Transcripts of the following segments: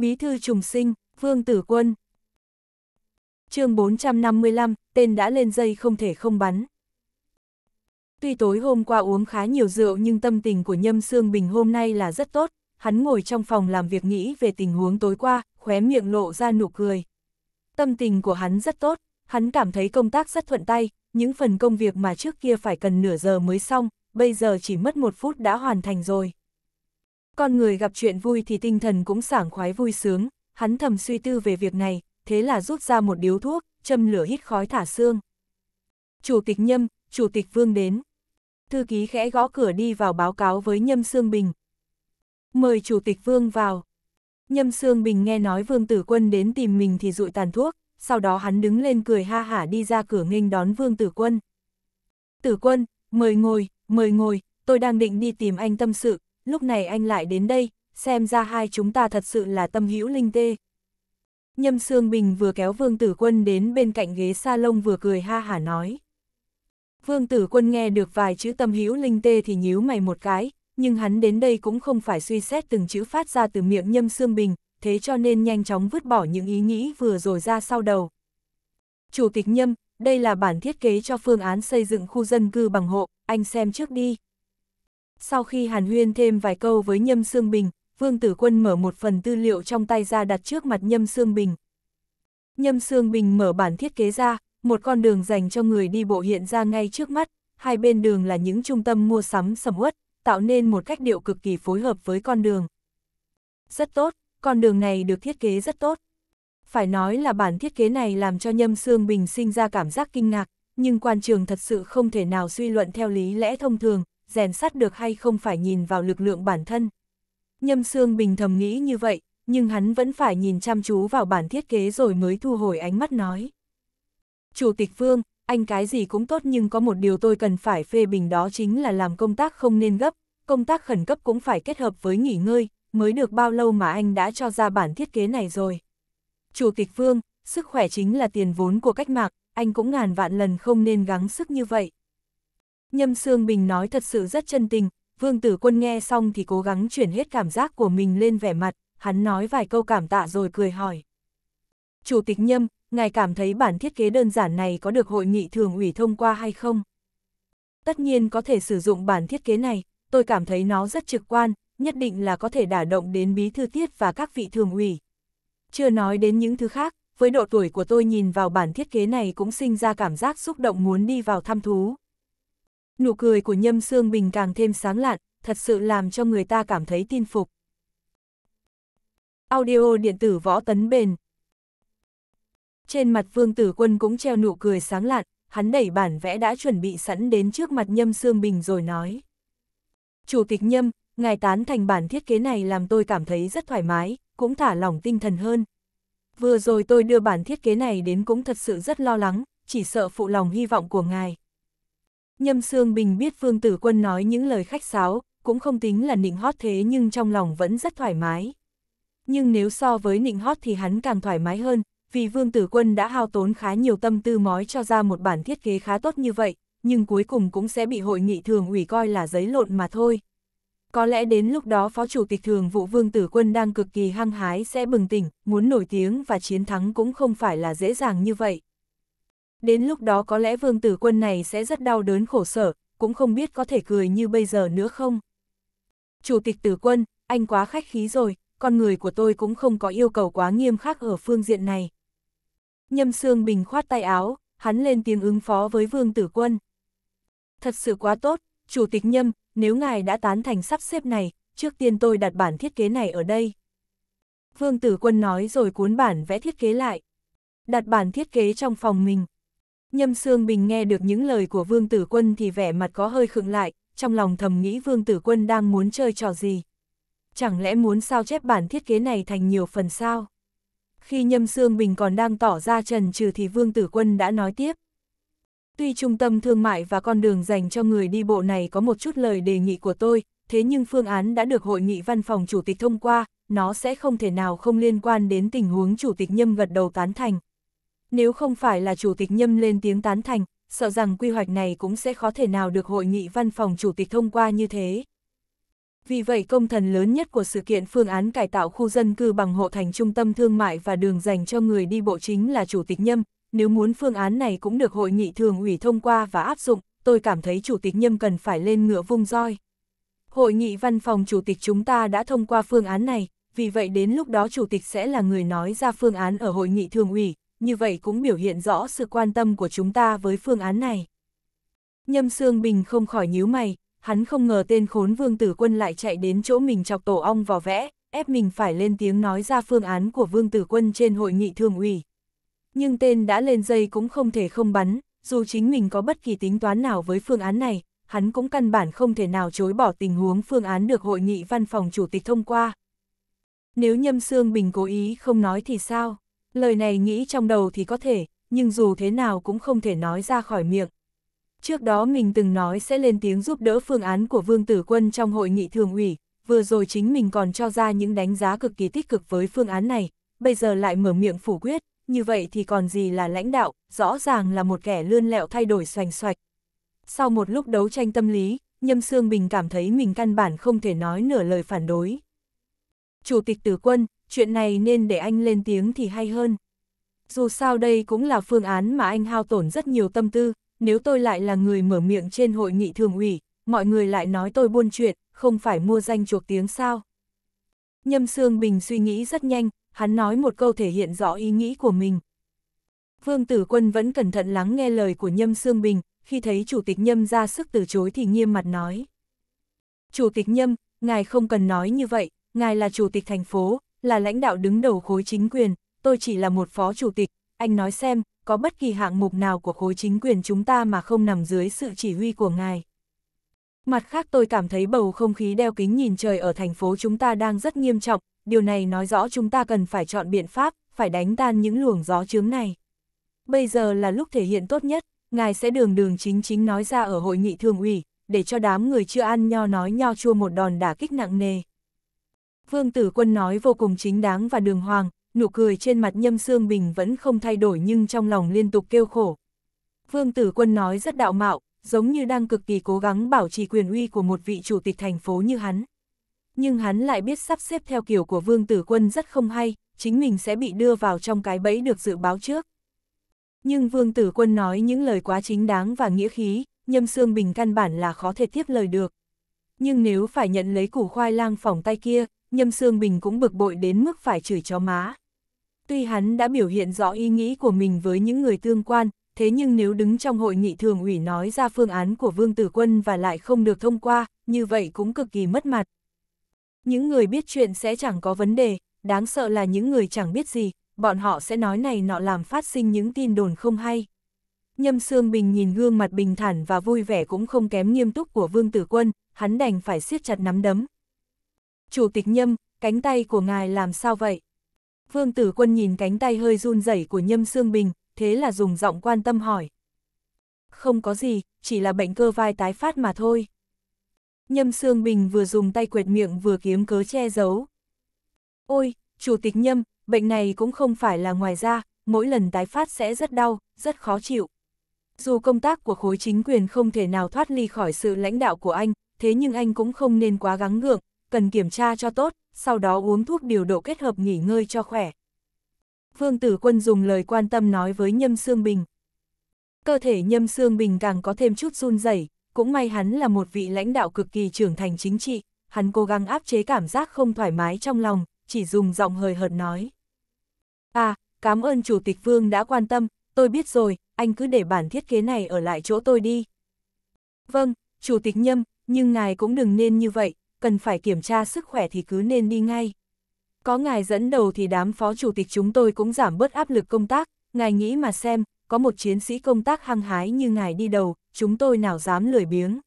Bí thư trùng sinh, Vương Tử Quân. chương 455, tên đã lên dây không thể không bắn. Tuy tối hôm qua uống khá nhiều rượu nhưng tâm tình của Nhâm Sương Bình hôm nay là rất tốt, hắn ngồi trong phòng làm việc nghĩ về tình huống tối qua, khóe miệng lộ ra nụ cười. Tâm tình của hắn rất tốt, hắn cảm thấy công tác rất thuận tay, những phần công việc mà trước kia phải cần nửa giờ mới xong, bây giờ chỉ mất một phút đã hoàn thành rồi. Con người gặp chuyện vui thì tinh thần cũng sảng khoái vui sướng, hắn thầm suy tư về việc này, thế là rút ra một điếu thuốc, châm lửa hít khói thả xương. Chủ tịch Nhâm, Chủ tịch Vương đến. Thư ký khẽ gõ cửa đi vào báo cáo với Nhâm Sương Bình. Mời Chủ tịch Vương vào. Nhâm Sương Bình nghe nói Vương Tử Quân đến tìm mình thì rụi tàn thuốc, sau đó hắn đứng lên cười ha hả đi ra cửa nghênh đón Vương Tử Quân. Tử Quân, mời ngồi, mời ngồi, tôi đang định đi tìm anh tâm sự, lúc này anh lại đến đây, xem ra hai chúng ta thật sự là tâm hữu linh tê. Nhâm Sương Bình vừa kéo Vương Tử Quân đến bên cạnh ghế salon vừa cười ha hả nói. Vương Tử Quân nghe được vài chữ tâm hữu linh tê thì nhíu mày một cái, nhưng hắn đến đây cũng không phải suy xét từng chữ phát ra từ miệng Nhâm Sương Bình, thế cho nên nhanh chóng vứt bỏ những ý nghĩ vừa rồi ra sau đầu. Chủ tịch Nhâm, đây là bản thiết kế cho phương án xây dựng khu dân cư bằng hộ, anh xem trước đi. Sau khi Hàn Huyên thêm vài câu với Nhâm Sương Bình, Vương Tử Quân mở một phần tư liệu trong tay ra đặt trước mặt Nhâm Sương Bình. Nhâm Sương Bình mở bản thiết kế ra, một con đường dành cho người đi bộ hiện ra ngay trước mắt, hai bên đường là những trung tâm mua sắm sầm uất, tạo nên một cách điệu cực kỳ phối hợp với con đường. Rất tốt, con đường này được thiết kế rất tốt. Phải nói là bản thiết kế này làm cho Nhâm Sương Bình sinh ra cảm giác kinh ngạc, nhưng quan trường thật sự không thể nào suy luận theo lý lẽ thông thường, rèn sắt được hay không phải nhìn vào lực lượng bản thân. Nhâm Sương Bình thầm nghĩ như vậy, nhưng hắn vẫn phải nhìn chăm chú vào bản thiết kế rồi mới thu hồi ánh mắt nói. Chủ tịch Vương, anh cái gì cũng tốt nhưng có một điều tôi cần phải phê bình đó chính là làm công tác không nên gấp, công tác khẩn cấp cũng phải kết hợp với nghỉ ngơi, mới được bao lâu mà anh đã cho ra bản thiết kế này rồi. Chủ tịch Vương, sức khỏe chính là tiền vốn của cách mạng, anh cũng ngàn vạn lần không nên gắng sức như vậy. Nhâm Sương Bình nói thật sự rất chân tình, Vương Tử Quân nghe xong thì cố gắng chuyển hết cảm giác của mình lên vẻ mặt, hắn nói vài câu cảm tạ rồi cười hỏi. Chủ tịch Nhâm, ngài cảm thấy bản thiết kế đơn giản này có được hội nghị thường ủy thông qua hay không? Tất nhiên có thể sử dụng bản thiết kế này, tôi cảm thấy nó rất trực quan, nhất định là có thể đả động đến bí thư tiết và các vị thường ủy. Chưa nói đến những thứ khác, với độ tuổi của tôi nhìn vào bản thiết kế này cũng sinh ra cảm giác xúc động muốn đi vào thăm thú. Nụ cười của Nhâm Sương Bình càng thêm sáng lạn, thật sự làm cho người ta cảm thấy tin phục. Audio điện tử võ tấn bền Trên mặt Vương Tử Quân cũng treo nụ cười sáng lạn, hắn đẩy bản vẽ đã chuẩn bị sẵn đến trước mặt Nhâm Sương Bình rồi nói. Chủ tịch Nhâm, ngài tán thành bản thiết kế này làm tôi cảm thấy rất thoải mái, cũng thả lỏng tinh thần hơn. Vừa rồi tôi đưa bản thiết kế này đến cũng thật sự rất lo lắng, chỉ sợ phụ lòng hy vọng của ngài, Nhâm Sương Bình biết Vương Tử Quân nói những lời khách sáo, cũng không tính là nịnh hót thế nhưng trong lòng vẫn rất thoải mái. Nhưng nếu so với nịnh hót thì hắn càng thoải mái hơn, vì Vương Tử Quân đã hao tốn khá nhiều tâm tư mói cho ra một bản thiết kế khá tốt như vậy, nhưng cuối cùng cũng sẽ bị hội nghị thường ủy coi là giấy lộn mà thôi. Có lẽ đến lúc đó Phó Chủ tịch Thường vụ Vương Tử Quân đang cực kỳ hăng hái sẽ bừng tỉnh, muốn nổi tiếng và chiến thắng cũng không phải là dễ dàng như vậy. Đến lúc đó có lẽ vương tử quân này sẽ rất đau đớn khổ sở, cũng không biết có thể cười như bây giờ nữa không. Chủ tịch tử quân, anh quá khách khí rồi, con người của tôi cũng không có yêu cầu quá nghiêm khắc ở phương diện này. Nhâm Sương Bình khoát tay áo, hắn lên tiếng ứng phó với vương tử quân. Thật sự quá tốt, Chủ tịch Nhâm, nếu ngài đã tán thành sắp xếp này, trước tiên tôi đặt bản thiết kế này ở đây. Vương tử quân nói rồi cuốn bản vẽ thiết kế lại. Đặt bản thiết kế trong phòng mình. Nhâm Sương Bình nghe được những lời của Vương Tử Quân thì vẻ mặt có hơi khựng lại, trong lòng thầm nghĩ Vương Tử Quân đang muốn chơi trò gì. Chẳng lẽ muốn sao chép bản thiết kế này thành nhiều phần sao? Khi Nhâm Sương Bình còn đang tỏ ra trần trừ thì Vương Tử Quân đã nói tiếp. Tuy trung tâm thương mại và con đường dành cho người đi bộ này có một chút lời đề nghị của tôi, thế nhưng phương án đã được hội nghị văn phòng chủ tịch thông qua, nó sẽ không thể nào không liên quan đến tình huống chủ tịch nhâm gật đầu tán thành. Nếu không phải là Chủ tịch Nhâm lên tiếng tán thành, sợ rằng quy hoạch này cũng sẽ khó thể nào được hội nghị văn phòng Chủ tịch thông qua như thế. Vì vậy công thần lớn nhất của sự kiện phương án cải tạo khu dân cư bằng hộ thành trung tâm thương mại và đường dành cho người đi bộ chính là Chủ tịch Nhâm. Nếu muốn phương án này cũng được hội nghị thường ủy thông qua và áp dụng, tôi cảm thấy Chủ tịch Nhâm cần phải lên ngựa vung roi. Hội nghị văn phòng Chủ tịch chúng ta đã thông qua phương án này, vì vậy đến lúc đó Chủ tịch sẽ là người nói ra phương án ở hội nghị thường ủy, như vậy cũng biểu hiện rõ sự quan tâm của chúng ta với phương án này. Nhâm Sương Bình không khỏi nhíu mày, hắn không ngờ tên khốn vương tử quân lại chạy đến chỗ mình chọc tổ ong vào vẽ, ép mình phải lên tiếng nói ra phương án của vương tử quân trên hội nghị thường ủy. Nhưng tên đã lên dây cũng không thể không bắn, dù chính mình có bất kỳ tính toán nào với phương án này, hắn cũng căn bản không thể nào chối bỏ tình huống phương án được hội nghị văn phòng chủ tịch thông qua. Nếu Nhâm Sương Bình cố ý không nói thì sao? Lời này nghĩ trong đầu thì có thể, nhưng dù thế nào cũng không thể nói ra khỏi miệng. Trước đó mình từng nói sẽ lên tiếng giúp đỡ phương án của Vương Tử Quân trong hội nghị thường ủy, vừa rồi chính mình còn cho ra những đánh giá cực kỳ tích cực với phương án này, bây giờ lại mở miệng phủ quyết, như vậy thì còn gì là lãnh đạo, rõ ràng là một kẻ lươn lẹo thay đổi xoành xoạch. Sau một lúc đấu tranh tâm lý, Nhâm Sương Bình cảm thấy mình căn bản không thể nói nửa lời phản đối. Chủ tịch Tử Quân, chuyện này nên để anh lên tiếng thì hay hơn. Dù sao đây cũng là phương án mà anh hao tổn rất nhiều tâm tư, nếu tôi lại là người mở miệng trên hội nghị thường ủy, mọi người lại nói tôi buôn chuyện, không phải mua danh chuộc tiếng sao. Nhâm Sương Bình suy nghĩ rất nhanh, hắn nói một câu thể hiện rõ ý nghĩ của mình. Vương Tử Quân vẫn cẩn thận lắng nghe lời của Nhâm Sương Bình, khi thấy Chủ tịch Nhâm ra sức từ chối thì nghiêm mặt nói. Chủ tịch Nhâm, ngài không cần nói như vậy, ngài là Chủ tịch thành phố, là lãnh đạo đứng đầu khối chính quyền, tôi chỉ là một phó chủ tịch, anh nói xem, có bất kỳ hạng mục nào của khối chính quyền chúng ta mà không nằm dưới sự chỉ huy của ngài. Mặt khác tôi cảm thấy bầu không khí đeo kính nhìn trời ở thành phố chúng ta đang rất nghiêm trọng, điều này nói rõ chúng ta cần phải chọn biện pháp, phải đánh tan những luồng gió chướng này. Bây giờ là lúc thể hiện tốt nhất, ngài sẽ đường đường chính chính nói ra ở hội nghị thường ủy, để cho đám người chưa ăn nho nói nho chua một đòn đả kích nặng nề. Vương Tử Quân nói vô cùng chính đáng và đường hoàng, nụ cười trên mặt Nhâm Sương Bình vẫn không thay đổi nhưng trong lòng liên tục kêu khổ. Vương Tử Quân nói rất đạo mạo, giống như đang cực kỳ cố gắng bảo trì quyền uy của một vị chủ tịch thành phố như hắn. Nhưng hắn lại biết sắp xếp theo kiểu của Vương Tử Quân rất không hay, chính mình sẽ bị đưa vào trong cái bẫy được dự báo trước. Nhưng Vương Tử Quân nói những lời quá chính đáng và nghĩa khí, Nhâm Sương Bình căn bản là khó thể tiếp lời được. Nhưng nếu phải nhận lấy củ khoai lang phỏng tay kia, Nhâm Sương Bình cũng bực bội đến mức phải chửi chó má. Tuy hắn đã biểu hiện rõ ý nghĩ của mình với những người tương quan, thế nhưng nếu đứng trong hội nghị thường ủy nói ra phương án của Vương Tử Quân và lại không được thông qua, như vậy cũng cực kỳ mất mặt. Những người biết chuyện sẽ chẳng có vấn đề, đáng sợ là những người chẳng biết gì, bọn họ sẽ nói này nọ làm phát sinh những tin đồn không hay. Nhâm Sương Bình nhìn gương mặt bình thản và vui vẻ cũng không kém nghiêm túc của Vương Tử Quân, hắn đành phải siết chặt nắm đấm, chủ tịch nhâm, cánh tay của ngài làm sao vậy? Vương tử quân nhìn cánh tay hơi run rẩy của nhâm Sương bình, thế là dùng giọng quan tâm hỏi. Không có gì, chỉ là bệnh cơ vai tái phát mà thôi. Nhâm Sương bình vừa dùng tay quệt miệng vừa kiếm cớ che giấu. Ôi, chủ tịch nhâm, bệnh này cũng không phải là ngoài ra, mỗi lần tái phát sẽ rất đau, rất khó chịu. Dù công tác của khối chính quyền không thể nào thoát ly khỏi sự lãnh đạo của anh, thế nhưng anh cũng không nên quá gắng gượng, cần kiểm tra cho tốt, sau đó uống thuốc điều độ kết hợp nghỉ ngơi cho khỏe. Phương Tử Quân dùng lời quan tâm nói với Nhâm Sương Bình. Cơ thể Nhâm Sương Bình càng có thêm chút run rẩy, cũng may hắn là một vị lãnh đạo cực kỳ trưởng thành chính trị, hắn cố gắng áp chế cảm giác không thoải mái trong lòng, chỉ dùng giọng hời hợt nói. À, cảm ơn Chủ tịch Vương đã quan tâm, tôi biết rồi, anh cứ để bản thiết kế này ở lại chỗ tôi đi. Vâng, Chủ tịch Nhâm, nhưng ngài cũng đừng nên như vậy, cần phải kiểm tra sức khỏe thì cứ nên đi ngay. Có ngài dẫn đầu thì đám phó chủ tịch chúng tôi cũng giảm bớt áp lực công tác, ngài nghĩ mà xem, có một chiến sĩ công tác hăng hái như ngài đi đầu, chúng tôi nào dám lười biếng.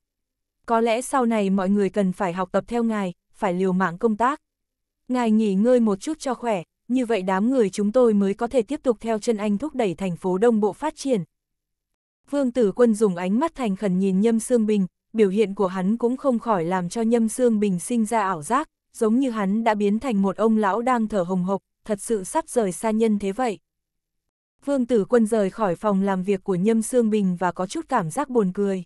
Có lẽ sau này mọi người cần phải học tập theo ngài, phải liều mạng công tác. Ngài nghỉ ngơi một chút cho khỏe, như vậy đám người chúng tôi mới có thể tiếp tục theo chân anh thúc đẩy thành phố Đông Bộ phát triển. Vương Tử Quân dùng ánh mắt thành khẩn nhìn Nhâm Sương Bình, biểu hiện của hắn cũng không khỏi làm cho Nhâm Sương Bình sinh ra ảo giác, giống như hắn đã biến thành một ông lão đang thở hồng hộc, thật sự sắp rời xa nhân thế vậy. Vương Tử Quân rời khỏi phòng làm việc của Nhâm Sương Bình và có chút cảm giác buồn cười.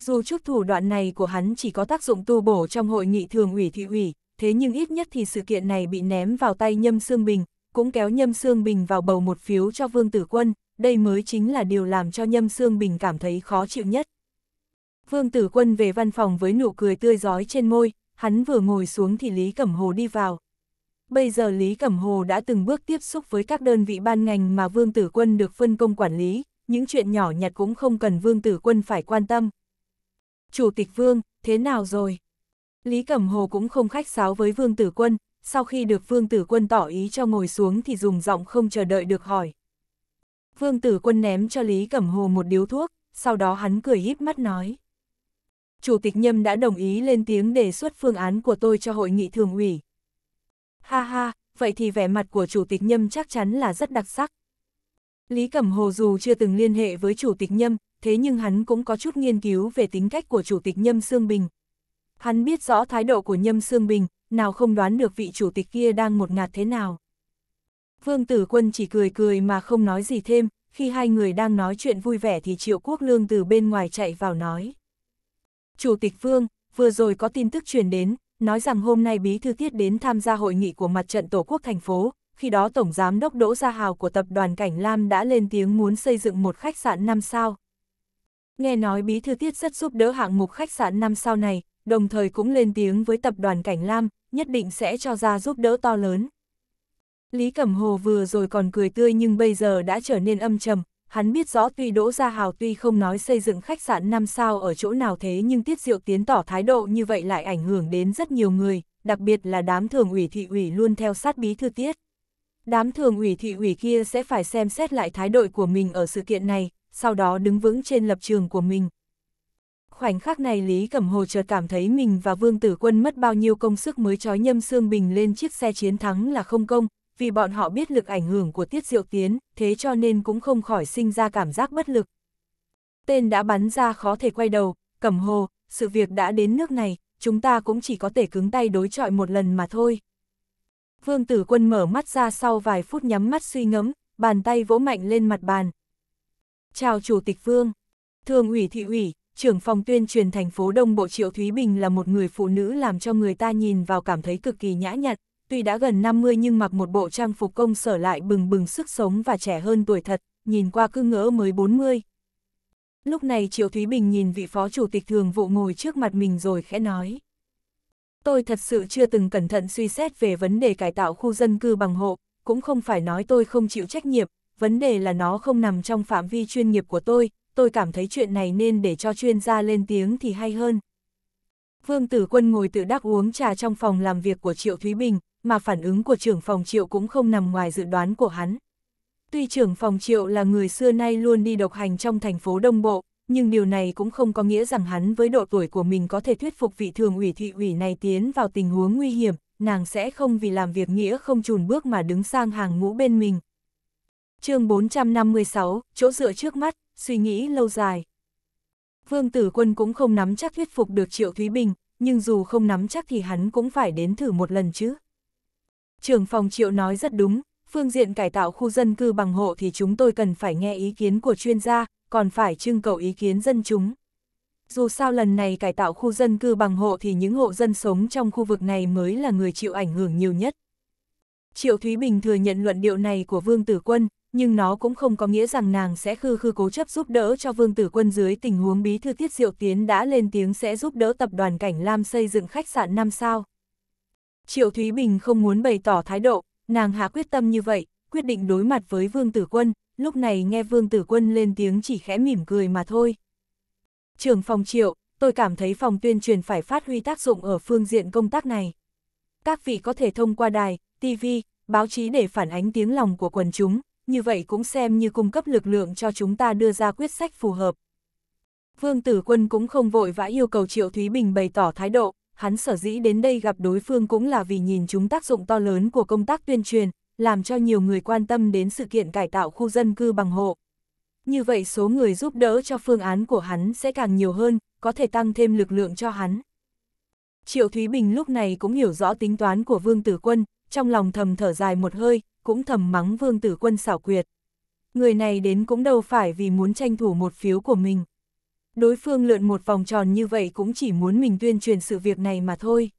Dù chút thủ đoạn này của hắn chỉ có tác dụng tu bổ trong hội nghị thường ủy thị ủy, thế nhưng ít nhất thì sự kiện này bị ném vào tay Nhâm Sương Bình, cũng kéo Nhâm Sương Bình vào bầu một phiếu cho Vương Tử Quân, đây mới chính là điều làm cho Nhâm Sương Bình cảm thấy khó chịu nhất. Vương Tử Quân về văn phòng với nụ cười tươi giói trên môi, hắn vừa ngồi xuống thì Lý Cẩm Hồ đi vào. Bây giờ Lý Cẩm Hồ đã từng bước tiếp xúc với các đơn vị ban ngành mà Vương Tử Quân được phân công quản lý, những chuyện nhỏ nhặt cũng không cần Vương Tử Quân phải quan tâm. Chủ tịch Vương, thế nào rồi? Lý Cẩm Hồ cũng không khách sáo với Vương Tử Quân, sau khi được Vương Tử Quân tỏ ý cho ngồi xuống thì dùng giọng không chờ đợi được hỏi. Vương Tử Quân ném cho Lý Cẩm Hồ một điếu thuốc, sau đó hắn cười híp mắt nói. Chủ tịch Nhâm đã đồng ý lên tiếng đề xuất phương án của tôi cho hội nghị thường ủy. Ha ha, vậy thì vẻ mặt của Chủ tịch Nhâm chắc chắn là rất đặc sắc. Lý Cẩm Hồ dù chưa từng liên hệ với Chủ tịch Nhâm, thế nhưng hắn cũng có chút nghiên cứu về tính cách của Chủ tịch Nhâm Sương Bình. Hắn biết rõ thái độ của Nhâm Sương Bình, nào không đoán được vị Chủ tịch kia đang một ngạt thế nào. Vương Tử Quân chỉ cười cười mà không nói gì thêm, khi hai người đang nói chuyện vui vẻ thì Triệu Quốc Lương từ bên ngoài chạy vào nói. Chủ tịch Vương, vừa rồi có tin tức truyền đến, nói rằng hôm nay Bí Thư Tiết đến tham gia hội nghị của mặt trận Tổ quốc thành phố, khi đó Tổng Giám đốc Đỗ Gia Hào của Tập đoàn Cảnh Lam đã lên tiếng muốn xây dựng một khách sạn 5 sao. Nghe nói Bí Thư Tiết rất giúp đỡ hạng mục khách sạn 5 sao này, đồng thời cũng lên tiếng với Tập đoàn Cảnh Lam, nhất định sẽ cho ra giúp đỡ to lớn. Lý Cẩm Hồ vừa rồi còn cười tươi nhưng bây giờ đã trở nên âm trầm, hắn biết rõ tuy Đỗ Gia Hào tuy không nói xây dựng khách sạn 5 sao ở chỗ nào thế nhưng Tiết Diệu Tiến tỏ thái độ như vậy lại ảnh hưởng đến rất nhiều người, đặc biệt là đám thường ủy thị ủy luôn theo sát bí thư Tiết. Đám thường ủy thị ủy kia sẽ phải xem xét lại thái độ của mình ở sự kiện này, sau đó đứng vững trên lập trường của mình. Khoảnh khắc này Lý Cẩm Hồ chợt cảm thấy mình và Vương Tử Quân mất bao nhiêu công sức mới trói nhâm xương bình lên chiếc xe chiến thắng là không công, vì bọn họ biết lực ảnh hưởng của Tiết Diệu Tiến, thế cho nên cũng không khỏi sinh ra cảm giác bất lực. Tên đã bắn ra khó thể quay đầu, cầm hồ, sự việc đã đến nước này, chúng ta cũng chỉ có thể cứng tay đối chọi một lần mà thôi. Vương tử quân mở mắt ra sau vài phút nhắm mắt suy ngẫm, bàn tay vỗ mạnh lên mặt bàn. Chào Chủ tịch Vương, thường ủy thị ủy, trưởng phòng tuyên truyền thành phố Đông Bộ Triệu Thúy Bình là một người phụ nữ làm cho người ta nhìn vào cảm thấy cực kỳ nhã nhặn, tuy đã gần 50 nhưng mặc một bộ trang phục công sở lại bừng bừng sức sống và trẻ hơn tuổi thật, nhìn qua cứ ngỡ mới 40. Lúc này Triệu Thúy Bình nhìn vị phó chủ tịch thường vụ ngồi trước mặt mình rồi khẽ nói. Tôi thật sự chưa từng cẩn thận suy xét về vấn đề cải tạo khu dân cư bằng hộ, cũng không phải nói tôi không chịu trách nhiệm, vấn đề là nó không nằm trong phạm vi chuyên nghiệp của tôi, tôi cảm thấy chuyện này nên để cho chuyên gia lên tiếng thì hay hơn. Vương Tử Quân ngồi tự đắc uống trà trong phòng làm việc của Triệu Thúy Bình, mà phản ứng của trưởng phòng triệu cũng không nằm ngoài dự đoán của hắn. Tuy trưởng phòng triệu là người xưa nay luôn đi độc hành trong thành phố Đông Bộ, nhưng điều này cũng không có nghĩa rằng hắn với độ tuổi của mình có thể thuyết phục vị thường ủy thị ủy này tiến vào tình huống nguy hiểm, nàng sẽ không vì làm việc nghĩa không chùn bước mà đứng sang hàng ngũ bên mình. chương 456, chỗ dựa trước mắt, suy nghĩ lâu dài. Vương Tử Quân cũng không nắm chắc thuyết phục được Triệu Thúy Bình, nhưng dù không nắm chắc thì hắn cũng phải đến thử một lần chứ. Trưởng phòng triệu nói rất đúng, phương diện cải tạo khu dân cư bằng hộ thì chúng tôi cần phải nghe ý kiến của chuyên gia, còn phải trưng cầu ý kiến dân chúng. Dù sao lần này cải tạo khu dân cư bằng hộ thì những hộ dân sống trong khu vực này mới là người chịu ảnh hưởng nhiều nhất. Triệu Thúy Bình thừa nhận luận điệu này của Vương Tử Quân, nhưng nó cũng không có nghĩa rằng nàng sẽ khư khư cố chấp giúp đỡ cho Vương Tử Quân dưới tình huống bí thư Tiết Diệu Tiến đã lên tiếng sẽ giúp đỡ tập đoàn Cảnh Lam xây dựng khách sạn 5 sao. Triệu Thúy Bình không muốn bày tỏ thái độ, nàng hạ quyết tâm như vậy, quyết định đối mặt với Vương Tử Quân, lúc này nghe Vương Tử Quân lên tiếng chỉ khẽ mỉm cười mà thôi. Trưởng phòng Triệu, tôi cảm thấy phòng tuyên truyền phải phát huy tác dụng ở phương diện công tác này. Các vị có thể thông qua đài, TV, báo chí để phản ánh tiếng lòng của quần chúng, như vậy cũng xem như cung cấp lực lượng cho chúng ta đưa ra quyết sách phù hợp. Vương Tử Quân cũng không vội vã yêu cầu Triệu Thúy Bình bày tỏ thái độ, hắn sở dĩ đến đây gặp đối phương cũng là vì nhìn chúng tác dụng to lớn của công tác tuyên truyền, làm cho nhiều người quan tâm đến sự kiện cải tạo khu dân cư bằng hộ. Như vậy số người giúp đỡ cho phương án của hắn sẽ càng nhiều hơn, có thể tăng thêm lực lượng cho hắn. Triệu Thúy Bình lúc này cũng hiểu rõ tính toán của Vương Tử Quân, trong lòng thầm thở dài một hơi, cũng thầm mắng Vương Tử Quân xảo quyệt. Người này đến cũng đâu phải vì muốn tranh thủ một phiếu của mình đối phương lượn một vòng tròn như vậy cũng chỉ muốn mình tuyên truyền sự việc này mà thôi.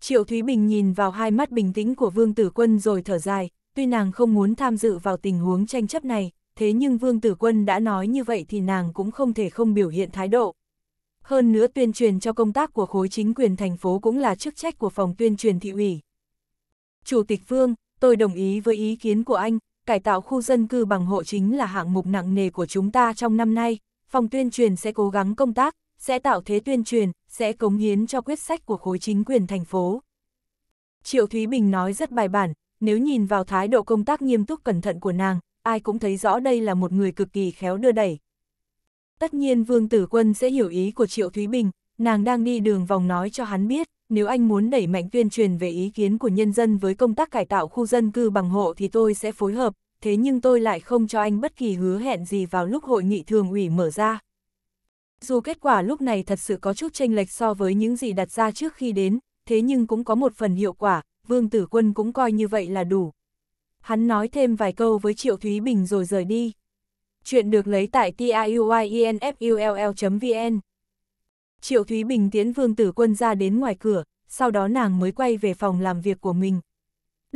Triệu Thúy Bình nhìn vào hai mắt bình tĩnh của Vương Tử Quân rồi thở dài, tuy nàng không muốn tham dự vào tình huống tranh chấp này, thế nhưng Vương Tử Quân đã nói như vậy thì nàng cũng không thể không biểu hiện thái độ. Hơn nữa tuyên truyền cho công tác của khối chính quyền thành phố cũng là chức trách của phòng tuyên truyền thị ủy. Chủ tịch Vương, tôi đồng ý với ý kiến của anh, cải tạo khu dân cư bằng hộ chính là hạng mục nặng nề của chúng ta trong năm nay, Phòng tuyên truyền sẽ cố gắng công tác, sẽ tạo thế tuyên truyền, sẽ cống hiến cho quyết sách của khối chính quyền thành phố. Triệu Thúy Bình nói rất bài bản, nếu nhìn vào thái độ công tác nghiêm túc cẩn thận của nàng, ai cũng thấy rõ đây là một người cực kỳ khéo đưa đẩy. Tất nhiên Vương Tử Quân sẽ hiểu ý của Triệu Thúy Bình, nàng đang đi đường vòng nói cho hắn biết, nếu anh muốn đẩy mạnh tuyên truyền về ý kiến của nhân dân với công tác cải tạo khu dân cư bằng hộ thì tôi sẽ phối hợp, thế nhưng tôi lại không cho anh bất kỳ hứa hẹn gì vào lúc hội nghị thường ủy mở ra. Dù kết quả lúc này thật sự có chút tranh lệch so với những gì đặt ra trước khi đến, thế nhưng cũng có một phần hiệu quả, Vương Tử Quân cũng coi như vậy là đủ. Hắn nói thêm vài câu với Triệu Thúy Bình rồi rời đi. Chuyện được lấy tại tiuyenfull.vn Triệu Thúy Bình tiến Vương Tử Quân ra đến ngoài cửa, sau đó nàng mới quay về phòng làm việc của mình.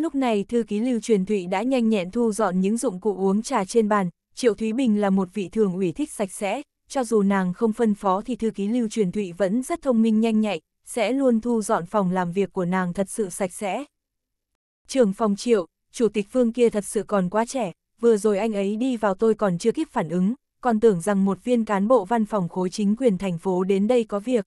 Lúc này thư ký Lưu Truyền Thụy đã nhanh nhẹn thu dọn những dụng cụ uống trà trên bàn, Triệu Thúy Bình là một vị thường ủy thích sạch sẽ, cho dù nàng không phân phó thì thư ký Lưu Truyền Thụy vẫn rất thông minh nhanh nhạy, sẽ luôn thu dọn phòng làm việc của nàng thật sự sạch sẽ. Trưởng phòng Triệu, chủ tịch Phương kia thật sự còn quá trẻ, vừa rồi anh ấy đi vào tôi còn chưa kịp phản ứng, còn tưởng rằng một viên cán bộ văn phòng khối chính quyền thành phố đến đây có việc.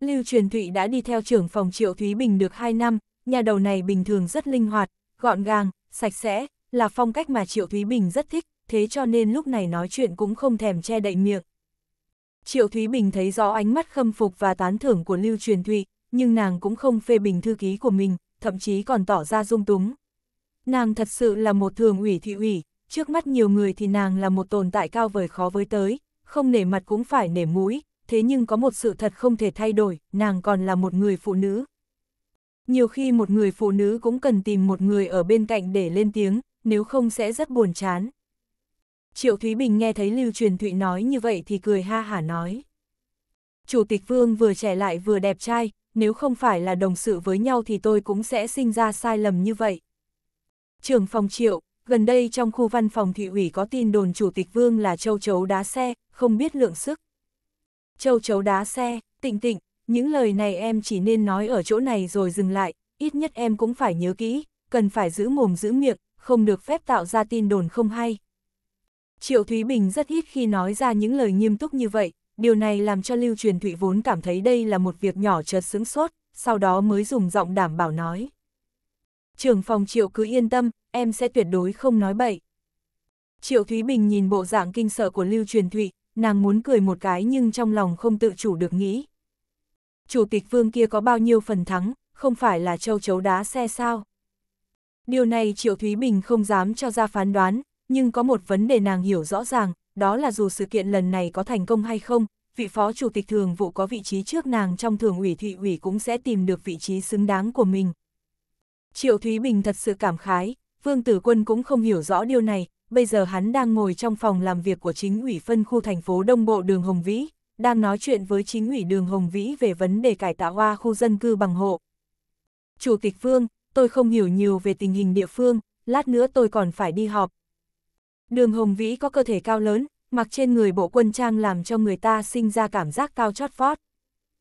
Lưu Truyền Thụy đã đi theo trưởng phòng Triệu Thúy Bình được 2 năm, nhà đầu này bình thường rất linh hoạt, gọn gàng, sạch sẽ, là phong cách mà Triệu Thúy Bình rất thích, thế cho nên lúc này nói chuyện cũng không thèm che đậy miệng. Triệu Thúy Bình thấy rõ ánh mắt khâm phục và tán thưởng của Lưu Truyền Thụy, nhưng nàng cũng không phê bình thư ký của mình, thậm chí còn tỏ ra dung túng. Nàng thật sự là một thường ủy thị ủy, trước mắt nhiều người thì nàng là một tồn tại cao vời khó với tới, không nể mặt cũng phải nể mũi, thế nhưng có một sự thật không thể thay đổi, nàng còn là một người phụ nữ. Nhiều khi một người phụ nữ cũng cần tìm một người ở bên cạnh để lên tiếng, nếu không sẽ rất buồn chán. Triệu Thúy Bình nghe thấy Lưu Truyền Thụy nói như vậy thì cười ha hả nói. Chủ tịch Vương vừa trẻ lại vừa đẹp trai, nếu không phải là đồng sự với nhau thì tôi cũng sẽ sinh ra sai lầm như vậy. Trưởng phòng Triệu, gần đây trong khu văn phòng thị ủy có tin đồn Chủ tịch Vương là châu chấu đá xe, không biết lượng sức. Châu chấu đá xe, tịnh tịnh, những lời này em chỉ nên nói ở chỗ này rồi dừng lại, ít nhất em cũng phải nhớ kỹ, cần phải giữ mồm giữ miệng, không được phép tạo ra tin đồn không hay. Triệu Thúy Bình rất ít khi nói ra những lời nghiêm túc như vậy, điều này làm cho Lưu Truyền Thụy vốn cảm thấy đây là một việc nhỏ chợt sướng sốt, sau đó mới dùng giọng đảm bảo nói. Trưởng phòng Triệu cứ yên tâm, em sẽ tuyệt đối không nói bậy. Triệu Thúy Bình nhìn bộ dạng kinh sợ của Lưu Truyền Thụy, nàng muốn cười một cái nhưng trong lòng không tự chủ được nghĩ chủ tịch vương kia có bao nhiêu phần thắng, không phải là châu chấu đá xe sao. Điều này Triệu Thúy Bình không dám cho ra phán đoán, nhưng có một vấn đề nàng hiểu rõ ràng, đó là dù sự kiện lần này có thành công hay không, vị phó chủ tịch thường vụ có vị trí trước nàng trong thường ủy thị ủy cũng sẽ tìm được vị trí xứng đáng của mình. Triệu Thúy Bình thật sự cảm khái, Vương Tử Quân cũng không hiểu rõ điều này, bây giờ hắn đang ngồi trong phòng làm việc của chính ủy phân khu thành phố Đông Bộ đường Hồng Vĩ, đang nói chuyện với chính ủy đường Hồng Vĩ về vấn đề cải tạo hoa khu dân cư bằng hộ. Chủ tịch Vương, tôi không hiểu nhiều về tình hình địa phương, lát nữa tôi còn phải đi họp. Đường Hồng Vĩ có cơ thể cao lớn, mặc trên người bộ quân trang làm cho người ta sinh ra cảm giác cao chót vót.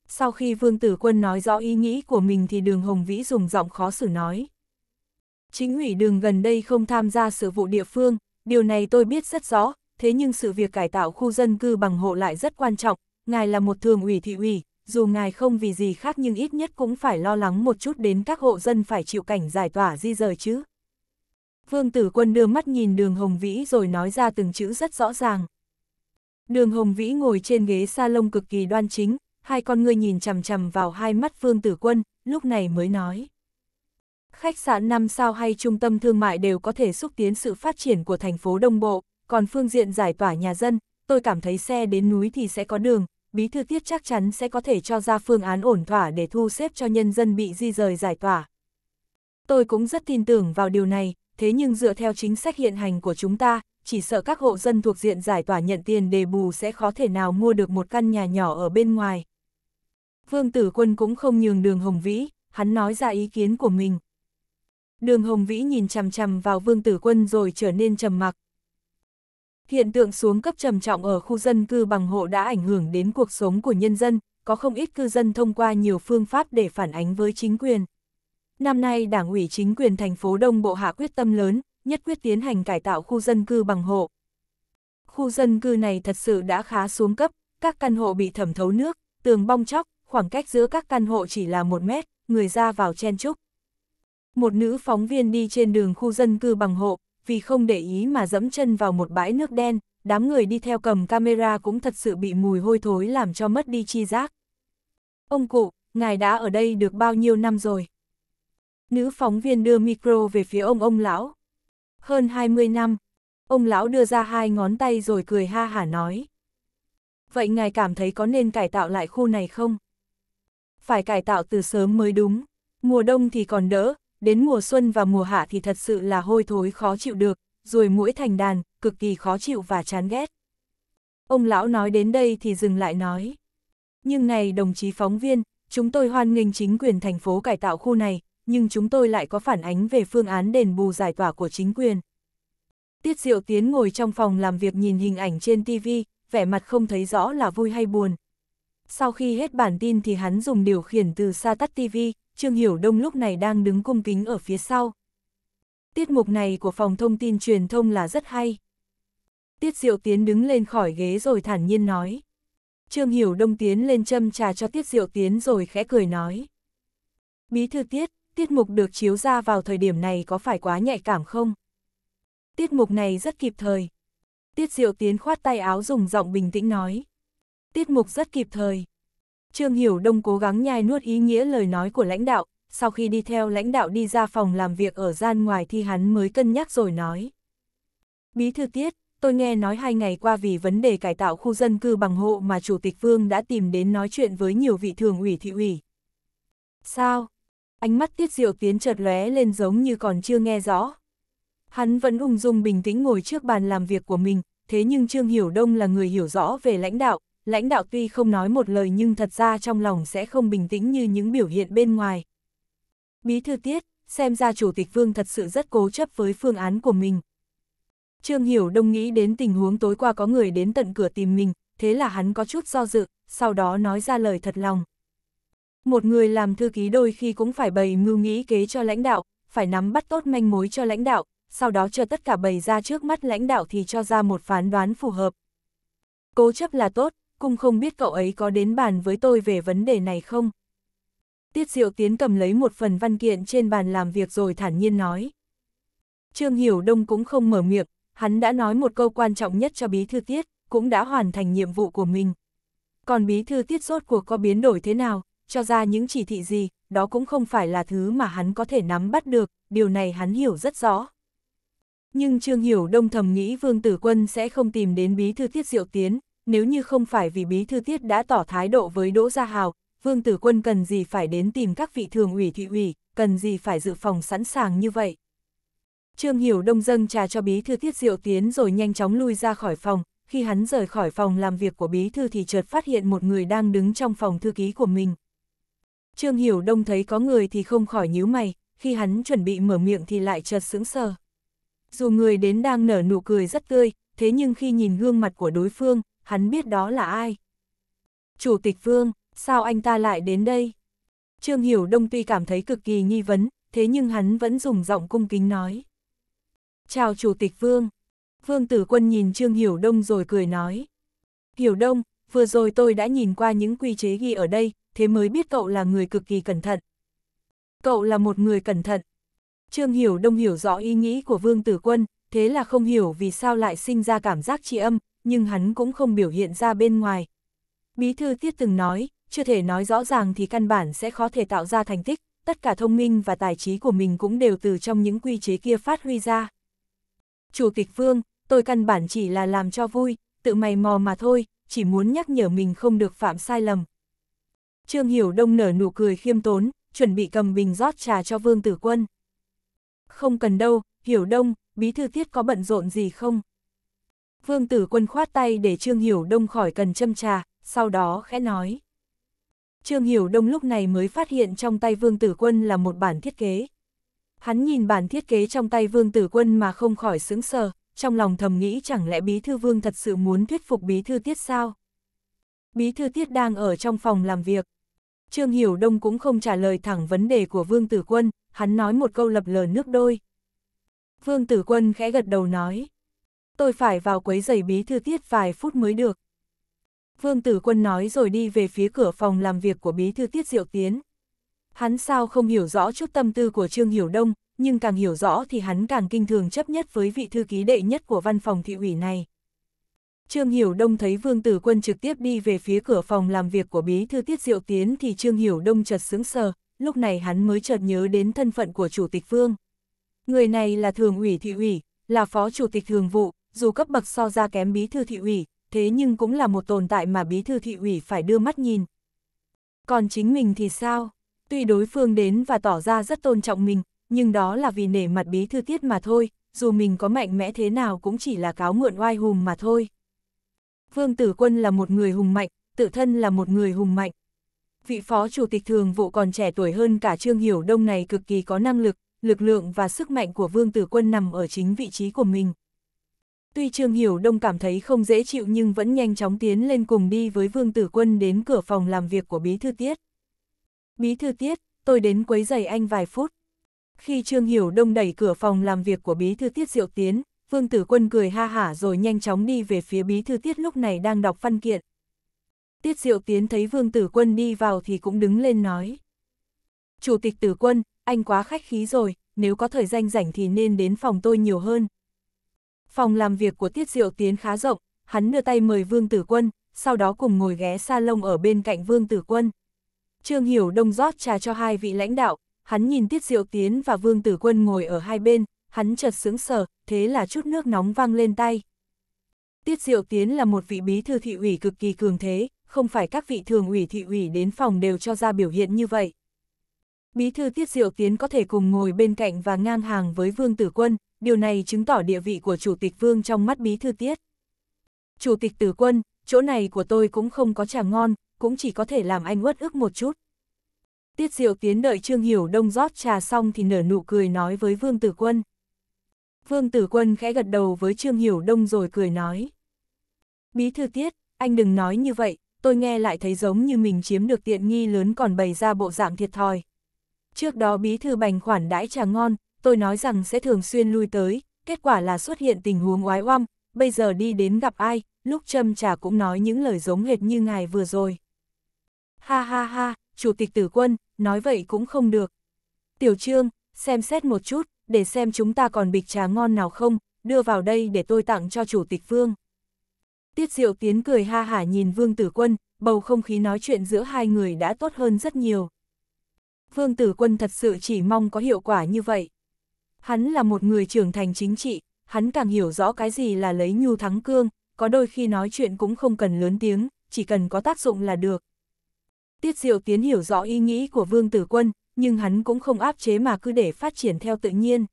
Sau khi Vương Tử Quân nói rõ ý nghĩ của mình thì đường Hồng Vĩ dùng giọng khó xử nói. Chính ủy đường gần đây không tham gia sự vụ địa phương, điều này tôi biết rất rõ, thế nhưng sự việc cải tạo khu dân cư bằng hộ lại rất quan trọng, ngài là một thường ủy thị ủy, dù ngài không vì gì khác nhưng ít nhất cũng phải lo lắng một chút đến các hộ dân phải chịu cảnh giải tỏa di rời chứ. Vương Tử Quân đưa mắt nhìn đường Hồng Vĩ rồi nói ra từng chữ rất rõ ràng. Đường Hồng Vĩ ngồi trên ghế salon cực kỳ đoan chính, hai con ngươi nhìn chằm chằm vào hai mắt Vương Tử Quân, lúc này mới nói. Khách sạn 5 sao hay trung tâm thương mại đều có thể xúc tiến sự phát triển của thành phố Đông Bộ, còn phương diện giải tỏa nhà dân, tôi cảm thấy xe đến núi thì sẽ có đường, bí thư tiết chắc chắn sẽ có thể cho ra phương án ổn thỏa để thu xếp cho nhân dân bị di rời giải tỏa. Tôi cũng rất tin tưởng vào điều này, thế nhưng dựa theo chính sách hiện hành của chúng ta, chỉ sợ các hộ dân thuộc diện giải tỏa nhận tiền đền bù sẽ khó thể nào mua được một căn nhà nhỏ ở bên ngoài. Vương Tử Quân cũng không nhường đường Hồng Vĩ, hắn nói ra ý kiến của mình. Đường Hồng Vĩ nhìn chằm chằm vào Vương Tử Quân rồi trở nên trầm mặc, Hiện tượng xuống cấp trầm trọng ở khu dân cư bằng hộ đã ảnh hưởng đến cuộc sống của nhân dân, có không ít cư dân thông qua nhiều phương pháp để phản ánh với chính quyền. Năm nay, Đảng ủy chính quyền thành phố Đông Bộ hạ quyết tâm lớn, nhất quyết tiến hành cải tạo khu dân cư bằng hộ. Khu dân cư này thật sự đã khá xuống cấp, các căn hộ bị thẩm thấu nước, tường bong chóc, khoảng cách giữa các căn hộ chỉ là một mét, người ra vào chen chúc. Một nữ phóng viên đi trên đường khu dân cư bằng hộ, vì không để ý mà dẫm chân vào một bãi nước đen, đám người đi theo cầm camera cũng thật sự bị mùi hôi thối làm cho mất đi chi giác. Ông cụ, ngài đã ở đây được bao nhiêu năm rồi? Nữ phóng viên đưa micro về phía ông ông lão. Hơn 20 năm, ông lão đưa ra hai ngón tay rồi cười ha hả nói. Vậy ngài cảm thấy có nên cải tạo lại khu này không? Phải cải tạo từ sớm mới đúng. Mùa đông thì còn đỡ, đến mùa xuân và mùa hạ thì thật sự là hôi thối khó chịu được, rồi mũi thành đàn, cực kỳ khó chịu và chán ghét. Ông lão nói đến đây thì dừng lại nói. Nhưng này đồng chí phóng viên, chúng tôi hoan nghênh chính quyền thành phố cải tạo khu này, nhưng chúng tôi lại có phản ánh về phương án đền bù giải tỏa của chính quyền. Tiết Diệu Tiến ngồi trong phòng làm việc nhìn hình ảnh trên TV, vẻ mặt không thấy rõ là vui hay buồn. Sau khi hết bản tin thì hắn dùng điều khiển từ xa tắt TV, Trương Hiểu Đông lúc này đang đứng cung kính ở phía sau. Tiết mục này của phòng thông tin truyền thông là rất hay. Tiết Diệu Tiến đứng lên khỏi ghế rồi thản nhiên nói. Trương Hiểu Đông tiến lên châm trà cho Tiết Diệu Tiến rồi khẽ cười nói. Bí thư Tiết, tiết mục được chiếu ra vào thời điểm này có phải quá nhạy cảm không? Tiết mục này rất kịp thời. Tiết Diệu Tiến khoát tay áo dùng giọng bình tĩnh nói. Tiết mục rất kịp thời. Trương Hiểu Đông cố gắng nhai nuốt ý nghĩa lời nói của lãnh đạo, sau khi đi theo lãnh đạo đi ra phòng làm việc ở gian ngoài thì hắn mới cân nhắc rồi nói. Bí thư tiết, tôi nghe nói hai ngày qua vì vấn đề cải tạo khu dân cư bằng hộ mà Chủ tịch Vương đã tìm đến nói chuyện với nhiều vị thường ủy thị ủy. Sao? Ánh mắt tiết diệu tiến chợt lóe lên giống như còn chưa nghe rõ. Hắn vẫn ung dung bình tĩnh ngồi trước bàn làm việc của mình, thế nhưng Trương Hiểu Đông là người hiểu rõ về lãnh đạo, lãnh đạo tuy không nói một lời nhưng thật ra trong lòng sẽ không bình tĩnh như những biểu hiện bên ngoài. Bí thư tiết, xem ra Chủ tịch Vương thật sự rất cố chấp với phương án của mình. Trương Hiểu Đông nghĩ đến tình huống tối qua có người đến tận cửa tìm mình, thế là hắn có chút do dự, sau đó nói ra lời thật lòng. Một người làm thư ký đôi khi cũng phải bày mưu nghĩ kế cho lãnh đạo, phải nắm bắt tốt manh mối cho lãnh đạo, sau đó cho tất cả bày ra trước mắt lãnh đạo thì cho ra một phán đoán phù hợp. Cố chấp là tốt, cũng không biết cậu ấy có đến bàn với tôi về vấn đề này không. Tiết Diệu Tiến cầm lấy một phần văn kiện trên bàn làm việc rồi thản nhiên nói. Trương Hiểu Đông cũng không mở miệng, hắn đã nói một câu quan trọng nhất cho bí thư Tiết, cũng đã hoàn thành nhiệm vụ của mình. Còn bí thư Tiết rốt cuộc có biến đổi thế nào, cho ra những chỉ thị gì, đó cũng không phải là thứ mà hắn có thể nắm bắt được, điều này hắn hiểu rất rõ. Nhưng Trương Hiểu Đông thầm nghĩ Vương Tử Quân sẽ không tìm đến bí thư Tiết Diệu Tiến, nếu như không phải vì bí thư tiết đã tỏ thái độ với Đỗ Gia Hào, Vương Tử Quân cần gì phải đến tìm các vị thường ủy thị ủy, cần gì phải dự phòng sẵn sàng như vậy. Trương Hiểu Đông dâng trà cho bí thư tiết rượu tiến rồi nhanh chóng lui ra khỏi phòng, khi hắn rời khỏi phòng làm việc của bí thư thì chợt phát hiện một người đang đứng trong phòng thư ký của mình. Trương Hiểu Đông thấy có người thì không khỏi nhíu mày, khi hắn chuẩn bị mở miệng thì lại chợt sững sờ. Dù người đến đang nở nụ cười rất tươi, thế nhưng khi nhìn gương mặt của đối phương, hắn biết đó là ai. Chủ tịch Vương, sao anh ta lại đến đây? Trương Hiểu Đông tuy cảm thấy cực kỳ nghi vấn, thế nhưng hắn vẫn dùng giọng cung kính nói. Chào Chủ tịch Vương. Vương Tử Quân nhìn Trương Hiểu Đông rồi cười nói. Hiểu Đông, vừa rồi tôi đã nhìn qua những quy chế ghi ở đây, thế mới biết cậu là người cực kỳ cẩn thận. Cậu là một người cẩn thận. Trương Hiểu Đông hiểu rõ ý nghĩ của Vương Tử Quân, thế là không hiểu vì sao lại sinh ra cảm giác tri âm, nhưng hắn cũng không biểu hiện ra bên ngoài. Bí thư tiết từng nói, chưa thể nói rõ ràng thì căn bản sẽ khó thể tạo ra thành tích, tất cả thông minh và tài trí của mình cũng đều từ trong những quy chế kia phát huy ra. Chủ tịch Vương, tôi căn bản chỉ là làm cho vui, tự mày mò mà thôi, chỉ muốn nhắc nhở mình không được phạm sai lầm. Trương Hiểu Đông nở nụ cười khiêm tốn, chuẩn bị cầm bình rót trà cho Vương Tử Quân. Không cần đâu, Hiểu Đông, bí thư tiết có bận rộn gì không? Vương tử quân khoát tay để Trương Hiểu Đông khỏi cần châm trà, sau đó khẽ nói. Trương Hiểu Đông lúc này mới phát hiện trong tay Vương tử quân là một bản thiết kế. Hắn nhìn bản thiết kế trong tay Vương tử quân mà không khỏi sững sờ, trong lòng thầm nghĩ chẳng lẽ Bí Thư Vương thật sự muốn thuyết phục Bí Thư Tiết sao? Bí Thư Tiết đang ở trong phòng làm việc. Trương Hiểu Đông cũng không trả lời thẳng vấn đề của Vương Tử Quân, hắn nói một câu lập lờ nước đôi. Vương Tử Quân khẽ gật đầu nói tôi phải vào quấy giày bí thư tiết vài phút mới được. Vương Tử Quân nói rồi đi về phía cửa phòng làm việc của bí thư tiết Diệu Tiến. Hắn sao không hiểu rõ chút tâm tư của Trương Hiểu Đông, nhưng càng hiểu rõ thì hắn càng kinh thường chấp nhất với vị thư ký đệ nhất của văn phòng thị ủy này. Trương Hiểu Đông thấy Vương Tử Quân trực tiếp đi về phía cửa phòng làm việc của bí thư tiết Diệu Tiến thì Trương Hiểu Đông chợt sững sờ, lúc này hắn mới chợt nhớ đến thân phận của Chủ tịch Vương. Người này là thường ủy thị ủy, là phó chủ tịch thường vụ, dù cấp bậc so ra kém bí thư thị ủy, thế nhưng cũng là một tồn tại mà bí thư thị ủy phải đưa mắt nhìn. Còn chính mình thì sao? Tuy đối phương đến và tỏ ra rất tôn trọng mình, nhưng đó là vì nể mặt bí thư tiết mà thôi, dù mình có mạnh mẽ thế nào cũng chỉ là cáo mượn oai hùng mà thôi. Vương Tử Quân là một người hùng mạnh, tự thân là một người hùng mạnh. Vị phó chủ tịch thường vụ còn trẻ tuổi hơn cả Trương Hiểu Đông này cực kỳ có năng lực, lực lượng và sức mạnh của Vương Tử Quân nằm ở chính vị trí của mình. Tuy Trương Hiểu Đông cảm thấy không dễ chịu nhưng vẫn nhanh chóng tiến lên cùng đi với Vương Tử Quân đến cửa phòng làm việc của Bí Thư Tiết. Bí Thư Tiết, tôi đến quấy giày anh vài phút. Khi Trương Hiểu Đông đẩy cửa phòng làm việc của Bí Thư Tiết Diệu Tiến, Vương Tử Quân cười ha hả rồi nhanh chóng đi về phía Bí Thư Tiết lúc này đang đọc văn kiện. Tiết Diệu Tiến thấy Vương Tử Quân đi vào thì cũng đứng lên nói. Chủ tịch Tử Quân, anh quá khách khí rồi, nếu có thời gian rảnh thì nên đến phòng tôi nhiều hơn, Phòng làm việc của Tiết Diệu Tiến khá rộng, hắn đưa tay mời Vương Tử Quân, sau đó cùng ngồi ghé salon ở bên cạnh Vương Tử Quân. Trương Hiểu Đông rót trà cho hai vị lãnh đạo, hắn nhìn Tiết Diệu Tiến và Vương Tử Quân ngồi ở hai bên, hắn chợt sướng sở, thế là chút nước nóng văng lên tay. Tiết Diệu Tiến là một vị bí thư thị ủy cực kỳ cường thế, không phải các vị thường ủy thị ủy đến phòng đều cho ra biểu hiện như vậy. Bí thư Tiết Diệu Tiến có thể cùng ngồi bên cạnh và ngang hàng với Vương Tử Quân, điều này chứng tỏ địa vị của Chủ tịch Vương trong mắt bí thư tiết. Chủ tịch tử quân, chỗ này của tôi cũng không có trà ngon, cũng chỉ có thể làm anh uất ức một chút. Tiết Diệu Tiến đợi Trương Hiểu Đông rót trà xong thì nở nụ cười nói với Vương Tử Quân. Vương Tử Quân khẽ gật đầu với Trương Hiểu Đông rồi cười nói. Bí thư Tiết, anh đừng nói như vậy, tôi nghe lại thấy giống như mình chiếm được tiện nghi lớn còn bày ra bộ dạng thiệt thòi. Trước đó bí thư bành khoản đãi trà ngon, tôi nói rằng sẽ thường xuyên lui tới, kết quả là xuất hiện tình huống oái oăm, bây giờ đi đến gặp ai, lúc châm trà cũng nói những lời giống hệt như ngài vừa rồi. Ha ha ha, chủ tịch tử quân, nói vậy cũng không được. Tiểu trương, xem xét một chút, để xem chúng ta còn bịch trà ngon nào không, đưa vào đây để tôi tặng cho chủ tịch vương. Tiết diệu tiến cười ha hả nhìn vương tử quân, bầu không khí nói chuyện giữa hai người đã tốt hơn rất nhiều. Vương tử quân thật sự chỉ mong có hiệu quả như vậy. Hắn là một người trưởng thành chính trị, hắn càng hiểu rõ cái gì là lấy nhu thắng cương, có đôi khi nói chuyện cũng không cần lớn tiếng, chỉ cần có tác dụng là được. Tiết Diệu Tiến hiểu rõ ý nghĩ của Vương Tử Quân, nhưng hắn cũng không áp chế mà cứ để phát triển theo tự nhiên.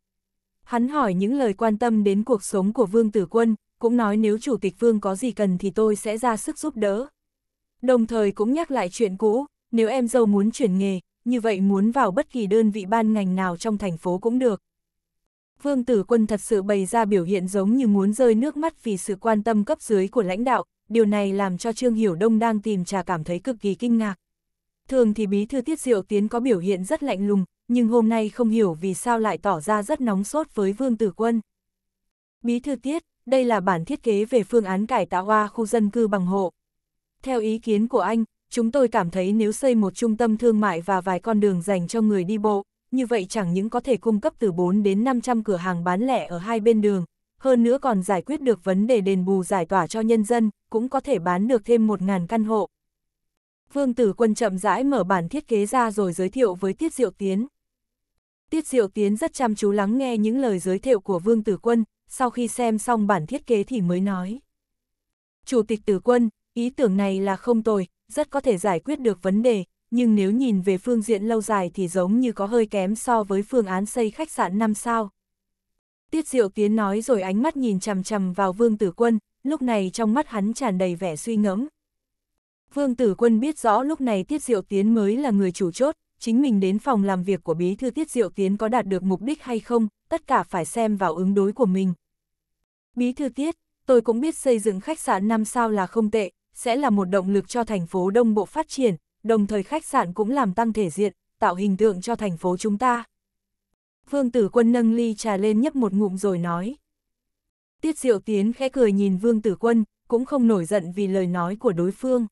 Hắn hỏi những lời quan tâm đến cuộc sống của Vương Tử Quân, cũng nói nếu Chủ tịch Vương có gì cần thì tôi sẽ ra sức giúp đỡ. Đồng thời cũng nhắc lại chuyện cũ, nếu em dâu muốn chuyển nghề, như vậy muốn vào bất kỳ đơn vị ban ngành nào trong thành phố cũng được. Vương Tử Quân thật sự bày ra biểu hiện giống như muốn rơi nước mắt vì sự quan tâm cấp dưới của lãnh đạo, điều này làm cho Trương Hiểu Đông đang tìm trà cảm thấy cực kỳ kinh ngạc. Thường thì bí thư Tiết Diệu Tiến có biểu hiện rất lạnh lùng, nhưng hôm nay không hiểu vì sao lại tỏ ra rất nóng sốt với Vương Tử Quân. Bí thư Tiết, đây là bản thiết kế về phương án cải tạo hoa khu dân cư bằng hộ. Theo ý kiến của anh, chúng tôi cảm thấy nếu xây một trung tâm thương mại và vài con đường dành cho người đi bộ, như vậy chẳng những có thể cung cấp từ 4 đến 500 cửa hàng bán lẻ ở hai bên đường, hơn nữa còn giải quyết được vấn đề đền bù giải tỏa cho nhân dân, cũng có thể bán được thêm 1.000 căn hộ. Vương Tử Quân chậm rãi mở bản thiết kế ra rồi giới thiệu với Tiết Diệu Tiến. Tiết Diệu Tiến rất chăm chú lắng nghe những lời giới thiệu của Vương Tử Quân, sau khi xem xong bản thiết kế thì mới nói. Chủ tịch Tử Quân, ý tưởng này là không tồi, rất có thể giải quyết được vấn đề, nhưng nếu nhìn về phương diện lâu dài thì giống như có hơi kém so với phương án xây khách sạn 5 sao. Tiết Diệu Tiến nói rồi ánh mắt nhìn chằm chằm vào Vương Tử Quân, lúc này trong mắt hắn tràn đầy vẻ suy ngẫm. Vương Tử Quân biết rõ lúc này Tiết Diệu Tiến mới là người chủ chốt, chính mình đến phòng làm việc của bí thư Tiết Diệu Tiến có đạt được mục đích hay không, tất cả phải xem vào ứng đối của mình. Bí thư Tiết, tôi cũng biết xây dựng khách sạn 5 sao là không tệ, sẽ là một động lực cho thành phố Đông Bộ phát triển, đồng thời khách sạn cũng làm tăng thể diện, tạo hình tượng cho thành phố chúng ta. Vương tử quân nâng ly trà lên nhấp một ngụm rồi nói. Tiết diệu tiến khẽ cười nhìn vương tử quân, cũng không nổi giận vì lời nói của đối phương.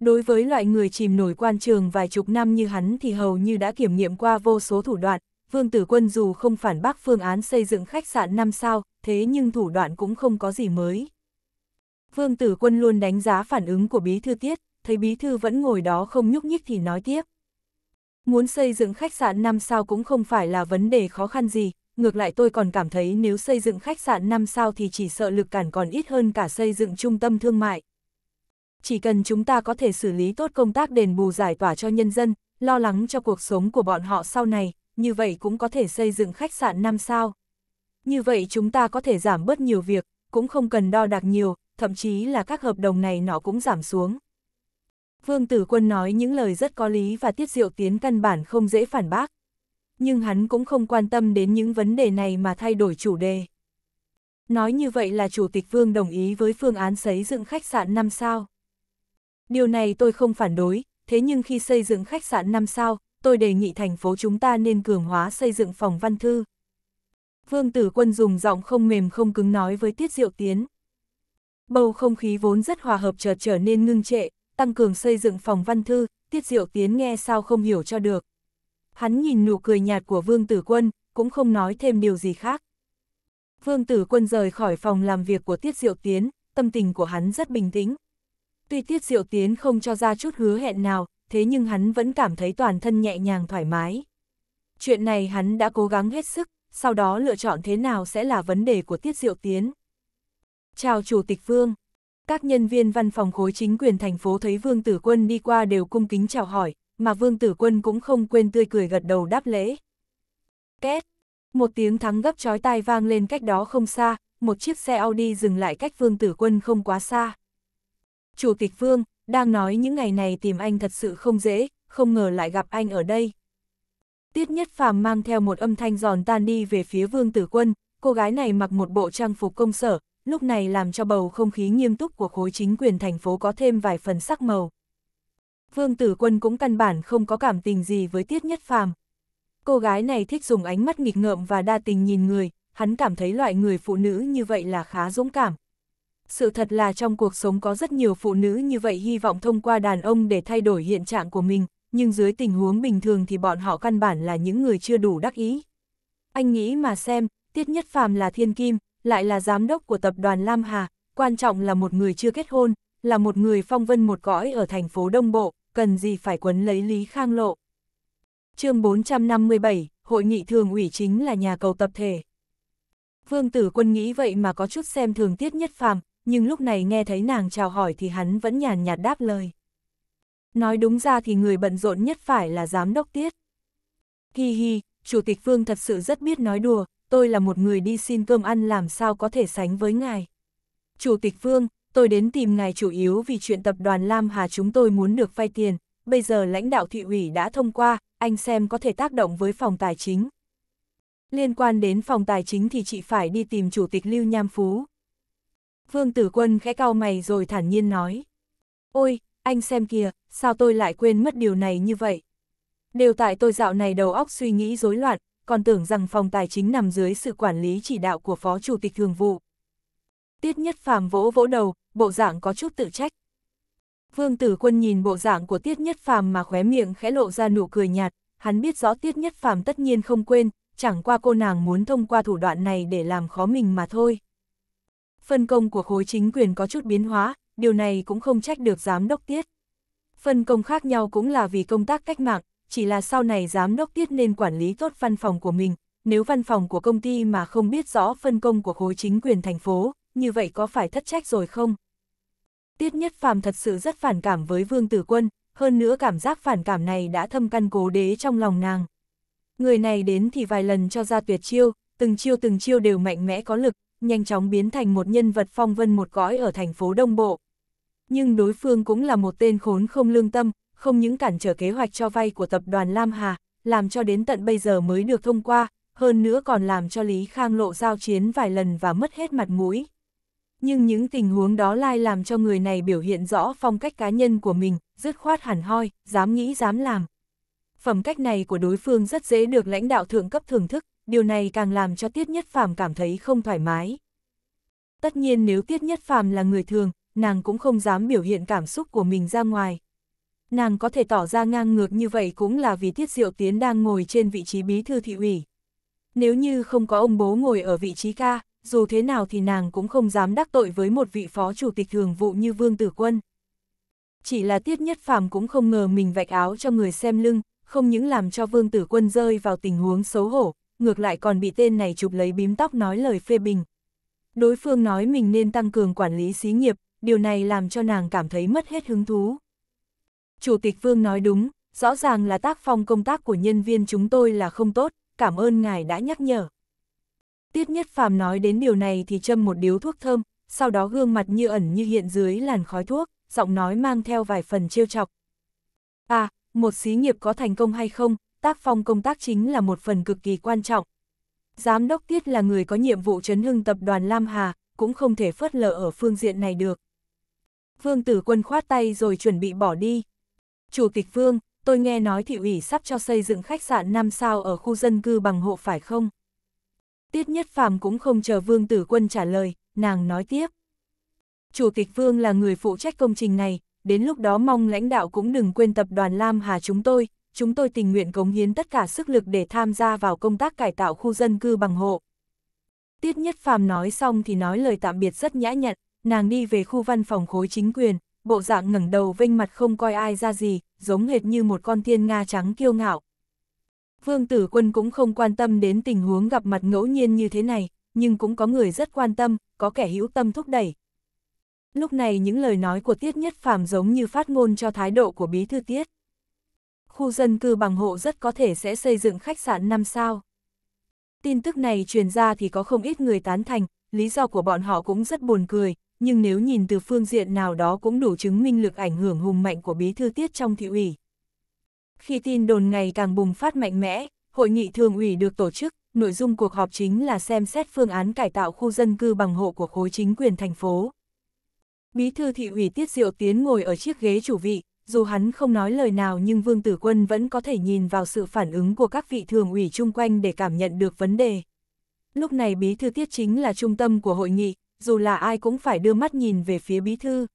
Đối với loại người chìm nổi quan trường vài chục năm như hắn thì hầu như đã kiểm nghiệm qua vô số thủ đoạn, Vương Tử Quân dù không phản bác phương án xây dựng khách sạn 5 sao, thế nhưng thủ đoạn cũng không có gì mới. Vương Tử Quân luôn đánh giá phản ứng của Bí Thư Tiết, thấy bí thư vẫn ngồi đó không nhúc nhích thì nói tiếp. Muốn xây dựng khách sạn 5 sao cũng không phải là vấn đề khó khăn gì, ngược lại tôi còn cảm thấy nếu xây dựng khách sạn 5 sao thì chỉ sợ lực cản còn ít hơn cả xây dựng trung tâm thương mại. Chỉ cần chúng ta có thể xử lý tốt công tác đền bù giải tỏa cho nhân dân, lo lắng cho cuộc sống của bọn họ sau này, như vậy cũng có thể xây dựng khách sạn 5 sao. Như vậy chúng ta có thể giảm bớt nhiều việc, cũng không cần đo đạc nhiều, thậm chí là các hợp đồng này nó cũng giảm xuống. Vương Tử Quân nói những lời rất có lý và Tiết Diệu Tiến căn bản không dễ phản bác. Nhưng hắn cũng không quan tâm đến những vấn đề này mà thay đổi chủ đề. Nói như vậy là Chủ tịch Vương đồng ý với phương án xây dựng khách sạn 5 sao. Điều này tôi không phản đối, thế nhưng khi xây dựng khách sạn 5 sao, tôi đề nghị thành phố chúng ta nên cường hóa xây dựng phòng văn thư. Vương Tử Quân dùng giọng không mềm không cứng nói với Tiết Diệu Tiến. Bầu không khí vốn rất hòa hợp chợt trở nên ngưng trệ, tăng cường xây dựng phòng văn thư, tiết diệu tiến nghe sao không hiểu cho được. Hắn nhìn nụ cười nhạt của Vương Tử Quân, cũng không nói thêm điều gì khác. Vương Tử Quân rời khỏi phòng làm việc của Tiết Diệu Tiến, tâm tình của hắn rất bình tĩnh. Tuy Tiết Diệu Tiến không cho ra chút hứa hẹn nào, thế nhưng hắn vẫn cảm thấy toàn thân nhẹ nhàng thoải mái. Chuyện này hắn đã cố gắng hết sức, sau đó lựa chọn thế nào sẽ là vấn đề của Tiết Diệu Tiến. Chào Chủ tịch Vương. Các nhân viên văn phòng khối chính quyền thành phố thấy Vương Tử Quân đi qua đều cung kính chào hỏi, mà Vương Tử Quân cũng không quên tươi cười gật đầu đáp lễ. Két! Một tiếng thắng gấp chói tai vang lên cách đó không xa, một chiếc xe Audi dừng lại cách Vương Tử Quân không quá xa. Chủ tịch Vương, đang nói những ngày này tìm anh thật sự không dễ, không ngờ lại gặp anh ở đây. Tiết Nhất Phàm mang theo một âm thanh giòn tan đi về phía Vương Tử Quân, cô gái này mặc một bộ trang phục công sở, lúc này làm cho bầu không khí nghiêm túc của khối chính quyền thành phố có thêm vài phần sắc màu. Vương Tử Quân cũng căn bản không có cảm tình gì với Tiết Nhất Phàm. Cô gái này thích dùng ánh mắt nghịch ngợm và đa tình nhìn người, hắn cảm thấy loại người phụ nữ như vậy là khá dũng cảm. Sự thật là trong cuộc sống có rất nhiều phụ nữ như vậy hy vọng thông qua đàn ông để thay đổi hiện trạng của mình, nhưng dưới tình huống bình thường thì bọn họ căn bản là những người chưa đủ đắc ý. Anh nghĩ mà xem, Tiết Nhất Phàm là thiên kim, lại là giám đốc của tập đoàn Lam Hà, quan trọng là một người chưa kết hôn, là một người phong vân một cõi ở thành phố Đông Bộ, cần gì phải quấn lấy Lý Khang Lộ. chương 457, Hội nghị thường ủy chính là nhà cầu tập thể. Vương tử quân nghĩ vậy mà có chút xem thường tiết nhất phàm, nhưng lúc này nghe thấy nàng chào hỏi thì hắn vẫn nhàn nhạt đáp lời. Nói đúng ra thì người bận rộn nhất phải là giám đốc tiết. Hi hi, chủ tịch vương thật sự rất biết nói đùa, tôi là một người đi xin cơm ăn làm sao có thể sánh với ngài. Chủ tịch Vương, tôi đến tìm ngài chủ yếu vì chuyện tập đoàn Lam Hà chúng tôi muốn được vay tiền, bây giờ lãnh đạo thị ủy đã thông qua, anh xem có thể tác động với phòng tài chính. Liên quan đến phòng tài chính thì chị phải đi tìm chủ tịch Lưu Nham Phú. Vương Tử Quân khẽ cau mày rồi thản nhiên nói. Ôi, anh xem kìa, sao tôi lại quên mất điều này như vậy? Đều tại tôi dạo này đầu óc suy nghĩ rối loạn, còn tưởng rằng phòng tài chính nằm dưới sự quản lý chỉ đạo của Phó Chủ tịch Thường vụ. Tiết Nhất Phàm vỗ vỗ đầu, bộ dạng có chút tự trách. Vương Tử Quân nhìn bộ dạng của Tiết Nhất Phàm mà khóe miệng khẽ lộ ra nụ cười nhạt, hắn biết rõ Tiết Nhất Phàm tất nhiên không quên, chẳng qua cô nàng muốn thông qua thủ đoạn này để làm khó mình mà thôi. Phân công của khối chính quyền có chút biến hóa, điều này cũng không trách được giám đốc Tiết. Phân công khác nhau cũng là vì công tác cách mạng, chỉ là sau này giám đốc tiết nên quản lý tốt văn phòng của mình, nếu văn phòng của công ty mà không biết rõ phân công của khối chính quyền thành phố, như vậy có phải thất trách rồi không? Tiết Nhất Phàm thật sự rất phản cảm với Vương Tử Quân, hơn nữa cảm giác phản cảm này đã thâm căn cố đế trong lòng nàng. Người này đến thì vài lần cho ra tuyệt chiêu, từng chiêu từng chiêu đều mạnh mẽ có lực, nhanh chóng biến thành một nhân vật phong vân một cõi ở thành phố Đông Bộ. Nhưng đối phương cũng là một tên khốn không lương tâm, không những cản trở kế hoạch cho vay của tập đoàn Lam Hà, làm cho đến tận bây giờ mới được thông qua, hơn nữa còn làm cho Lý Khang lộ giao chiến vài lần và mất hết mặt mũi. Nhưng những tình huống đó lại làm cho người này biểu hiện rõ phong cách cá nhân của mình, dứt khoát hẳn hoi, dám nghĩ dám làm. Phẩm cách này của đối phương rất dễ được lãnh đạo thượng cấp thưởng thức, điều này càng làm cho Tiết Nhất Phàm cảm thấy không thoải mái. Tất nhiên nếu Tiết Nhất Phàm là người thường, nàng cũng không dám biểu hiện cảm xúc của mình ra ngoài, nàng có thể tỏ ra ngang ngược như vậy cũng là vì Tiết Diệu Tiến đang ngồi trên vị trí bí thư thị ủy. Nếu như không có ông bố ngồi ở vị trí ca, dù thế nào thì nàng cũng không dám đắc tội với một vị phó chủ tịch thường vụ như Vương Tử Quân. Chỉ là Tiết Nhất Phàm cũng không ngờ mình vạch áo cho người xem lưng, không những làm cho Vương Tử Quân rơi vào tình huống xấu hổ, ngược lại còn bị tên này chụp lấy bím tóc nói lời phê bình. Đối phương nói mình nên tăng cường quản lý xí nghiệp, điều này làm cho nàng cảm thấy mất hết hứng thú. Chủ tịch Vương nói đúng, rõ ràng là tác phong công tác của nhân viên chúng tôi là không tốt, cảm ơn ngài đã nhắc nhở. Tiết Nhất Phàm nói đến điều này thì châm một điếu thuốc thơm, sau đó gương mặt như ẩn như hiện dưới làn khói thuốc, giọng nói mang theo vài phần trêu chọc. À, một xí nghiệp có thành công hay không, tác phong công tác chính là một phần cực kỳ quan trọng. Giám đốc Tiết là người có nhiệm vụ chấn hưng tập đoàn Lam Hà, cũng không thể phớt lờ ở phương diện này được. Vương tử quân khoát tay rồi chuẩn bị bỏ đi, Chủ tịch Vương, tôi nghe nói thị ủy sắp cho xây dựng khách sạn 5 sao ở khu dân cư bằng hộ phải không? Tiết Nhất Phàm cũng không chờ Vương Tử Quân trả lời, nàng nói tiếp. Chủ tịch Vương là người phụ trách công trình này, đến lúc đó mong lãnh đạo cũng đừng quên tập đoàn Lam Hà chúng tôi, chúng tôi tình nguyện cống hiến tất cả sức lực để tham gia vào công tác cải tạo khu dân cư bằng hộ. Tiết Nhất Phàm nói xong thì nói lời tạm biệt rất nhã nhặn, nàng đi về khu văn phòng khối chính quyền, bộ dạng ngẩng đầu vênh mặt không coi ai ra gì, giống hệt như một con thiên nga trắng kiêu ngạo. Vương Tử Quân cũng không quan tâm đến tình huống gặp mặt ngẫu nhiên như thế này, nhưng cũng có người rất quan tâm, có kẻ hữu tâm thúc đẩy. Lúc này những lời nói của Tiết Nhất Phàm giống như phát ngôn cho thái độ của Bí Thư Tiết. Khu dân cư bằng hộ rất có thể sẽ xây dựng khách sạn 5 sao. Tin tức này truyền ra thì có không ít người tán thành, lý do của bọn họ cũng rất buồn cười, nhưng nếu nhìn từ phương diện nào đó cũng đủ chứng minh lực ảnh hưởng hùng mạnh của bí thư tiết trong thị ủy. Khi tin đồn ngày càng bùng phát mạnh mẽ, hội nghị thường ủy được tổ chức, nội dung cuộc họp chính là xem xét phương án cải tạo khu dân cư bằng hộ của khối chính quyền thành phố. Bí thư thị ủy Tiết Diệu Tiến ngồi ở chiếc ghế chủ vị, dù hắn không nói lời nào nhưng Vương Tử Quân vẫn có thể nhìn vào sự phản ứng của các vị thường ủy chung quanh để cảm nhận được vấn đề. Lúc này bí thư tiết chính là trung tâm của hội nghị, dù là ai cũng phải đưa mắt nhìn về phía bí thư.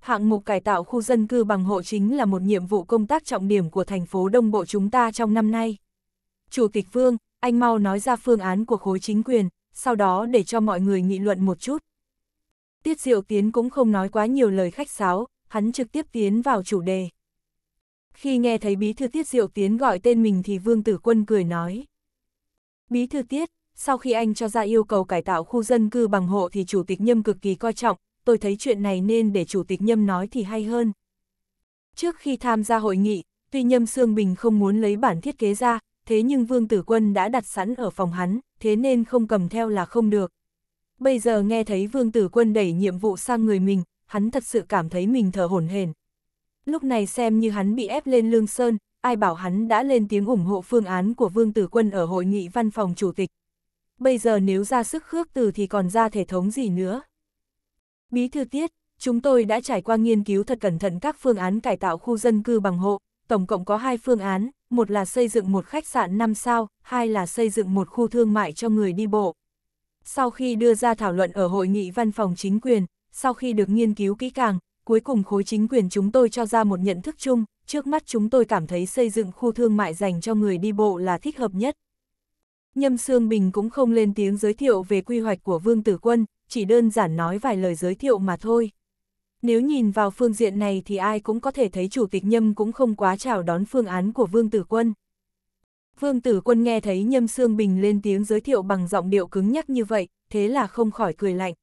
Hạng mục cải tạo khu dân cư bằng hộ chính là một nhiệm vụ công tác trọng điểm của thành phố Đông Bộ chúng ta trong năm nay. Chủ tịch Vương, anh mau nói ra phương án của khối chính quyền, sau đó để cho mọi người nghị luận một chút. Tiết Diệu Tiến cũng không nói quá nhiều lời khách sáo, hắn trực tiếp tiến vào chủ đề. Khi nghe thấy Bí Thư Tiết Diệu Tiến gọi tên mình thì Vương Tử Quân cười nói. Bí Thư Tiết, sau khi anh cho ra yêu cầu cải tạo khu dân cư bằng hộ thì Chủ tịch Nhâm cực kỳ coi trọng, tôi thấy chuyện này nên để Chủ tịch Nhâm nói thì hay hơn. Trước khi tham gia hội nghị, tuy Nhâm Sương Bình không muốn lấy bản thiết kế ra, thế nhưng Vương Tử Quân đã đặt sẵn ở phòng hắn, thế nên không cầm theo là không được. Bây giờ nghe thấy Vương Tử Quân đẩy nhiệm vụ sang người mình, hắn thật sự cảm thấy mình thở hổn hển. Lúc này xem như hắn bị ép lên lương sơn, ai bảo hắn đã lên tiếng ủng hộ phương án của Vương Tử Quân ở hội nghị văn phòng chủ tịch, bây giờ nếu ra sức khước từ thì còn ra thể thống gì nữa. Bí thư tiết, chúng tôi đã trải qua nghiên cứu thật cẩn thận các phương án cải tạo khu dân cư bằng hộ, tổng cộng có hai phương án, một là xây dựng một khách sạn 5 sao, hai là xây dựng một khu thương mại cho người đi bộ. Sau khi đưa ra thảo luận ở hội nghị văn phòng chính quyền, sau khi được nghiên cứu kỹ càng, cuối cùng khối chính quyền chúng tôi cho ra một nhận thức chung, trước mắt chúng tôi cảm thấy xây dựng khu thương mại dành cho người đi bộ là thích hợp nhất. Nhâm Sương Bình cũng không lên tiếng giới thiệu về quy hoạch của Vương Tử Quân, chỉ đơn giản nói vài lời giới thiệu mà thôi. Nếu nhìn vào phương diện này thì ai cũng có thể thấy Chủ tịch Nhâm cũng không quá chào đón phương án của Vương Tử Quân. Vương Tử Quân nghe thấy Nhâm Sương Bình lên tiếng giới thiệu bằng giọng điệu cứng nhắc như vậy, thế là không khỏi cười lạnh.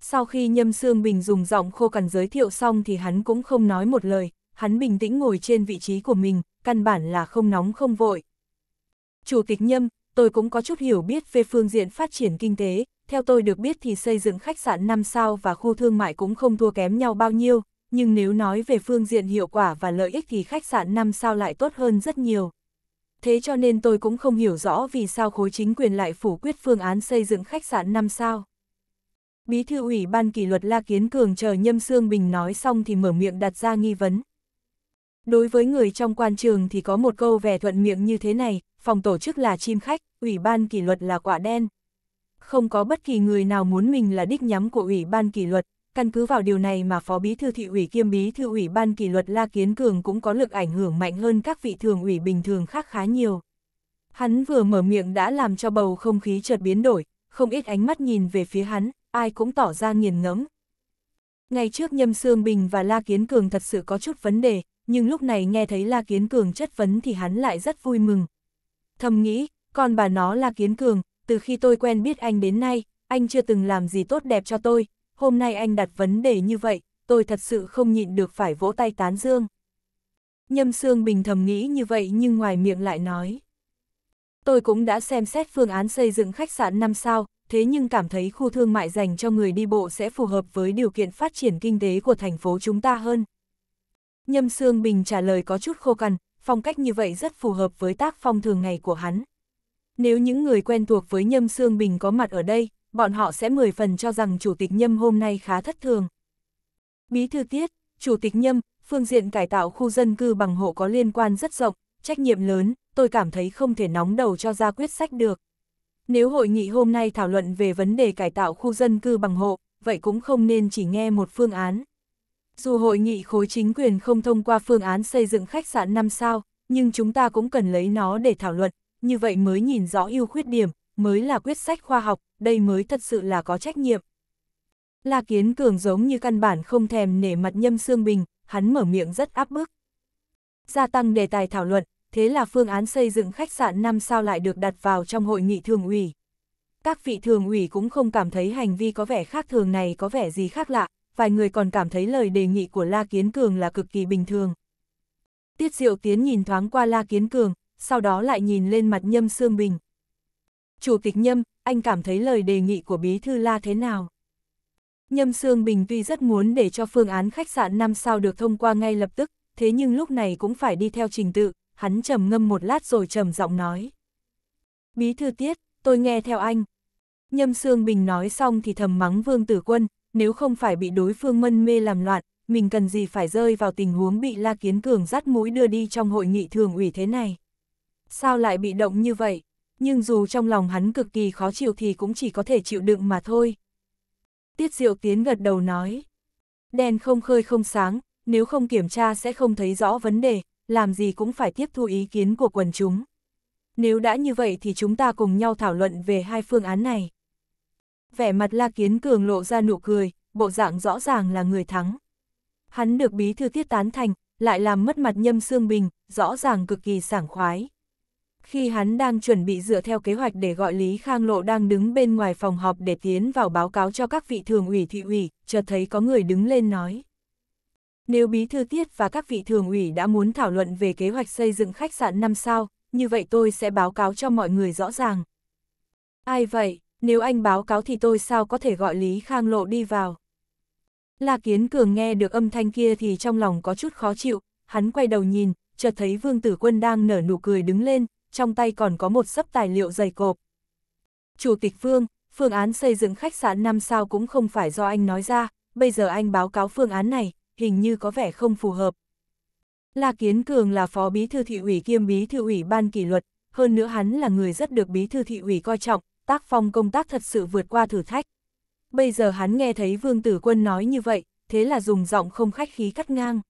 Sau khi Nhâm Sương Bình dùng giọng khô cằn giới thiệu xong thì hắn cũng không nói một lời, hắn bình tĩnh ngồi trên vị trí của mình, căn bản là không nóng không vội. Chủ tịch Nhâm, tôi cũng có chút hiểu biết về phương diện phát triển kinh tế, theo tôi được biết thì xây dựng khách sạn 5 sao và khu thương mại cũng không thua kém nhau bao nhiêu, nhưng nếu nói về phương diện hiệu quả và lợi ích thì khách sạn 5 sao lại tốt hơn rất nhiều. Thế cho nên tôi cũng không hiểu rõ vì sao khối chính quyền lại phủ quyết phương án xây dựng khách sạn 5 sao. Bí thư ủy ban kỷ luật La Kiến Cường chờ Nhâm Sương Bình nói xong thì mở miệng đặt ra nghi vấn, Đối với người trong quan trường thì có một câu vẻ thuận miệng như thế này, phòng tổ chức là chim khách, ủy ban kỷ luật là quả đen. Không có bất kỳ người nào muốn mình là đích nhắm của ủy ban kỷ luật, căn cứ vào điều này mà Phó Bí Thư Thị ủy kiêm Bí Thư ủy ban kỷ luật La Kiến Cường cũng có lực ảnh hưởng mạnh hơn các vị thường ủy bình thường khác khá nhiều. Hắn vừa mở miệng đã làm cho bầu không khí chợt biến đổi, không ít ánh mắt nhìn về phía hắn, ai cũng tỏ ra nghiền ngẫm. Ngày trước Nhâm Sương Bình và La Kiến Cường thật sự có chút vấn đề, nhưng lúc này nghe thấy La Kiến Cường chất vấn thì hắn lại rất vui mừng. Thầm nghĩ, còn bà nó La Kiến Cường, từ khi tôi quen biết anh đến nay, anh chưa từng làm gì tốt đẹp cho tôi, hôm nay anh đặt vấn đề như vậy, tôi thật sự không nhịn được phải vỗ tay tán dương. Nhâm Sương Bình thầm nghĩ như vậy nhưng ngoài miệng lại nói. Tôi cũng đã xem xét phương án xây dựng khách sạn 5 sao, thế nhưng cảm thấy khu thương mại dành cho người đi bộ sẽ phù hợp với điều kiện phát triển kinh tế của thành phố chúng ta hơn. Nhâm Sương Bình trả lời có chút khô cằn, phong cách như vậy rất phù hợp với tác phong thường ngày của hắn. Nếu những người quen thuộc với Nhâm Sương Bình có mặt ở đây, bọn họ sẽ mười phần cho rằng Chủ tịch Nhâm hôm nay khá thất thường. Bí thư tiết, Chủ tịch Nhâm, phương diện cải tạo khu dân cư bằng hộ có liên quan rất rộng, trách nhiệm lớn, tôi cảm thấy không thể nóng đầu cho ra quyết sách được. Nếu hội nghị hôm nay thảo luận về vấn đề cải tạo khu dân cư bằng hộ, vậy cũng không nên chỉ nghe một phương án. Dù hội nghị khối chính quyền không thông qua phương án xây dựng khách sạn 5 sao, nhưng chúng ta cũng cần lấy nó để thảo luận, như vậy mới nhìn rõ ưu khuyết điểm, mới là quyết sách khoa học, đây mới thật sự là có trách nhiệm. La Kiến Cường giống như căn bản không thèm nể mặt Nhâm xương Bình, hắn mở miệng rất áp bức. Gia tăng đề tài thảo luận, thế là phương án xây dựng khách sạn 5 sao lại được đặt vào trong hội nghị thường ủy. Các vị thường ủy cũng không cảm thấy hành vi có vẻ khác thường này có vẻ gì khác lạ, vài người còn cảm thấy lời đề nghị của La Kiến Cường là cực kỳ bình thường. Tiết Diệu Tiến nhìn thoáng qua La Kiến Cường, sau đó lại nhìn lên mặt Nhâm Sương Bình. Chủ tịch Nhâm, anh cảm thấy lời đề nghị của Bí Thư La thế nào? Nhâm Sương Bình tuy rất muốn để cho phương án khách sạn 5 sao được thông qua ngay lập tức, thế nhưng lúc này cũng phải đi theo trình tự, hắn trầm ngâm một lát rồi trầm giọng nói. Bí Thư Tiết, tôi nghe theo anh. Nhâm Sương Bình nói xong thì thầm mắng Vương Tử Quân, nếu không phải bị đối phương mân mê làm loạn, mình cần gì phải rơi vào tình huống bị La Kiến Cường dắt mũi đưa đi trong hội nghị thường ủy thế này. Sao lại bị động như vậy? Nhưng dù trong lòng hắn cực kỳ khó chịu thì cũng chỉ có thể chịu đựng mà thôi. Tiết Diệu Tiến gật đầu nói. Đèn không khơi không sáng, nếu không kiểm tra sẽ không thấy rõ vấn đề, làm gì cũng phải tiếp thu ý kiến của quần chúng. Nếu đã như vậy thì chúng ta cùng nhau thảo luận về hai phương án này. Vẻ mặt La Kiến Cường lộ ra nụ cười, bộ dạng rõ ràng là người thắng. Hắn được bí thư tiết tán thành, lại làm mất mặt nhâm Sương bình, rõ ràng cực kỳ sảng khoái. Khi hắn đang chuẩn bị dựa theo kế hoạch để gọi Lý Khang Lộ đang đứng bên ngoài phòng họp để tiến vào báo cáo cho các vị thường ủy thị ủy, chợt thấy có người đứng lên nói. Nếu bí thư tiết và các vị thường ủy đã muốn thảo luận về kế hoạch xây dựng khách sạn năm sao, như vậy tôi sẽ báo cáo cho mọi người rõ ràng. Ai vậy? nếu anh báo cáo thì tôi sao có thể gọi Lý Khang Lộ đi vào. La Kiến Cường nghe được âm thanh kia thì trong lòng có chút khó chịu, hắn quay đầu nhìn, chợt thấy Vương Tử Quân đang nở nụ cười đứng lên, trong tay còn có một sấp tài liệu dày cộp. Chủ tịch Vương, phương án xây dựng khách sạn 5 sao cũng không phải do anh nói ra, bây giờ anh báo cáo phương án này, hình như có vẻ không phù hợp. La Kiến Cường là phó bí thư thị ủy kiêm bí thư ủy ban kỷ luật, hơn nữa hắn là người rất được bí thư thị ủy coi trọng, tác phong công tác thật sự vượt qua thử thách. Bây giờ hắn nghe thấy Vương Tử Quân nói như vậy, thế là dùng giọng không khách khí cắt ngang.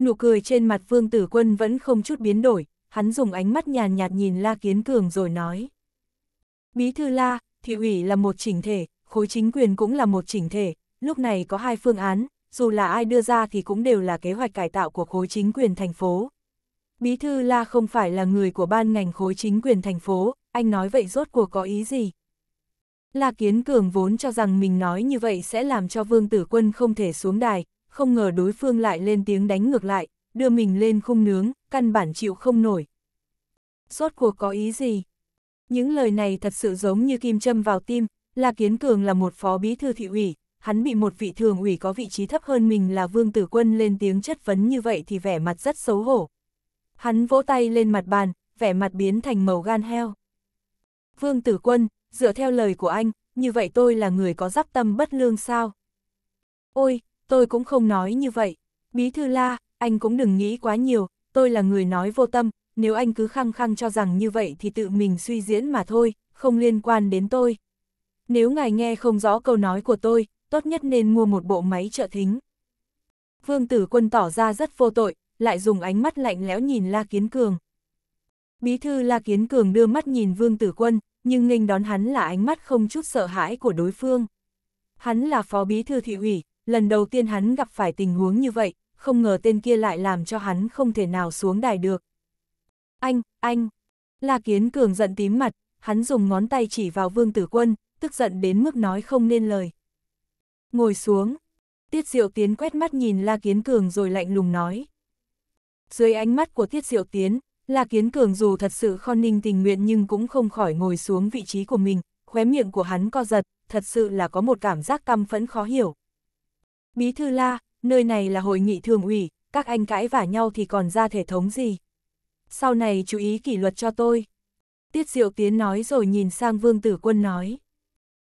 Nụ cười trên mặt Vương Tử Quân vẫn không chút biến đổi, hắn dùng ánh mắt nhàn nhạt nhìn La Kiến Cường rồi nói. Bí thư La, thị ủy là một chỉnh thể, khối chính quyền cũng là một chỉnh thể, lúc này có hai phương án, dù là ai đưa ra thì cũng đều là kế hoạch cải tạo của khối chính quyền thành phố. Bí thư La không phải là người của ban ngành khối chính quyền thành phố, anh nói vậy rốt cuộc có ý gì? La Kiến Cường vốn cho rằng mình nói như vậy sẽ làm cho Vương Tử Quân không thể xuống đài, không ngờ đối phương lại lên tiếng đánh ngược lại, đưa mình lên khung nướng, căn bản chịu không nổi. Rốt cuộc có ý gì? Những lời này thật sự giống như kim châm vào tim, La Kiến Cường là một phó bí thư thị ủy, hắn bị một vị thường ủy có vị trí thấp hơn mình là Vương Tử Quân lên tiếng chất vấn như vậy thì vẻ mặt rất xấu hổ. Hắn vỗ tay lên mặt bàn, vẻ mặt biến thành màu gan heo. Vương Tử Quân, dựa theo lời của anh, như vậy tôi là người có giáp tâm bất lương sao? Ôi, tôi cũng không nói như vậy. Bí thư la, anh cũng đừng nghĩ quá nhiều, tôi là người nói vô tâm, nếu anh cứ khăng khăng cho rằng như vậy thì tự mình suy diễn mà thôi, không liên quan đến tôi. Nếu ngài nghe không rõ câu nói của tôi, tốt nhất nên mua một bộ máy trợ thính. Vương tử quân tỏ ra rất vô tội, lại dùng ánh mắt lạnh lẽo nhìn La Kiến Cường. Bí thư La Kiến Cường đưa mắt nhìn Vương Tử Quân, nhưng nghênh đón hắn là ánh mắt không chút sợ hãi của đối phương. Hắn là phó bí thư thị ủy, lần đầu tiên hắn gặp phải tình huống như vậy, không ngờ tên kia lại làm cho hắn không thể nào xuống đài được. Anh, anh! La Kiến Cường giận tím mặt, hắn dùng ngón tay chỉ vào Vương Tử Quân, tức giận đến mức nói không nên lời. Ngồi xuống. Tiết Diệu Tiến quét mắt nhìn La Kiến Cường rồi lạnh lùng nói. Dưới ánh mắt của Tiết Diệu Tiến, La Kiến Cường dù thật sự khôn ninh tình nguyện nhưng cũng không khỏi ngồi xuống vị trí của mình, khóe miệng của hắn co giật, thật sự là có một cảm giác căm phẫn khó hiểu. Bí thư La, nơi này là hội nghị thường ủy, các anh cãi vả nhau thì còn ra thể thống gì. Sau này chú ý kỷ luật cho tôi. Tiết Diệu Tiến nói rồi nhìn sang Vương Tử Quân nói.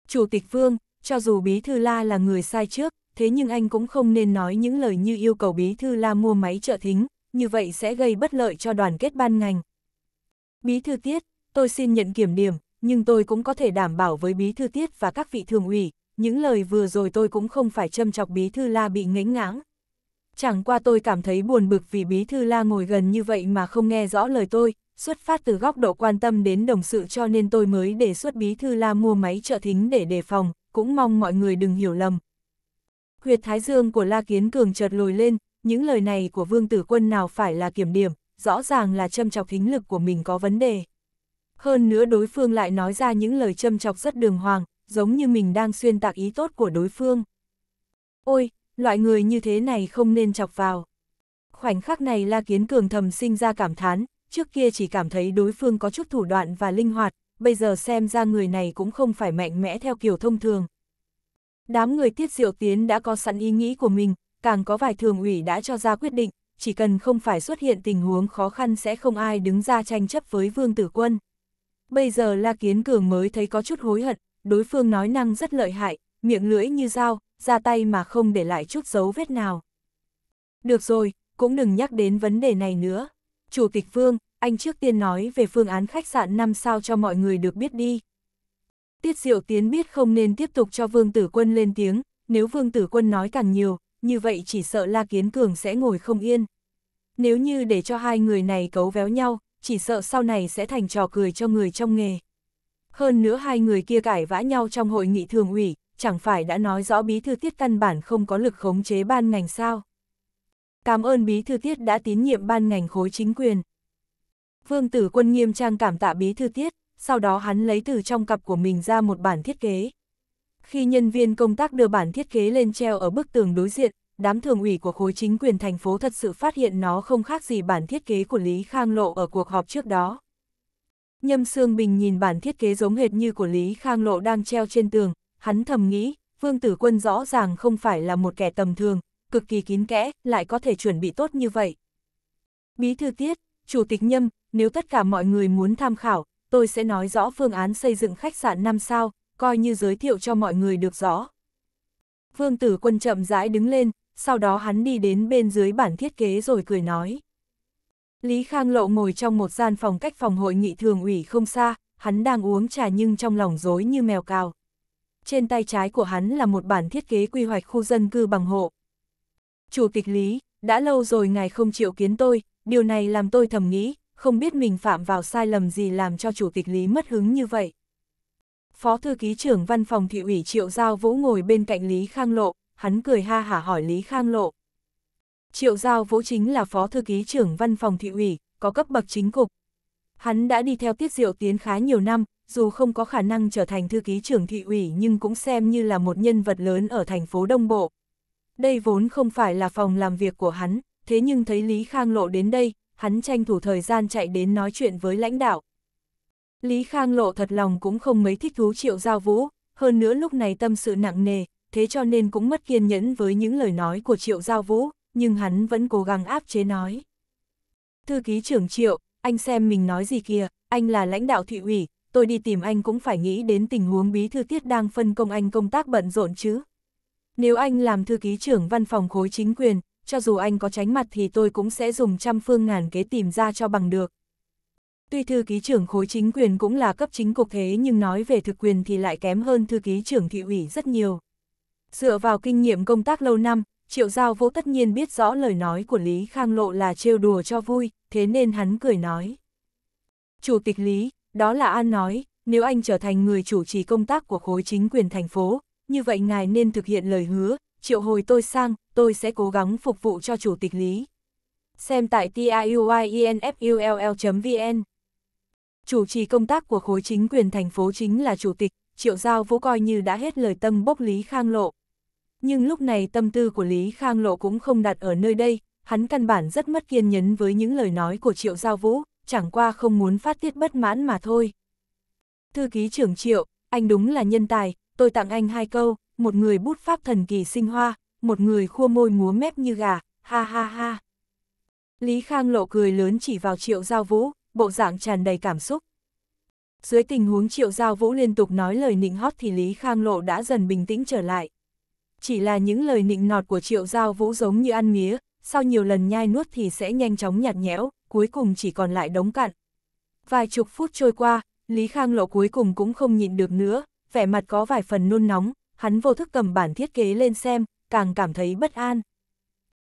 Chủ tịch Vương, cho dù Bí Thư La là người sai trước, thế nhưng anh cũng không nên nói những lời như yêu cầu Bí Thư La mua máy trợ thính, như vậy sẽ gây bất lợi cho đoàn kết ban ngành. Bí thư tiết, tôi xin nhận kiểm điểm, nhưng tôi cũng có thể đảm bảo với bí thư tiết và các vị thường ủy, những lời vừa rồi tôi cũng không phải châm chọc bí thư la bị ngánh ngáng. Chẳng qua tôi cảm thấy buồn bực vì bí thư la ngồi gần như vậy mà không nghe rõ lời tôi, xuất phát từ góc độ quan tâm đến đồng sự cho nên tôi mới đề xuất bí thư la mua máy trợ thính để đề phòng, cũng mong mọi người đừng hiểu lầm. Huyệt thái dương của la kiến cường chợt lồi lên, những lời này của Vương Tử Quân nào phải là kiểm điểm, rõ ràng là châm chọc thính lực của mình có vấn đề. Hơn nữa đối phương lại nói ra những lời châm chọc rất đường hoàng, giống như mình đang xuyên tạc ý tốt của đối phương. Ôi, loại người như thế này không nên chọc vào. Khoảnh khắc này La Kiến Cường thầm sinh ra cảm thán, trước kia chỉ cảm thấy đối phương có chút thủ đoạn và linh hoạt, bây giờ xem ra người này cũng không phải mạnh mẽ theo kiểu thông thường. Đám người tiết diệu tiến đã có sẵn ý nghĩ của mình, càng có vài thường ủy đã cho ra quyết định, chỉ cần không phải xuất hiện tình huống khó khăn sẽ không ai đứng ra tranh chấp với Vương Tử Quân. Bây giờ La Kiến Cường mới thấy có chút hối hận, đối phương nói năng rất lợi hại, miệng lưỡi như dao, ra tay mà không để lại chút dấu vết nào. Được rồi, cũng đừng nhắc đến vấn đề này nữa. Chủ tịch Vương, anh trước tiên nói về phương án khách sạn 5 sao cho mọi người được biết đi. Tiết Diệu Tiến biết không nên tiếp tục cho Vương Tử Quân lên tiếng, nếu Vương Tử Quân nói càng nhiều, như vậy chỉ sợ La Kiến Cường sẽ ngồi không yên. Nếu như để cho hai người này cấu véo nhau, chỉ sợ sau này sẽ thành trò cười cho người trong nghề. Hơn nữa hai người kia cãi vã nhau trong hội nghị thường ủy, chẳng phải đã nói rõ bí thư tiết căn bản không có lực khống chế ban ngành sao. Cảm ơn bí thư tiết đã tín nhiệm ban ngành khối chính quyền. Vương tử quân nghiêm trang cảm tạ bí thư tiết, sau đó hắn lấy từ trong cặp của mình ra một bản thiết kế. Khi nhân viên công tác đưa bản thiết kế lên treo ở bức tường đối diện, đám thường ủy của khối chính quyền thành phố thật sự phát hiện nó không khác gì bản thiết kế của Lý Khang Lộ ở cuộc họp trước đó. Nhâm Sương Bình nhìn bản thiết kế giống hệt như của Lý Khang Lộ đang treo trên tường, hắn thầm nghĩ, Vương Tử Quân rõ ràng không phải là một kẻ tầm thường, cực kỳ kín kẽ, lại có thể chuẩn bị tốt như vậy. Bí thư tiết, Chủ tịch Nhâm, nếu tất cả mọi người muốn tham khảo, tôi sẽ nói rõ phương án xây dựng khách sạn 5 sao, coi như giới thiệu cho mọi người được rõ. Vương tử quân chậm rãi đứng lên, sau đó hắn đi đến bên dưới bản thiết kế rồi cười nói. Lý Khang Lộ ngồi trong một gian phòng cách phòng hội nghị thường ủy không xa, hắn đang uống trà nhưng trong lòng rối như mèo cào. Trên tay trái của hắn là một bản thiết kế quy hoạch khu dân cư bằng hộ. Chủ tịch Lý, đã lâu rồi ngài không chịu kiến tôi, điều này làm tôi thầm nghĩ, không biết mình phạm vào sai lầm gì làm cho chủ tịch Lý mất hứng như vậy. Phó thư ký trưởng văn phòng thị ủy Triệu Giao Vũ ngồi bên cạnh Lý Khang Lộ, hắn cười ha hả hỏi Lý Khang Lộ. Triệu Giao Vũ chính là phó thư ký trưởng văn phòng thị ủy, có cấp bậc chính cục. Hắn đã đi theo tiết diệu tiến khá nhiều năm, dù không có khả năng trở thành thư ký trưởng thị ủy nhưng cũng xem như là một nhân vật lớn ở thành phố Đông Bộ. Đây vốn không phải là phòng làm việc của hắn, thế nhưng thấy Lý Khang Lộ đến đây, hắn tranh thủ thời gian chạy đến nói chuyện với lãnh đạo, Lý Khang Lộ thật lòng cũng không mấy thích thú triệu giao vũ, hơn nữa lúc này tâm sự nặng nề, thế cho nên cũng mất kiên nhẫn với những lời nói của triệu giao vũ, nhưng hắn vẫn cố gắng áp chế nói. Thư ký trưởng triệu, anh xem mình nói gì kìa, anh là lãnh đạo thị ủy, tôi đi tìm anh cũng phải nghĩ đến tình huống bí thư tiết đang phân công anh công tác bận rộn chứ. Nếu anh làm thư ký trưởng văn phòng khối chính quyền, cho dù anh có tránh mặt thì tôi cũng sẽ dùng trăm phương ngàn kế tìm ra cho bằng được, Tuy thư ký trưởng khối chính quyền cũng là cấp chính cục thế nhưng nói về thực quyền thì lại kém hơn thư ký trưởng thị ủy rất nhiều. Dựa vào kinh nghiệm công tác lâu năm, Triệu Giao Vũ tất nhiên biết rõ lời nói của Lý Khang Lộ là trêu đùa cho vui, thế nên hắn cười nói. Chủ tịch Lý, đó là An nói, nếu anh trở thành người chủ trì công tác của khối chính quyền thành phố, như vậy ngài nên thực hiện lời hứa, triệu hồi tôi sang, tôi sẽ cố gắng phục vụ cho chủ tịch Lý. Xem tại tiuyenfull.vn Chủ trì công tác của khối chính quyền thành phố chính là chủ tịch, Triệu Giao Vũ coi như đã hết lời tâm bốc Lý Khang Lộ. Nhưng lúc này tâm tư của Lý Khang Lộ cũng không đặt ở nơi đây, hắn căn bản rất mất kiên nhẫn với những lời nói của Triệu Giao Vũ, chẳng qua không muốn phát tiết bất mãn mà thôi. Thư ký trưởng Triệu, anh đúng là nhân tài, tôi tặng anh hai câu, một người bút pháp thần kỳ sinh hoa, một người khua môi múa mép như gà, ha ha ha. Lý Khang Lộ cười lớn chỉ vào Triệu Giao Vũ, bộ dạng tràn đầy cảm xúc. Dưới tình huống Triệu Giao Vũ liên tục nói lời nịnh hót thì Lý Khang Lộ đã dần bình tĩnh trở lại. Chỉ là những lời nịnh nọt của Triệu Giao Vũ giống như ăn mía, sau nhiều lần nhai nuốt thì sẽ nhanh chóng nhạt nhẽo, cuối cùng chỉ còn lại đống cặn. Vài chục phút trôi qua, Lý Khang Lộ cuối cùng cũng không nhịn được nữa, vẻ mặt có vài phần nôn nóng, hắn vô thức cầm bản thiết kế lên xem, càng cảm thấy bất an.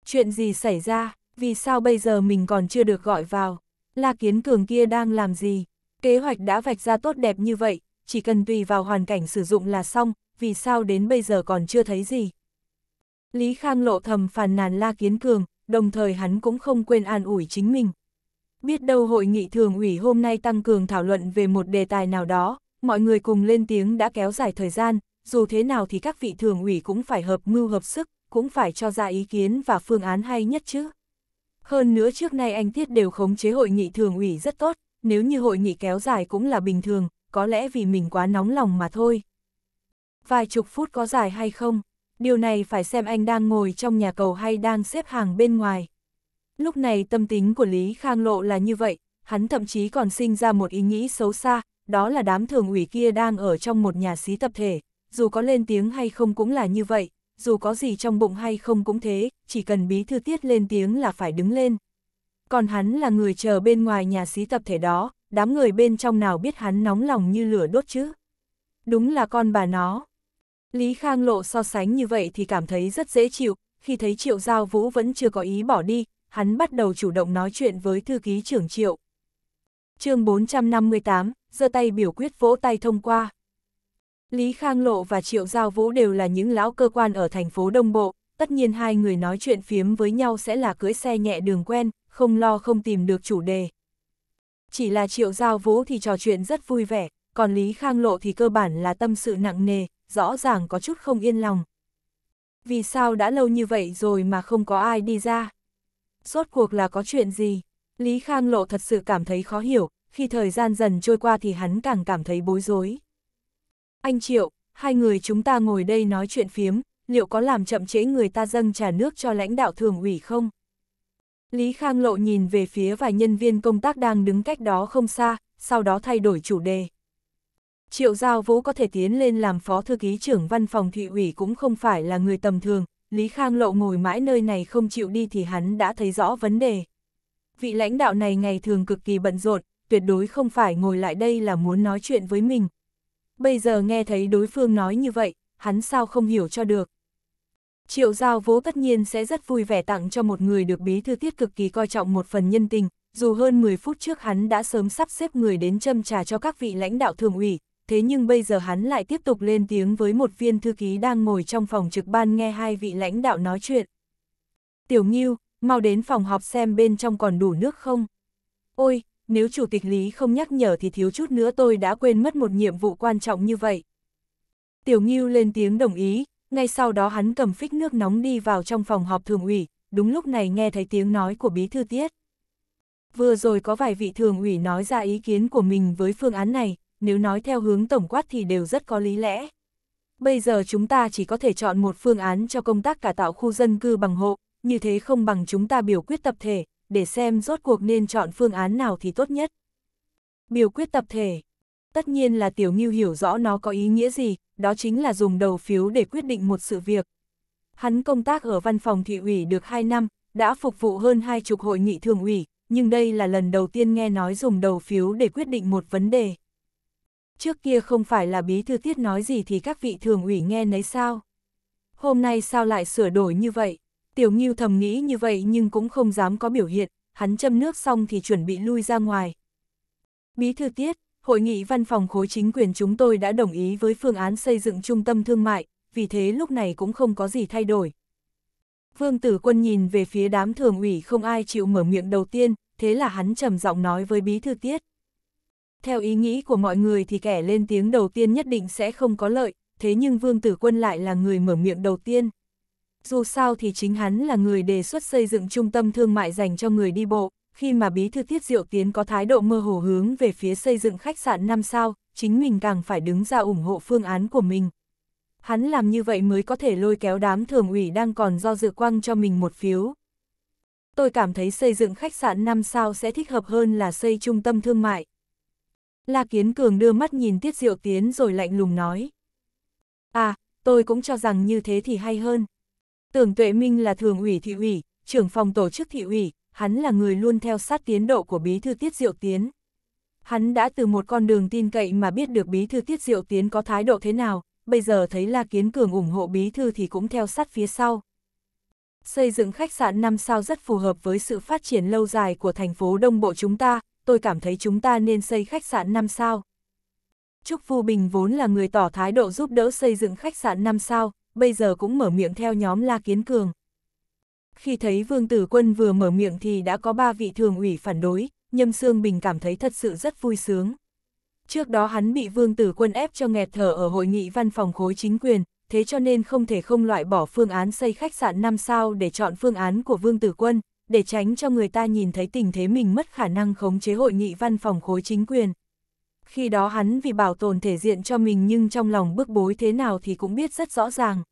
Chuyện gì xảy ra, vì sao bây giờ mình còn chưa được gọi vào? La Kiến Cường kia đang làm gì? Kế hoạch đã vạch ra tốt đẹp như vậy, chỉ cần tùy vào hoàn cảnh sử dụng là xong, vì sao đến bây giờ còn chưa thấy gì? Lý Khang lộ thầm phàn nàn La Kiến Cường, đồng thời hắn cũng không quên an ủi chính mình. Biết đâu hội nghị thường ủy hôm nay tăng cường thảo luận về một đề tài nào đó, mọi người cùng lên tiếng đã kéo dài thời gian, dù thế nào thì các vị thường ủy cũng phải hợp mưu hợp sức, cũng phải cho ra ý kiến và phương án hay nhất chứ. Hơn nữa trước nay anh Thiết đều khống chế hội nghị thường ủy rất tốt, nếu như hội nghị kéo dài cũng là bình thường, có lẽ vì mình quá nóng lòng mà thôi. Vài chục phút có dài hay không, điều này phải xem anh đang ngồi trong nhà cầu hay đang xếp hàng bên ngoài. Lúc này tâm tính của Lý Khang Lộ là như vậy, hắn thậm chí còn sinh ra một ý nghĩ xấu xa, đó là đám thường ủy kia đang ở trong một nhà xí tập thể, dù có lên tiếng hay không cũng là như vậy, dù có gì trong bụng hay không cũng thế, chỉ cần bí thư tiết lên tiếng là phải đứng lên. Còn hắn là người chờ bên ngoài nhà xí tập thể đó, đám người bên trong nào biết hắn nóng lòng như lửa đốt chứ. Đúng là con bà nó. Lý Khang Lộ so sánh như vậy thì cảm thấy rất dễ chịu, khi thấy Triệu Giao Vũ vẫn chưa có ý bỏ đi, hắn bắt đầu chủ động nói chuyện với thư ký trưởng Triệu. chương 458, giơ tay biểu quyết vỗ tay thông qua. Lý Khang Lộ và Triệu Giao Vũ đều là những lão cơ quan ở thành phố Đông Bộ, tất nhiên hai người nói chuyện phiếm với nhau sẽ là cưỡi xe nhẹ đường quen, không lo không tìm được chủ đề. Chỉ là Triệu Giao Vũ thì trò chuyện rất vui vẻ, còn Lý Khang Lộ thì cơ bản là tâm sự nặng nề, rõ ràng có chút không yên lòng. Vì sao đã lâu như vậy rồi mà không có ai đi ra? Rốt cuộc là có chuyện gì? Lý Khang Lộ thật sự cảm thấy khó hiểu, khi thời gian dần trôi qua thì hắn càng cảm thấy bối rối anh Triệu, hai người chúng ta ngồi đây nói chuyện phiếm, liệu có làm chậm trễ người ta dâng trà nước cho lãnh đạo thường ủy không? Lý Khang Lộ nhìn về phía vài nhân viên công tác đang đứng cách đó không xa, sau đó thay đổi chủ đề. Triệu Giao Vũ có thể tiến lên làm phó thư ký trưởng văn phòng thị ủy cũng không phải là người tầm thường, Lý Khang Lộ ngồi mãi nơi này không chịu đi thì hắn đã thấy rõ vấn đề. Vị lãnh đạo này ngày thường cực kỳ bận rộn, tuyệt đối không phải ngồi lại đây là muốn nói chuyện với mình, bây giờ nghe thấy đối phương nói như vậy, hắn sao không hiểu cho được. Triệu Giao Vố tất nhiên sẽ rất vui vẻ tặng cho một người được bí thư tiết cực kỳ coi trọng một phần nhân tình, dù hơn 10 phút trước hắn đã sớm sắp xếp người đến châm trà cho các vị lãnh đạo thường ủy, thế nhưng bây giờ hắn lại tiếp tục lên tiếng với một viên thư ký đang ngồi trong phòng trực ban nghe hai vị lãnh đạo nói chuyện. Tiểu Nghiêu, mau đến phòng họp xem bên trong còn đủ nước không. Ôi, nếu Chủ tịch Lý không nhắc nhở thì thiếu chút nữa tôi đã quên mất một nhiệm vụ quan trọng như vậy. Tiểu Ngưu lên tiếng đồng ý, ngay sau đó hắn cầm phích nước nóng đi vào trong phòng họp thường ủy, đúng lúc này nghe thấy tiếng nói của Bí Thư Tiết. Vừa rồi có vài vị thường ủy nói ra ý kiến của mình với phương án này, nếu nói theo hướng tổng quát thì đều rất có lý lẽ. Bây giờ chúng ta chỉ có thể chọn một phương án cho công tác cải tạo khu dân cư bằng hộ, như thế không bằng chúng ta biểu quyết tập thể, để xem rốt cuộc nên chọn phương án nào thì tốt nhất. Biểu quyết tập thể Tất nhiên là Tiểu Ngưu hiểu rõ nó có ý nghĩa gì, đó chính là dùng đầu phiếu để quyết định một sự việc. Hắn công tác ở văn phòng thị ủy được 2 năm, đã phục vụ hơn hai chục hội nghị thường ủy, nhưng đây là lần đầu tiên nghe nói dùng đầu phiếu để quyết định một vấn đề. Trước kia không phải là bí thư tiết nói gì thì các vị thường ủy nghe nấy sao. Hôm nay sao lại sửa đổi như vậy? Tiểu Ngưu thầm nghĩ như vậy nhưng cũng không dám có biểu hiện, hắn châm nước xong thì chuẩn bị lui ra ngoài. Bí thư tiết, hội nghị văn phòng khối chính quyền chúng tôi đã đồng ý với phương án xây dựng trung tâm thương mại, vì thế lúc này cũng không có gì thay đổi. Vương Tử Quân nhìn về phía đám thường ủy không ai chịu mở miệng đầu tiên, thế là hắn trầm giọng nói với bí thư tiết. Theo ý nghĩ của mọi người thì kẻ lên tiếng đầu tiên nhất định sẽ không có lợi, thế nhưng Vương Tử Quân lại là người mở miệng đầu tiên dù sao thì chính hắn là người đề xuất xây dựng trung tâm thương mại dành cho người đi bộ, khi mà bí thư Tiết Diệu Tiến có thái độ mơ hồ hướng về phía xây dựng khách sạn 5 sao, chính mình càng phải đứng ra ủng hộ phương án của mình. Hắn làm như vậy mới có thể lôi kéo đám thường ủy đang còn do dự quăng cho mình một phiếu. Tôi cảm thấy xây dựng khách sạn 5 sao sẽ thích hợp hơn là xây trung tâm thương mại. La Kiến Cường đưa mắt nhìn Tiết Diệu Tiến rồi lạnh lùng nói. À, tôi cũng cho rằng như thế thì hay hơn. Tưởng Tuệ Minh là thường ủy thị ủy, trưởng phòng tổ chức thị ủy, hắn là người luôn theo sát tiến độ của bí thư Tiết Diệu Tiến. Hắn đã từ một con đường tin cậy mà biết được bí thư Tiết Diệu Tiến có thái độ thế nào, bây giờ thấy La Kiến Cường ủng hộ bí thư thì cũng theo sát phía sau. Xây dựng khách sạn 5 sao rất phù hợp với sự phát triển lâu dài của thành phố Đông Bộ chúng ta, tôi cảm thấy chúng ta nên xây khách sạn 5 sao. Trúc Phu Bình vốn là người tỏ thái độ giúp đỡ xây dựng khách sạn 5 sao, bây giờ cũng mở miệng theo nhóm La Kiến Cường. Khi thấy Vương Tử Quân vừa mở miệng thì đã có ba vị thường ủy phản đối, Nhâm Sương Bình cảm thấy thật sự rất vui sướng. Trước đó hắn bị Vương Tử Quân ép cho nghẹt thở ở hội nghị văn phòng khối chính quyền, thế cho nên không thể không loại bỏ phương án xây khách sạn 5 sao để chọn phương án của Vương Tử Quân, để tránh cho người ta nhìn thấy tình thế mình mất khả năng khống chế hội nghị văn phòng khối chính quyền khi đó hắn vì bảo tồn thể diện cho mình nhưng trong lòng bức bối thế nào thì cũng biết rất rõ ràng.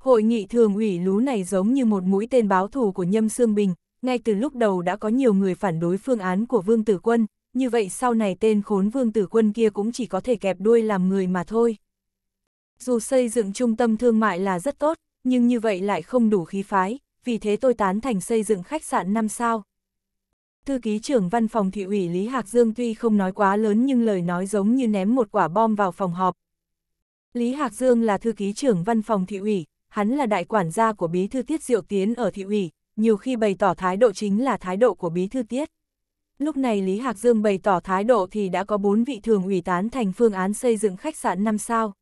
Hội nghị thường ủy lú này giống như một mũi tên báo thù của Nhâm Sương Bình, ngay từ lúc đầu đã có nhiều người phản đối phương án của Vương Tử Quân, như vậy sau này tên khốn Vương Tử Quân kia cũng chỉ có thể kẹp đuôi làm người mà thôi. Dù xây dựng trung tâm thương mại là rất tốt, nhưng như vậy lại không đủ khí phái, vì thế tôi tán thành xây dựng khách sạn 5 sao, Thư ký trưởng văn phòng thị ủy Lý Hạc Dương tuy không nói quá lớn nhưng lời nói giống như ném một quả bom vào phòng họp. Lý Hạc Dương là thư ký trưởng văn phòng thị ủy, hắn là đại quản gia của bí thư tiết diệu tiến ở thị ủy, nhiều khi bày tỏ thái độ chính là thái độ của bí thư tiết. Lúc này Lý Hạc Dương bày tỏ thái độ thì đã có bốn vị thường ủy tán thành phương án xây dựng khách sạn 5 sao.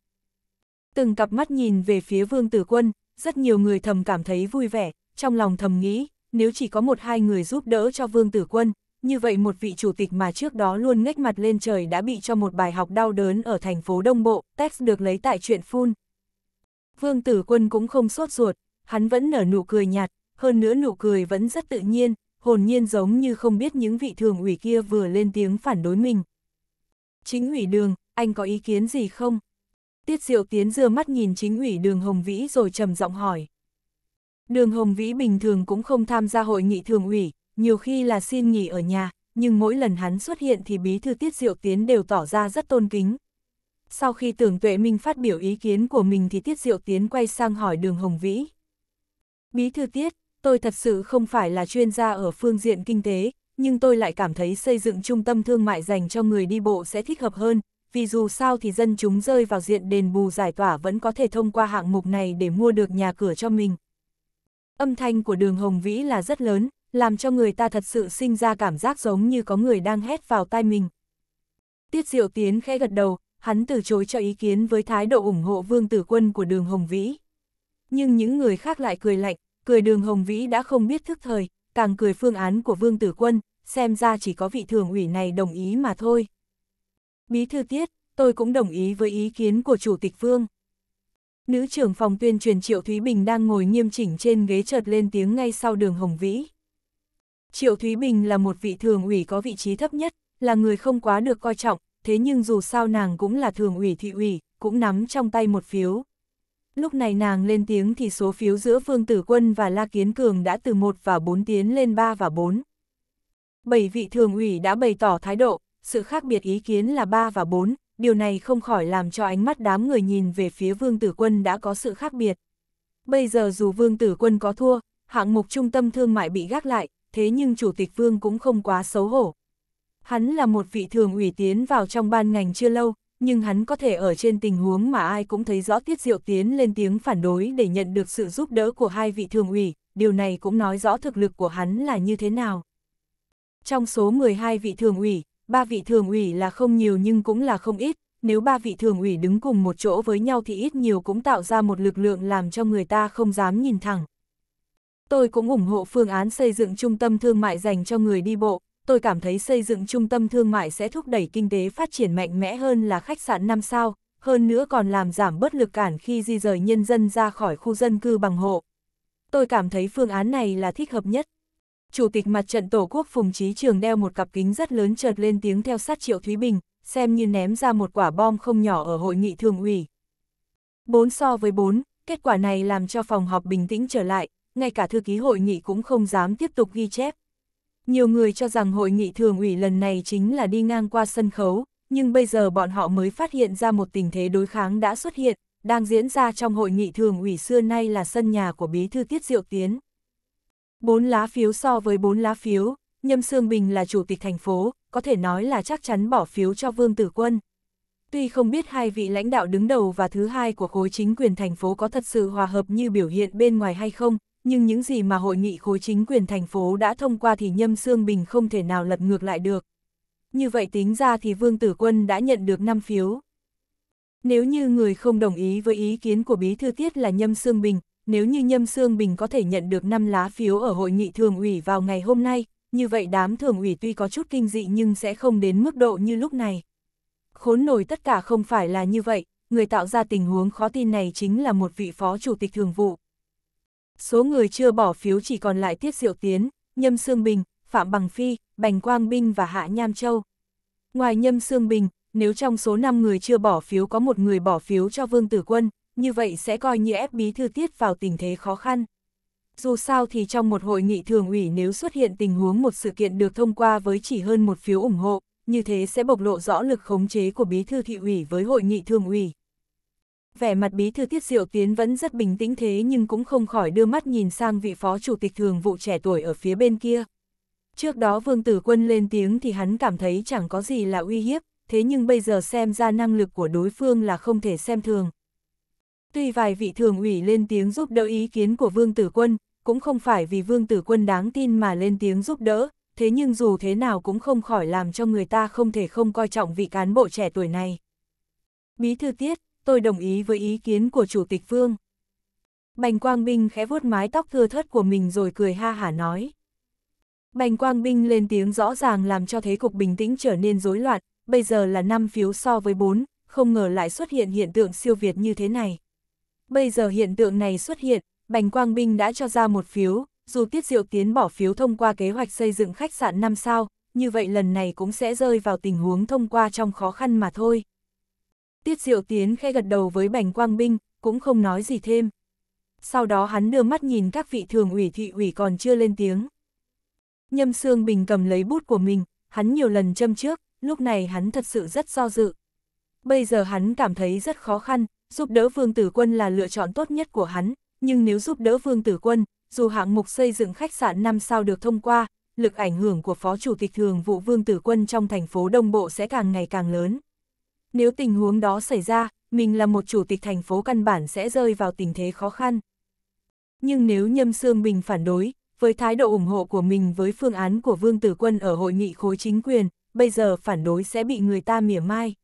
Từng cặp mắt nhìn về phía Vương Tử Quân, rất nhiều người thầm cảm thấy vui vẻ, trong lòng thầm nghĩ, nếu chỉ có một hai người giúp đỡ cho Vương Tử Quân, như vậy một vị chủ tịch mà trước đó luôn ngách mặt lên trời đã bị cho một bài học đau đớn ở thành phố Đông Bộ, text được lấy tại chuyện phun. Vương Tử Quân cũng không sốt ruột, hắn vẫn nở nụ cười nhạt, hơn nữa nụ cười vẫn rất tự nhiên, hồn nhiên giống như không biết những vị thường ủy kia vừa lên tiếng phản đối mình. Chính ủy đường, anh có ý kiến gì không? Tiết Diệu Tiến dưa mắt nhìn chính ủy đường Hồng Vĩ rồi trầm giọng hỏi. Đường Hồng Vĩ bình thường cũng không tham gia hội nghị thường ủy, nhiều khi là xin nghỉ ở nhà, nhưng mỗi lần hắn xuất hiện thì bí thư tiết diệu tiến đều tỏ ra rất tôn kính. Sau khi tưởng tuệ minh phát biểu ý kiến của mình thì tiết diệu tiến quay sang hỏi đường Hồng Vĩ. Bí thư tiết, tôi thật sự không phải là chuyên gia ở phương diện kinh tế, nhưng tôi lại cảm thấy xây dựng trung tâm thương mại dành cho người đi bộ sẽ thích hợp hơn, vì dù sao thì dân chúng rơi vào diện đền bù giải tỏa vẫn có thể thông qua hạng mục này để mua được nhà cửa cho mình, Âm thanh của đường Hồng Vĩ là rất lớn, làm cho người ta thật sự sinh ra cảm giác giống như có người đang hét vào tai mình. Tiết Diệu Tiến khẽ gật đầu, hắn từ chối cho ý kiến với thái độ ủng hộ vương tử quân của đường Hồng Vĩ. Nhưng những người khác lại cười lạnh, cười đường Hồng Vĩ đã không biết thức thời, càng cười phương án của vương tử quân, xem ra chỉ có vị thường ủy này đồng ý mà thôi. Bí thư Tiết, tôi cũng đồng ý với ý kiến của Chủ tịch Vương. Nữ trưởng phòng tuyên truyền Triệu Thúy Bình đang ngồi nghiêm chỉnh trên ghế chợt lên tiếng ngay sau đường Hồng Vĩ. Triệu Thúy Bình là một vị thường ủy có vị trí thấp nhất, là người không quá được coi trọng, thế nhưng dù sao nàng cũng là thường ủy thị ủy, cũng nắm trong tay một phiếu. Lúc này nàng lên tiếng thì số phiếu giữa phương Tử Quân và La Kiến Cường đã từ 1 và 4 tiến lên 3 và 4. Bảy vị thường ủy đã bày tỏ thái độ, sự khác biệt ý kiến là 3 và 4, điều này không khỏi làm cho ánh mắt đám người nhìn về phía Vương Tử Quân đã có sự khác biệt. Bây giờ dù Vương Tử Quân có thua, hạng mục trung tâm thương mại bị gác lại, thế nhưng Chủ tịch Vương cũng không quá xấu hổ. Hắn là một vị thường ủy tiến vào trong ban ngành chưa lâu, nhưng hắn có thể ở trên tình huống mà ai cũng thấy rõ Tiết Diệu Tiến lên tiếng phản đối để nhận được sự giúp đỡ của hai vị thường ủy, điều này cũng nói rõ thực lực của hắn là như thế nào. Trong số 12 vị thường ủy, ba vị thường ủy là không nhiều nhưng cũng là không ít, nếu ba vị thường ủy đứng cùng một chỗ với nhau thì ít nhiều cũng tạo ra một lực lượng làm cho người ta không dám nhìn thẳng. Tôi cũng ủng hộ phương án xây dựng trung tâm thương mại dành cho người đi bộ, tôi cảm thấy xây dựng trung tâm thương mại sẽ thúc đẩy kinh tế phát triển mạnh mẽ hơn là khách sạn 5 sao, hơn nữa còn làm giảm bớt lực cản khi di rời nhân dân ra khỏi khu dân cư bằng hộ. Tôi cảm thấy phương án này là thích hợp nhất. Chủ tịch mặt trận Tổ quốc Phùng Trí Trường đeo một cặp kính rất lớn chợt lên tiếng theo sát Triệu Thúy Bình, xem như ném ra một quả bom không nhỏ ở hội nghị thường ủy. Bốn so với bốn, kết quả này làm cho phòng họp bình tĩnh trở lại, ngay cả thư ký hội nghị cũng không dám tiếp tục ghi chép. Nhiều người cho rằng hội nghị thường ủy lần này chính là đi ngang qua sân khấu, nhưng bây giờ bọn họ mới phát hiện ra một tình thế đối kháng đã xuất hiện, đang diễn ra trong hội nghị thường ủy xưa nay là sân nhà của bí thư Tiết Diệu Tiến. Bốn lá phiếu so với bốn lá phiếu, Nhâm Sương Bình là chủ tịch thành phố, có thể nói là chắc chắn bỏ phiếu cho Vương Tử Quân. Tuy không biết hai vị lãnh đạo đứng đầu và thứ hai của khối chính quyền thành phố có thật sự hòa hợp như biểu hiện bên ngoài hay không, nhưng những gì mà hội nghị khối chính quyền thành phố đã thông qua thì Nhâm Sương Bình không thể nào lật ngược lại được. Như vậy tính ra thì Vương Tử Quân đã nhận được 5 phiếu. Nếu như người không đồng ý với ý kiến của Bí Thư Tiết là Nhâm Sương Bình, nếu như Nhâm Sương Bình có thể nhận được 5 lá phiếu ở hội nghị thường ủy vào ngày hôm nay, như vậy đám thường ủy tuy có chút kinh dị nhưng sẽ không đến mức độ như lúc này. Khốn nổi tất cả không phải là như vậy, người tạo ra tình huống khó tin này chính là một vị phó chủ tịch thường vụ. Số người chưa bỏ phiếu chỉ còn lại Tiết Diệu Tiến, Nhâm Sương Bình, Phạm Bằng Phi, Bành Quang Binh và Hạ Nham Châu. Ngoài Nhâm Sương Bình, nếu trong số 5 người chưa bỏ phiếu có một người bỏ phiếu cho Vương Tử Quân, như vậy sẽ coi như ép bí thư tiết vào tình thế khó khăn. Dù sao thì trong một hội nghị thường ủy nếu xuất hiện tình huống một sự kiện được thông qua với chỉ hơn một phiếu ủng hộ, như thế sẽ bộc lộ rõ lực khống chế của bí thư thị ủy với hội nghị thường ủy. Vẻ mặt bí thư tiết diệu tiến vẫn rất bình tĩnh thế nhưng cũng không khỏi đưa mắt nhìn sang vị phó chủ tịch thường vụ trẻ tuổi ở phía bên kia. Trước đó vương tử quân lên tiếng thì hắn cảm thấy chẳng có gì là uy hiếp, thế nhưng bây giờ xem ra năng lực của đối phương là không thể xem thường. Tuy vài vị thường ủy lên tiếng giúp đỡ ý kiến của Vương Tử Quân, cũng không phải vì Vương Tử Quân đáng tin mà lên tiếng giúp đỡ, thế nhưng dù thế nào cũng không khỏi làm cho người ta không thể không coi trọng vị cán bộ trẻ tuổi này. Bí thư tiết, tôi đồng ý với ý kiến của Chủ tịch Vương. Bành Quang Binh khẽ vuốt mái tóc thưa thớt của mình rồi cười ha hả nói. Bành Quang Binh lên tiếng rõ ràng làm cho thế cục bình tĩnh trở nên rối loạn, bây giờ là 5 phiếu so với 4, không ngờ lại xuất hiện hiện tượng siêu việt như thế này. Bây giờ hiện tượng này xuất hiện, Bành Quang Binh đã cho ra một phiếu, dù Tiết Diệu Tiến bỏ phiếu thông qua kế hoạch xây dựng khách sạn 5 sao, như vậy lần này cũng sẽ rơi vào tình huống thông qua trong khó khăn mà thôi. Tiết Diệu Tiến khẽ gật đầu với Bành Quang Binh, cũng không nói gì thêm. Sau đó hắn đưa mắt nhìn các vị thường ủy thị ủy còn chưa lên tiếng. Nhâm Sương Bình cầm lấy bút của mình, hắn nhiều lần châm trước, lúc này hắn thật sự rất do dự. Bây giờ hắn cảm thấy rất khó khăn, giúp đỡ Vương Tử Quân là lựa chọn tốt nhất của hắn, nhưng nếu giúp đỡ Vương Tử Quân, dù hạng mục xây dựng khách sạn năm sao được thông qua, lực ảnh hưởng của Phó Chủ tịch Thường vụ Vương Tử Quân trong thành phố Đông Bộ sẽ càng ngày càng lớn. Nếu tình huống đó xảy ra, mình là một chủ tịch thành phố căn bản sẽ rơi vào tình thế khó khăn. Nhưng nếu Nhâm Sương Bình phản đối, với thái độ ủng hộ của mình với phương án của Vương Tử Quân ở hội nghị khối chính quyền, bây giờ phản đối sẽ bị người ta mỉa mai.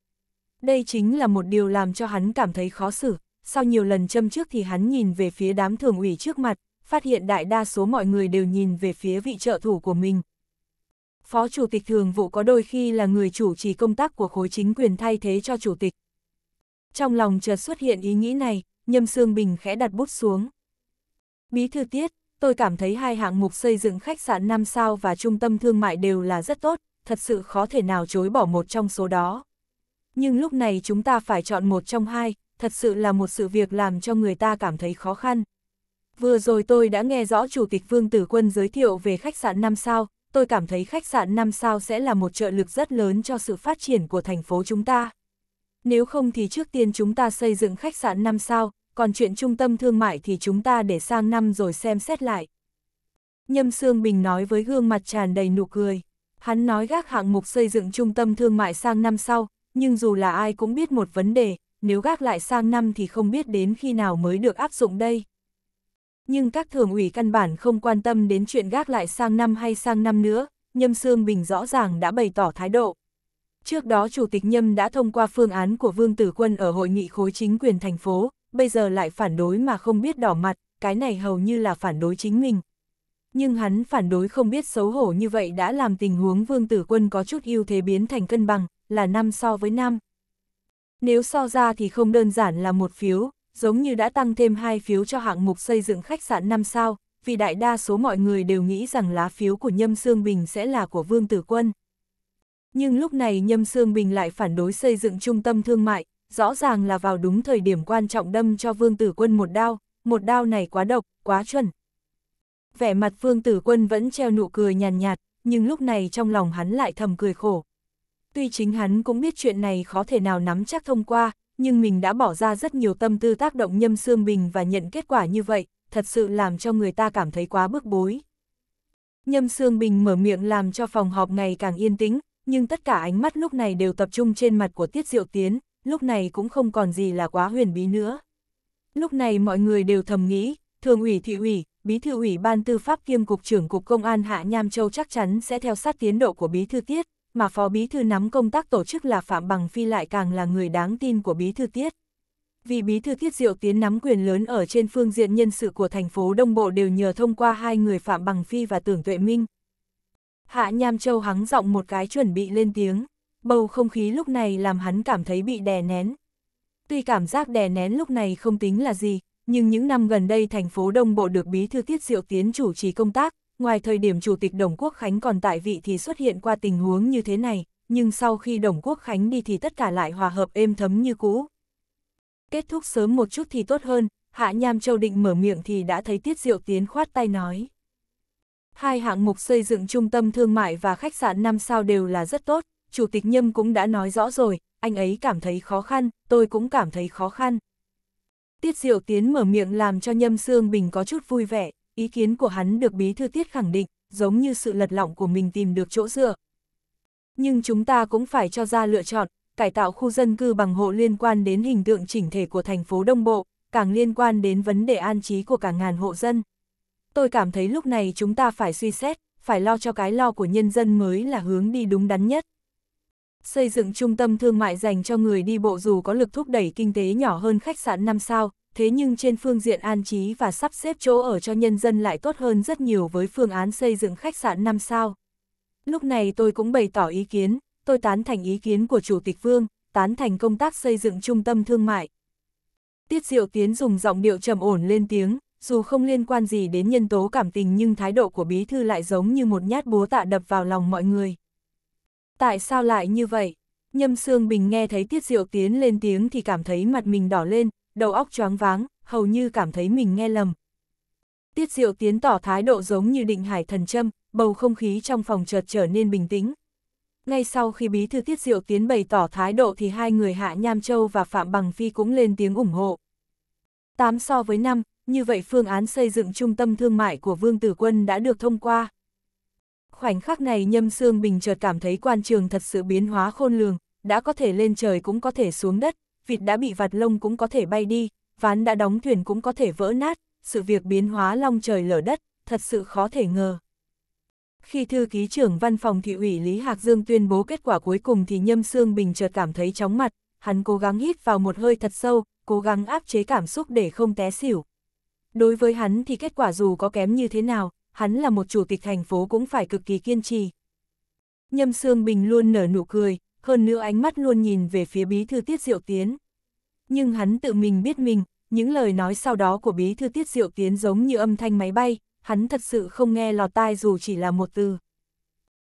Đây chính là một điều làm cho hắn cảm thấy khó xử, sau nhiều lần châm trước thì hắn nhìn về phía đám thường ủy trước mặt, phát hiện đại đa số mọi người đều nhìn về phía vị trợ thủ của mình. Phó Chủ tịch thường vụ có đôi khi là người chủ trì công tác của khối chính quyền thay thế cho Chủ tịch. Trong lòng chợt xuất hiện ý nghĩ này, Nhâm Sương Bình khẽ đặt bút xuống. Bí thư tiết, tôi cảm thấy hai hạng mục xây dựng khách sạn 5 sao và trung tâm thương mại đều là rất tốt, thật sự khó thể nào chối bỏ một trong số đó nhưng lúc này chúng ta phải chọn một trong hai, thật sự là một sự việc làm cho người ta cảm thấy khó khăn. Vừa rồi tôi đã nghe rõ Chủ tịch Vương Tử Quân giới thiệu về khách sạn 5 sao, tôi cảm thấy khách sạn 5 sao sẽ là một trợ lực rất lớn cho sự phát triển của thành phố chúng ta. Nếu không thì trước tiên chúng ta xây dựng khách sạn 5 sao, còn chuyện trung tâm thương mại thì chúng ta để sang năm rồi xem xét lại. Nhâm Sương Bình nói với gương mặt tràn đầy nụ cười. Hắn nói gác hạng mục xây dựng trung tâm thương mại sang năm sau, nhưng dù là ai cũng biết một vấn đề, nếu gác lại sang năm thì không biết đến khi nào mới được áp dụng đây. Nhưng các thường ủy căn bản không quan tâm đến chuyện gác lại sang năm hay sang năm nữa, Nhâm Sương Bình rõ ràng đã bày tỏ thái độ. Trước đó Chủ tịch Nhâm đã thông qua phương án của Vương Tử Quân ở Hội nghị khối chính quyền thành phố, bây giờ lại phản đối mà không biết đỏ mặt, cái này hầu như là phản đối chính mình. Nhưng hắn phản đối không biết xấu hổ như vậy đã làm tình huống Vương Tử Quân có chút ưu thế biến thành cân bằng, là năm so với năm. Nếu so ra thì không đơn giản là một phiếu, giống như đã tăng thêm hai phiếu cho hạng mục xây dựng khách sạn 5 sao, vì đại đa số mọi người đều nghĩ rằng lá phiếu của Nhâm Sương Bình sẽ là của Vương Tử Quân. Nhưng lúc này Nhâm Sương Bình lại phản đối xây dựng trung tâm thương mại, rõ ràng là vào đúng thời điểm quan trọng đâm cho Vương Tử Quân một đao, một đao này quá độc, quá chuẩn. Vẻ mặt Vương Tử Quân vẫn treo nụ cười nhàn nhạt, nhưng lúc này trong lòng hắn lại thầm cười khổ, tuy chính hắn cũng biết chuyện này khó thể nào nắm chắc thông qua, nhưng mình đã bỏ ra rất nhiều tâm tư tác động Nhâm xương Bình và nhận kết quả như vậy, thật sự làm cho người ta cảm thấy quá bức bối. Nhâm xương Bình mở miệng làm cho phòng họp ngày càng yên tĩnh, nhưng tất cả ánh mắt lúc này đều tập trung trên mặt của Tiết Diệu Tiến, lúc này cũng không còn gì là quá huyền bí nữa. Lúc này mọi người đều thầm nghĩ, thường ủy thị ủy, bí thư ủy ban tư pháp kiêm cục trưởng cục công an Hạ Nham Châu chắc chắn sẽ theo sát tiến độ của bí thư Tiết, mà phó bí thư nắm công tác tổ chức là Phạm Bằng Phi lại càng là người đáng tin của bí thư tiết. Vì bí thư tiết diệu tiến nắm quyền lớn ở trên phương diện nhân sự của thành phố Đông Bộ đều nhờ thông qua hai người Phạm Bằng Phi và Tưởng Tuệ Minh. Hạ Nham Châu hắng giọng một cái chuẩn bị lên tiếng, bầu không khí lúc này làm hắn cảm thấy bị đè nén. Tuy cảm giác đè nén lúc này không tính là gì, nhưng những năm gần đây thành phố Đông Bộ được bí thư tiết diệu tiến chủ trì công tác, ngoài thời điểm Chủ tịch Đồng Quốc Khánh còn tại vị thì xuất hiện qua tình huống như thế này, nhưng sau khi Đồng Quốc Khánh đi thì tất cả lại hòa hợp êm thấm như cũ. Kết thúc sớm một chút thì tốt hơn, Hạ Nham Châu định mở miệng thì đã thấy Tiết Diệu Tiến khoát tay nói. Hai hạng mục xây dựng trung tâm thương mại và khách sạn 5 sao đều là rất tốt, Chủ tịch Nhâm cũng đã nói rõ rồi, anh ấy cảm thấy khó khăn, tôi cũng cảm thấy khó khăn. Tiết Diệu Tiến mở miệng làm cho Nhâm Sương Bình có chút vui vẻ, Ý kiến của hắn được bí thư tiết khẳng định, giống như sự lật lọng của mình tìm được chỗ dựa. Nhưng chúng ta cũng phải cho ra lựa chọn, cải tạo khu dân cư bằng hộ liên quan đến hình tượng chỉnh thể của thành phố Đông Bộ, càng liên quan đến vấn đề an trí của cả ngàn hộ dân. Tôi cảm thấy lúc này chúng ta phải suy xét, phải lo cho cái lo của nhân dân mới là hướng đi đúng đắn nhất. Xây dựng trung tâm thương mại dành cho người đi bộ dù có lực thúc đẩy kinh tế nhỏ hơn khách sạn 5 sao, thế nhưng trên phương diện an trí và sắp xếp chỗ ở cho nhân dân lại tốt hơn rất nhiều với phương án xây dựng khách sạn 5 sao. Lúc này tôi cũng bày tỏ ý kiến, tôi tán thành ý kiến của Chủ tịch Vương, tán thành công tác xây dựng trung tâm thương mại. Tiết Diệu Tiến dùng giọng điệu trầm ổn lên tiếng, dù không liên quan gì đến nhân tố cảm tình nhưng thái độ của Bí Thư lại giống như một nhát búa tạ đập vào lòng mọi người. Tại sao lại như vậy? Nhâm Sương Bình nghe thấy Tiết Diệu Tiến lên tiếng thì cảm thấy mặt mình đỏ lên, đầu óc choáng váng, hầu như cảm thấy mình nghe lầm. Tiết Diệu Tiến tỏ thái độ giống như định hải thần châm, bầu không khí trong phòng chợt trở nên bình tĩnh. Ngay sau khi bí thư Tiết Diệu Tiến bày tỏ thái độ thì hai người Hạ Nham Châu và Phạm Bằng Phi cũng lên tiếng ủng hộ. 8 so với 5, như vậy phương án xây dựng trung tâm thương mại của Vương Tử Quân đã được thông qua. Khoảnh khắc này Nhâm Sương Bình chợt cảm thấy quan trường thật sự biến hóa khôn lường, đã có thể lên trời cũng có thể xuống đất, vịt đã bị vặt lông cũng có thể bay đi, ván đã đóng thuyền cũng có thể vỡ nát, sự việc biến hóa long trời lở đất, thật sự khó thể ngờ. Khi thư ký trưởng văn phòng thị ủy Lý Hạc Dương tuyên bố kết quả cuối cùng thì Nhâm Sương Bình chợt cảm thấy chóng mặt, hắn cố gắng hít vào một hơi thật sâu, cố gắng áp chế cảm xúc để không té xỉu. Đối với hắn thì kết quả dù có kém như thế nào, hắn là một chủ tịch thành phố cũng phải cực kỳ kiên trì. Nhâm Sương Bình luôn nở nụ cười, hơn nữa ánh mắt luôn nhìn về phía bí thư tiết diệu tiến. Nhưng hắn tự mình biết mình, những lời nói sau đó của bí thư tiết diệu tiến giống như âm thanh máy bay, hắn thật sự không nghe lọt tai dù chỉ là một từ.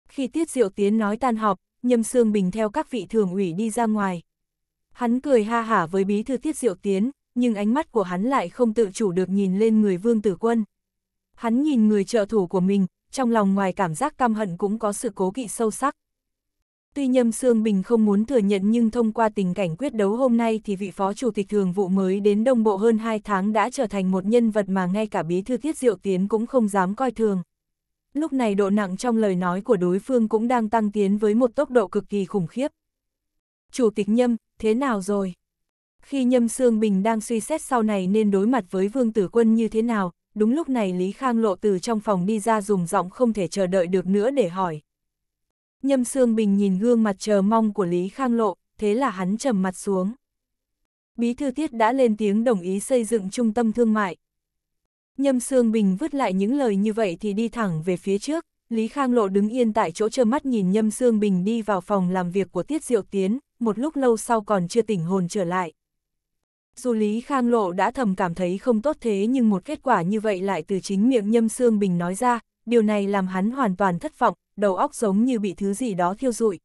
Khi tiết diệu tiến nói tan họp, nhâm sương bình theo các vị thường ủy đi ra ngoài. Hắn cười ha hả với bí thư tiết diệu tiến, nhưng ánh mắt của hắn lại không tự chủ được nhìn lên người vương tử quân. Hắn nhìn người trợ thủ của mình, trong lòng ngoài cảm giác căm hận cũng có sự cố kỵ sâu sắc. Tuy Nhâm Sương Bình không muốn thừa nhận nhưng thông qua tình cảnh quyết đấu hôm nay thì vị phó chủ tịch thường vụ mới đến đồng bộ hơn 2 tháng đã trở thành một nhân vật mà ngay cả bí thư thiết diệu tiến cũng không dám coi thường. Lúc này độ nặng trong lời nói của đối phương cũng đang tăng tiến với một tốc độ cực kỳ khủng khiếp. Chủ tịch Nhâm, thế nào rồi? Khi Nhâm Sương Bình đang suy xét sau này nên đối mặt với Vương Tử Quân như thế nào, đúng lúc này Lý Khang Lộ từ trong phòng đi ra dùng giọng không thể chờ đợi được nữa để hỏi. Nhâm Sương Bình nhìn gương mặt chờ mong của Lý Khang Lộ, thế là hắn trầm mặt xuống. Bí thư tiết đã lên tiếng đồng ý xây dựng trung tâm thương mại. Nhâm Sương Bình vứt lại những lời như vậy thì đi thẳng về phía trước, Lý Khang Lộ đứng yên tại chỗ trơ mắt nhìn Nhâm Sương Bình đi vào phòng làm việc của Tiết Diệu Tiến, một lúc lâu sau còn chưa tỉnh hồn trở lại. Dù Lý Khang Lộ đã thầm cảm thấy không tốt thế nhưng một kết quả như vậy lại từ chính miệng Nhâm Sương Bình nói ra, điều này làm hắn hoàn toàn thất vọng, đầu óc giống như bị thứ gì đó thiêu rụi.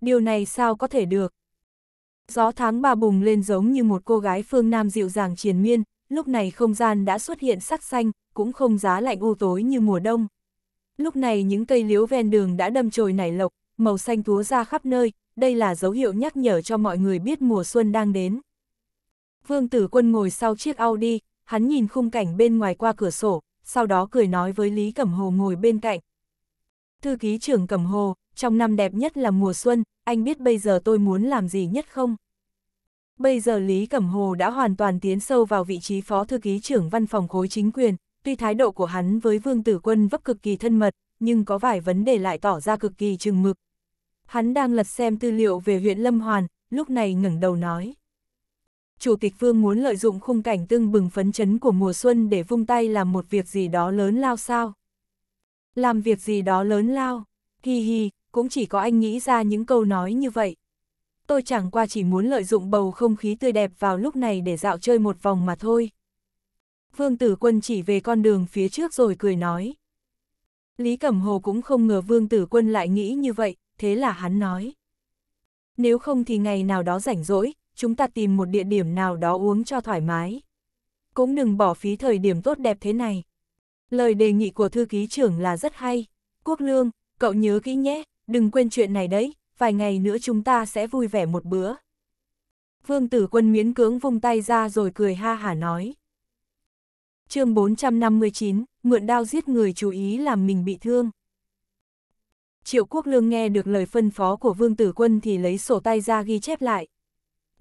Điều này sao có thể được? Gió tháng ba bùng lên giống như một cô gái phương Nam dịu dàng triền miên, lúc này không gian đã xuất hiện sắc xanh, cũng không giá lạnh u tối như mùa đông. Lúc này những cây liễu ven đường đã đâm chồi nảy lộc, màu xanh túa ra khắp nơi, đây là dấu hiệu nhắc nhở cho mọi người biết mùa xuân đang đến. Vương tử quân ngồi sau chiếc Audi, hắn nhìn khung cảnh bên ngoài qua cửa sổ, sau đó cười nói với Lý Cẩm Hồ ngồi bên cạnh. Thư ký trưởng Cẩm Hồ, trong năm đẹp nhất là mùa xuân, anh biết bây giờ tôi muốn làm gì nhất không? Bây giờ Lý Cẩm Hồ đã hoàn toàn tiến sâu vào vị trí phó thư ký trưởng văn phòng khối chính quyền, tuy thái độ của hắn với Vương Tử Quân vấp cực kỳ thân mật, nhưng có vài vấn đề lại tỏ ra cực kỳ chừng mực. Hắn đang lật xem tư liệu về huyện Lâm Hoàn, lúc này ngẩng đầu nói. Chủ tịch Vương muốn lợi dụng khung cảnh tương bừng phấn chấn của mùa xuân để vung tay làm một việc gì đó lớn lao sao. Làm việc gì đó lớn lao, hi hi, cũng chỉ có anh nghĩ ra những câu nói như vậy. Tôi chẳng qua chỉ muốn lợi dụng bầu không khí tươi đẹp vào lúc này để dạo chơi một vòng mà thôi. Vương Tử Quân chỉ về con đường phía trước rồi cười nói. Lý Cẩm Hồ cũng không ngờ Vương Tử Quân lại nghĩ như vậy, thế là hắn nói. Nếu không thì ngày nào đó rảnh rỗi, chúng ta tìm một địa điểm nào đó uống cho thoải mái. Cũng đừng bỏ phí thời điểm tốt đẹp thế này. Lời đề nghị của thư ký trưởng là rất hay. Quốc Lương, cậu nhớ kỹ nhé, đừng quên chuyện này đấy, vài ngày nữa chúng ta sẽ vui vẻ một bữa. Vương tử quân miễn cưỡng vung tay ra rồi cười ha hả nói. chương 459, mượn đao giết người chú ý làm mình bị thương. Triệu Quốc Lương nghe được lời phân phó của Vương Tử Quân thì lấy sổ tay ra ghi chép lại,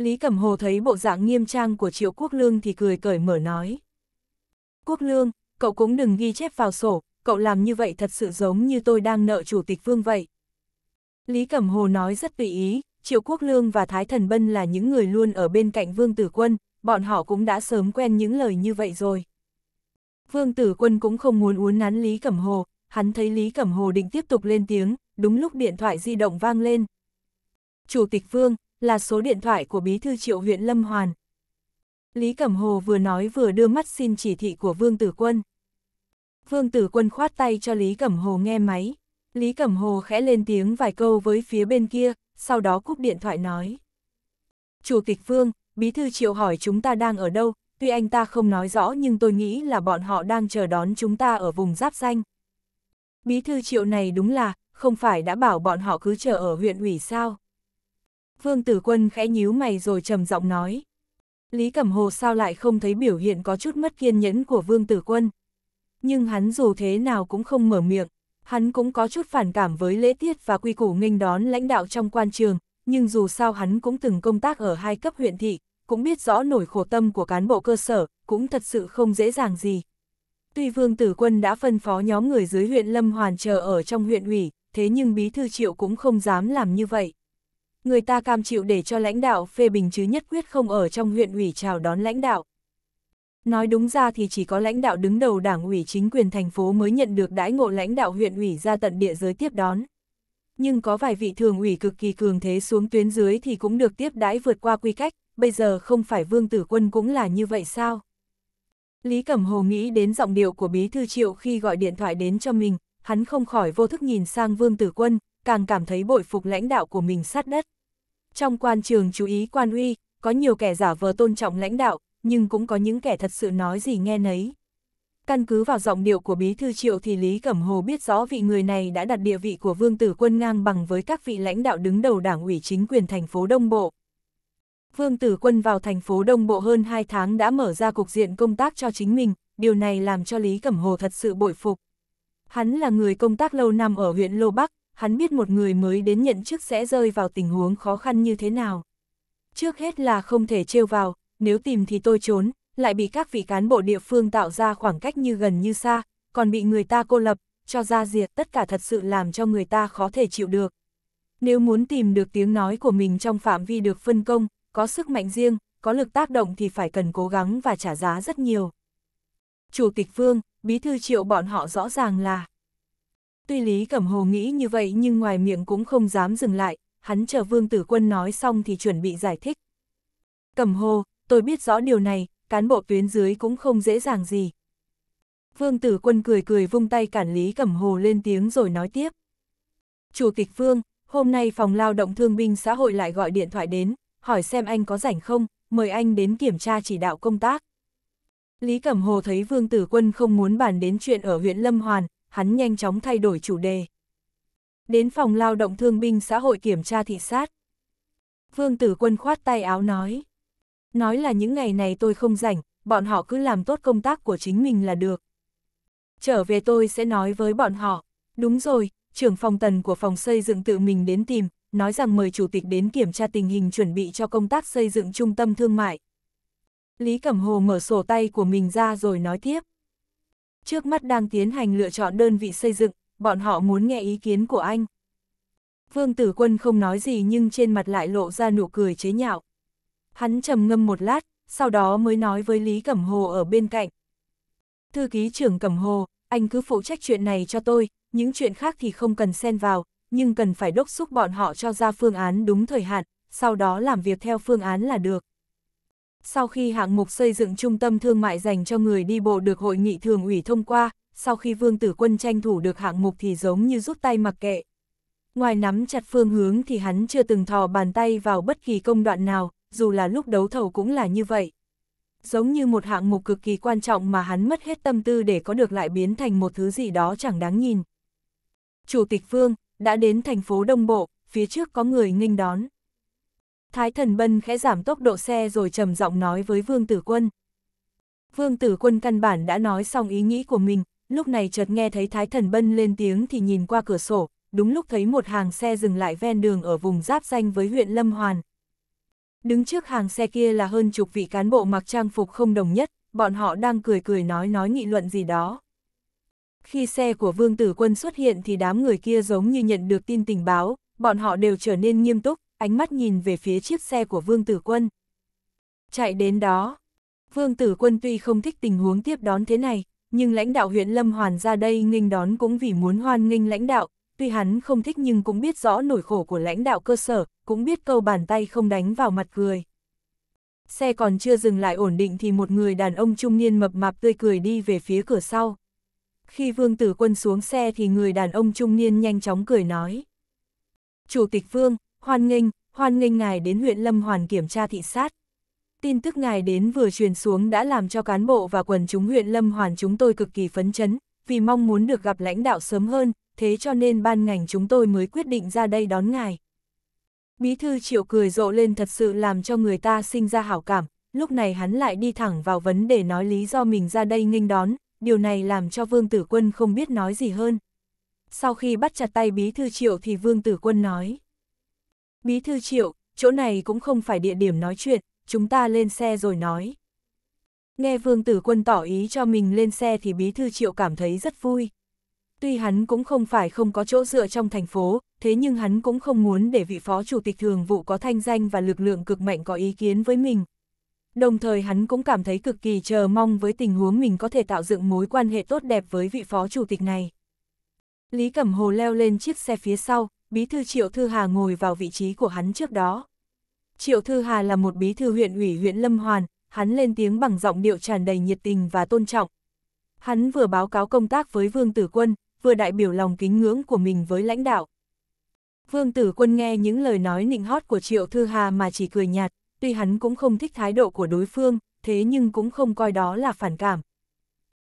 Lý Cẩm Hồ thấy bộ dạng nghiêm trang của Triệu Quốc Lương thì cười cởi mở nói. Quốc Lương, cậu cũng đừng ghi chép vào sổ, cậu làm như vậy thật sự giống như tôi đang nợ Chủ tịch Vương vậy. Lý Cẩm Hồ nói rất tùy ý, Triệu Quốc Lương và Thái Thần Bân là những người luôn ở bên cạnh Vương Tử Quân, bọn họ cũng đã sớm quen những lời như vậy rồi. Vương Tử Quân cũng không muốn uốn nắn Lý Cẩm Hồ, hắn thấy Lý Cẩm Hồ định tiếp tục lên tiếng, đúng lúc điện thoại di động vang lên. Chủ tịch Vương, là số điện thoại của bí thư triệu huyện Lâm Hoàn. Lý Cẩm Hồ vừa nói vừa đưa mắt xin chỉ thị của Vương Tử Quân. Vương Tử Quân khoát tay cho Lý Cẩm Hồ nghe máy. Lý Cẩm Hồ khẽ lên tiếng vài câu với phía bên kia, sau đó cúp điện thoại nói. Chủ tịch Vương, bí thư triệu hỏi chúng ta đang ở đâu, tuy anh ta không nói rõ nhưng tôi nghĩ là bọn họ đang chờ đón chúng ta ở vùng giáp danh. Bí thư triệu này đúng là, không phải đã bảo bọn họ cứ chờ ở huyện ủy sao? Vương Tử Quân khẽ nhíu mày rồi trầm giọng nói. Lý Cẩm Hồ sao lại không thấy biểu hiện có chút mất kiên nhẫn của Vương Tử Quân. Nhưng hắn dù thế nào cũng không mở miệng, hắn cũng có chút phản cảm với lễ tiết và quy củ nghênh đón lãnh đạo trong quan trường, nhưng dù sao hắn cũng từng công tác ở hai cấp huyện thị, cũng biết rõ nổi khổ tâm của cán bộ cơ sở, cũng thật sự không dễ dàng gì. Tuy Vương Tử Quân đã phân phó nhóm người dưới huyện Lâm Hoàn chờ ở trong huyện ủy, thế nhưng Bí Thư Triệu cũng không dám làm như vậy người ta cam chịu để cho lãnh đạo phê bình chứ nhất quyết không ở trong huyện ủy chào đón lãnh đạo. Nói đúng ra thì chỉ có lãnh đạo đứng đầu đảng ủy chính quyền thành phố mới nhận được đãi ngộ lãnh đạo huyện ủy ra tận địa giới tiếp đón. Nhưng có vài vị thường ủy cực kỳ cường thế xuống tuyến dưới thì cũng được tiếp đãi vượt qua quy cách, bây giờ không phải vương tử quân cũng là như vậy sao? Lý Cẩm Hồ nghĩ đến giọng điệu của Bí Thư Triệu khi gọi điện thoại đến cho mình, hắn không khỏi vô thức nhìn sang Vương Tử Quân, càng cảm thấy bội phục lãnh đạo của mình sát đất. Trong quan trường chú ý quan uy, có nhiều kẻ giả vờ tôn trọng lãnh đạo, nhưng cũng có những kẻ thật sự nói gì nghe nấy. Căn cứ vào giọng điệu của Bí Thư Triệu thì Lý Cẩm Hồ biết rõ vị người này đã đặt địa vị của Vương Tử Quân ngang bằng với các vị lãnh đạo đứng đầu đảng ủy chính quyền thành phố Đông Bộ. Vương Tử Quân vào thành phố Đông Bộ hơn 2 tháng đã mở ra cục diện công tác cho chính mình, điều này làm cho Lý Cẩm Hồ thật sự bội phục. Hắn là người công tác lâu năm ở huyện Lô Bắc, hắn biết một người mới đến nhận chức sẽ rơi vào tình huống khó khăn như thế nào. Trước hết là không thể trêu vào, nếu tìm thì tôi trốn, lại bị các vị cán bộ địa phương tạo ra khoảng cách như gần như xa, còn bị người ta cô lập, cho ra diệt tất cả thật sự làm cho người ta khó thể chịu được. Nếu muốn tìm được tiếng nói của mình trong phạm vi được phân công, có sức mạnh riêng, có lực tác động thì phải cần cố gắng và trả giá rất nhiều. Chủ tịch phương, Bí thư Triệu bọn họ rõ ràng là Tuy Lý Cẩm Hồ nghĩ như vậy nhưng ngoài miệng cũng không dám dừng lại, hắn chờ Vương Tử Quân nói xong thì chuẩn bị giải thích. Cẩm Hồ, tôi biết rõ điều này, cán bộ tuyến dưới cũng không dễ dàng gì. Vương Tử Quân cười cười vung tay cản Lý Cẩm Hồ lên tiếng rồi nói tiếp. Chủ tịch Vương, hôm nay phòng lao động thương binh xã hội lại gọi điện thoại đến, hỏi xem anh có rảnh không, mời anh đến kiểm tra chỉ đạo công tác. Lý Cẩm Hồ thấy Vương Tử Quân không muốn bàn đến chuyện ở huyện Lâm Hoàn, hắn nhanh chóng thay đổi chủ đề. Đến phòng lao động thương binh xã hội kiểm tra thị sát. Vương tử quân khoát tay áo nói. Nói là những ngày này tôi không rảnh, bọn họ cứ làm tốt công tác của chính mình là được. Trở về tôi sẽ nói với bọn họ. Đúng rồi, trưởng phòng tần của phòng xây dựng tự mình đến tìm, nói rằng mời chủ tịch đến kiểm tra tình hình chuẩn bị cho công tác xây dựng trung tâm thương mại. Lý Cẩm Hồ mở sổ tay của mình ra rồi nói tiếp trước mắt đang tiến hành lựa chọn đơn vị xây dựng, bọn họ muốn nghe ý kiến của anh. Vương Tử Quân không nói gì nhưng trên mặt lại lộ ra nụ cười chế nhạo. Hắn trầm ngâm một lát, sau đó mới nói với Lý Cẩm Hồ ở bên cạnh. Thư ký trưởng Cẩm Hồ, anh cứ phụ trách chuyện này cho tôi, những chuyện khác thì không cần xen vào, nhưng cần phải đốc xúc bọn họ cho ra phương án đúng thời hạn, sau đó làm việc theo phương án là được. Sau khi hạng mục xây dựng trung tâm thương mại dành cho người đi bộ được hội nghị thường ủy thông qua, sau khi Vương Tử Quân tranh thủ được hạng mục thì giống như rút tay mặc kệ. Ngoài nắm chặt phương hướng thì hắn chưa từng thò bàn tay vào bất kỳ công đoạn nào, dù là lúc đấu thầu cũng là như vậy. Giống như một hạng mục cực kỳ quan trọng mà hắn mất hết tâm tư để có được lại biến thành một thứ gì đó chẳng đáng nhìn. Chủ tịch Phương đã đến thành phố Đông Bộ, phía trước có người nghênh đón. Thái thần bân khẽ giảm tốc độ xe rồi trầm giọng nói với Vương Tử Quân. Vương Tử Quân căn bản đã nói xong ý nghĩ của mình, lúc này chợt nghe thấy Thái thần bân lên tiếng thì nhìn qua cửa sổ, đúng lúc thấy một hàng xe dừng lại ven đường ở vùng giáp danh với huyện Lâm Hoàn. Đứng trước hàng xe kia là hơn chục vị cán bộ mặc trang phục không đồng nhất, bọn họ đang cười cười nói nói nghị luận gì đó. Khi xe của Vương Tử Quân xuất hiện thì đám người kia giống như nhận được tin tình báo, bọn họ đều trở nên nghiêm túc, ánh mắt nhìn về phía chiếc xe của Vương Tử Quân. Chạy đến đó, Vương Tử Quân tuy không thích tình huống tiếp đón thế này, nhưng lãnh đạo huyện Lâm Hoàn ra đây nghênh đón cũng vì muốn hoan nghênh lãnh đạo, tuy hắn không thích nhưng cũng biết rõ nỗi khổ của lãnh đạo cơ sở, cũng biết câu bàn tay không đánh vào mặt cười. Xe còn chưa dừng lại ổn định thì một người đàn ông trung niên mập mạp tươi cười đi về phía cửa sau. Khi Vương Tử Quân xuống xe thì người đàn ông trung niên nhanh chóng cười nói. Chủ tịch Vương, hoan nghênh, hoan nghênh ngài đến huyện Lâm Hoàn kiểm tra thị sát. Tin tức ngài đến vừa truyền xuống đã làm cho cán bộ và quần chúng huyện Lâm Hoàn chúng tôi cực kỳ phấn chấn, vì mong muốn được gặp lãnh đạo sớm hơn, thế cho nên ban ngành chúng tôi mới quyết định ra đây đón ngài. Bí thư triệu cười rộ lên thật sự làm cho người ta sinh ra hảo cảm, lúc này hắn lại đi thẳng vào vấn đề nói lý do mình ra đây nghênh đón, điều này làm cho Vương Tử Quân không biết nói gì hơn. Sau khi bắt chặt tay bí thư triệu thì Vương Tử Quân nói. Bí thư triệu, chỗ này cũng không phải địa điểm nói chuyện, chúng ta lên xe rồi nói. Nghe Vương Tử Quân tỏ ý cho mình lên xe thì Bí Thư Triệu cảm thấy rất vui. Tuy hắn cũng không phải không có chỗ dựa trong thành phố, thế nhưng hắn cũng không muốn để vị phó chủ tịch thường vụ có thanh danh và lực lượng cực mạnh có ý kiến với mình. Đồng thời hắn cũng cảm thấy cực kỳ chờ mong với tình huống mình có thể tạo dựng mối quan hệ tốt đẹp với vị phó chủ tịch này. Lý Cẩm Hồ leo lên chiếc xe phía sau, bí thư Triệu Thư Hà ngồi vào vị trí của hắn trước đó. Triệu Thư Hà là một bí thư huyện ủy huyện Lâm Hoàn, hắn lên tiếng bằng giọng điệu tràn đầy nhiệt tình và tôn trọng. Hắn vừa báo cáo công tác với Vương Tử Quân, vừa đại biểu lòng kính ngưỡng của mình với lãnh đạo. Vương Tử Quân nghe những lời nói nịnh hót của Triệu Thư Hà mà chỉ cười nhạt, tuy hắn cũng không thích thái độ của đối phương, thế nhưng cũng không coi đó là phản cảm.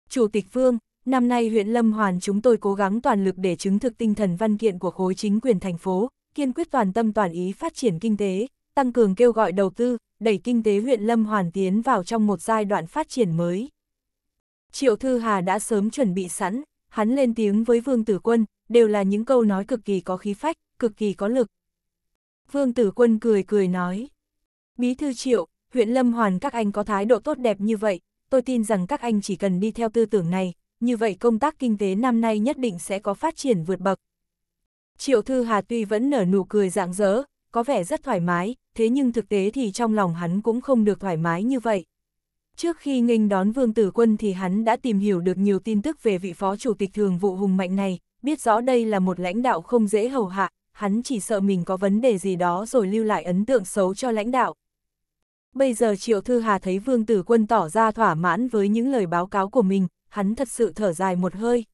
Chủ tịch Vương, Năm nay huyện Lâm Hoàn chúng tôi cố gắng toàn lực để chứng thực tinh thần văn kiện của khối chính quyền thành phố, kiên quyết toàn tâm toàn ý phát triển kinh tế, tăng cường kêu gọi đầu tư, đẩy kinh tế huyện Lâm Hoàn tiến vào trong một giai đoạn phát triển mới. Triệu Thư Hà đã sớm chuẩn bị sẵn, hắn lên tiếng với Vương Tử Quân, đều là những câu nói cực kỳ có khí phách, cực kỳ có lực. Vương Tử Quân cười cười nói, Bí Thư Triệu, huyện Lâm Hoàn các anh có thái độ tốt đẹp như vậy, tôi tin rằng các anh chỉ cần đi theo tư tưởng này, như vậy công tác kinh tế năm nay nhất định sẽ có phát triển vượt bậc. Triệu Thư Hà tuy vẫn nở nụ cười rạng rỡ, có vẻ rất thoải mái, thế nhưng thực tế thì trong lòng hắn cũng không được thoải mái như vậy. Trước khi nghênh đón Vương Tử Quân thì hắn đã tìm hiểu được nhiều tin tức về vị phó chủ tịch thường vụ Hùng Mạnh này, biết rõ đây là một lãnh đạo không dễ hầu hạ, hắn chỉ sợ mình có vấn đề gì đó rồi lưu lại ấn tượng xấu cho lãnh đạo. Bây giờ Triệu Thư Hà thấy Vương Tử Quân tỏ ra thỏa mãn với những lời báo cáo của mình, hắn thật sự thở dài một hơi.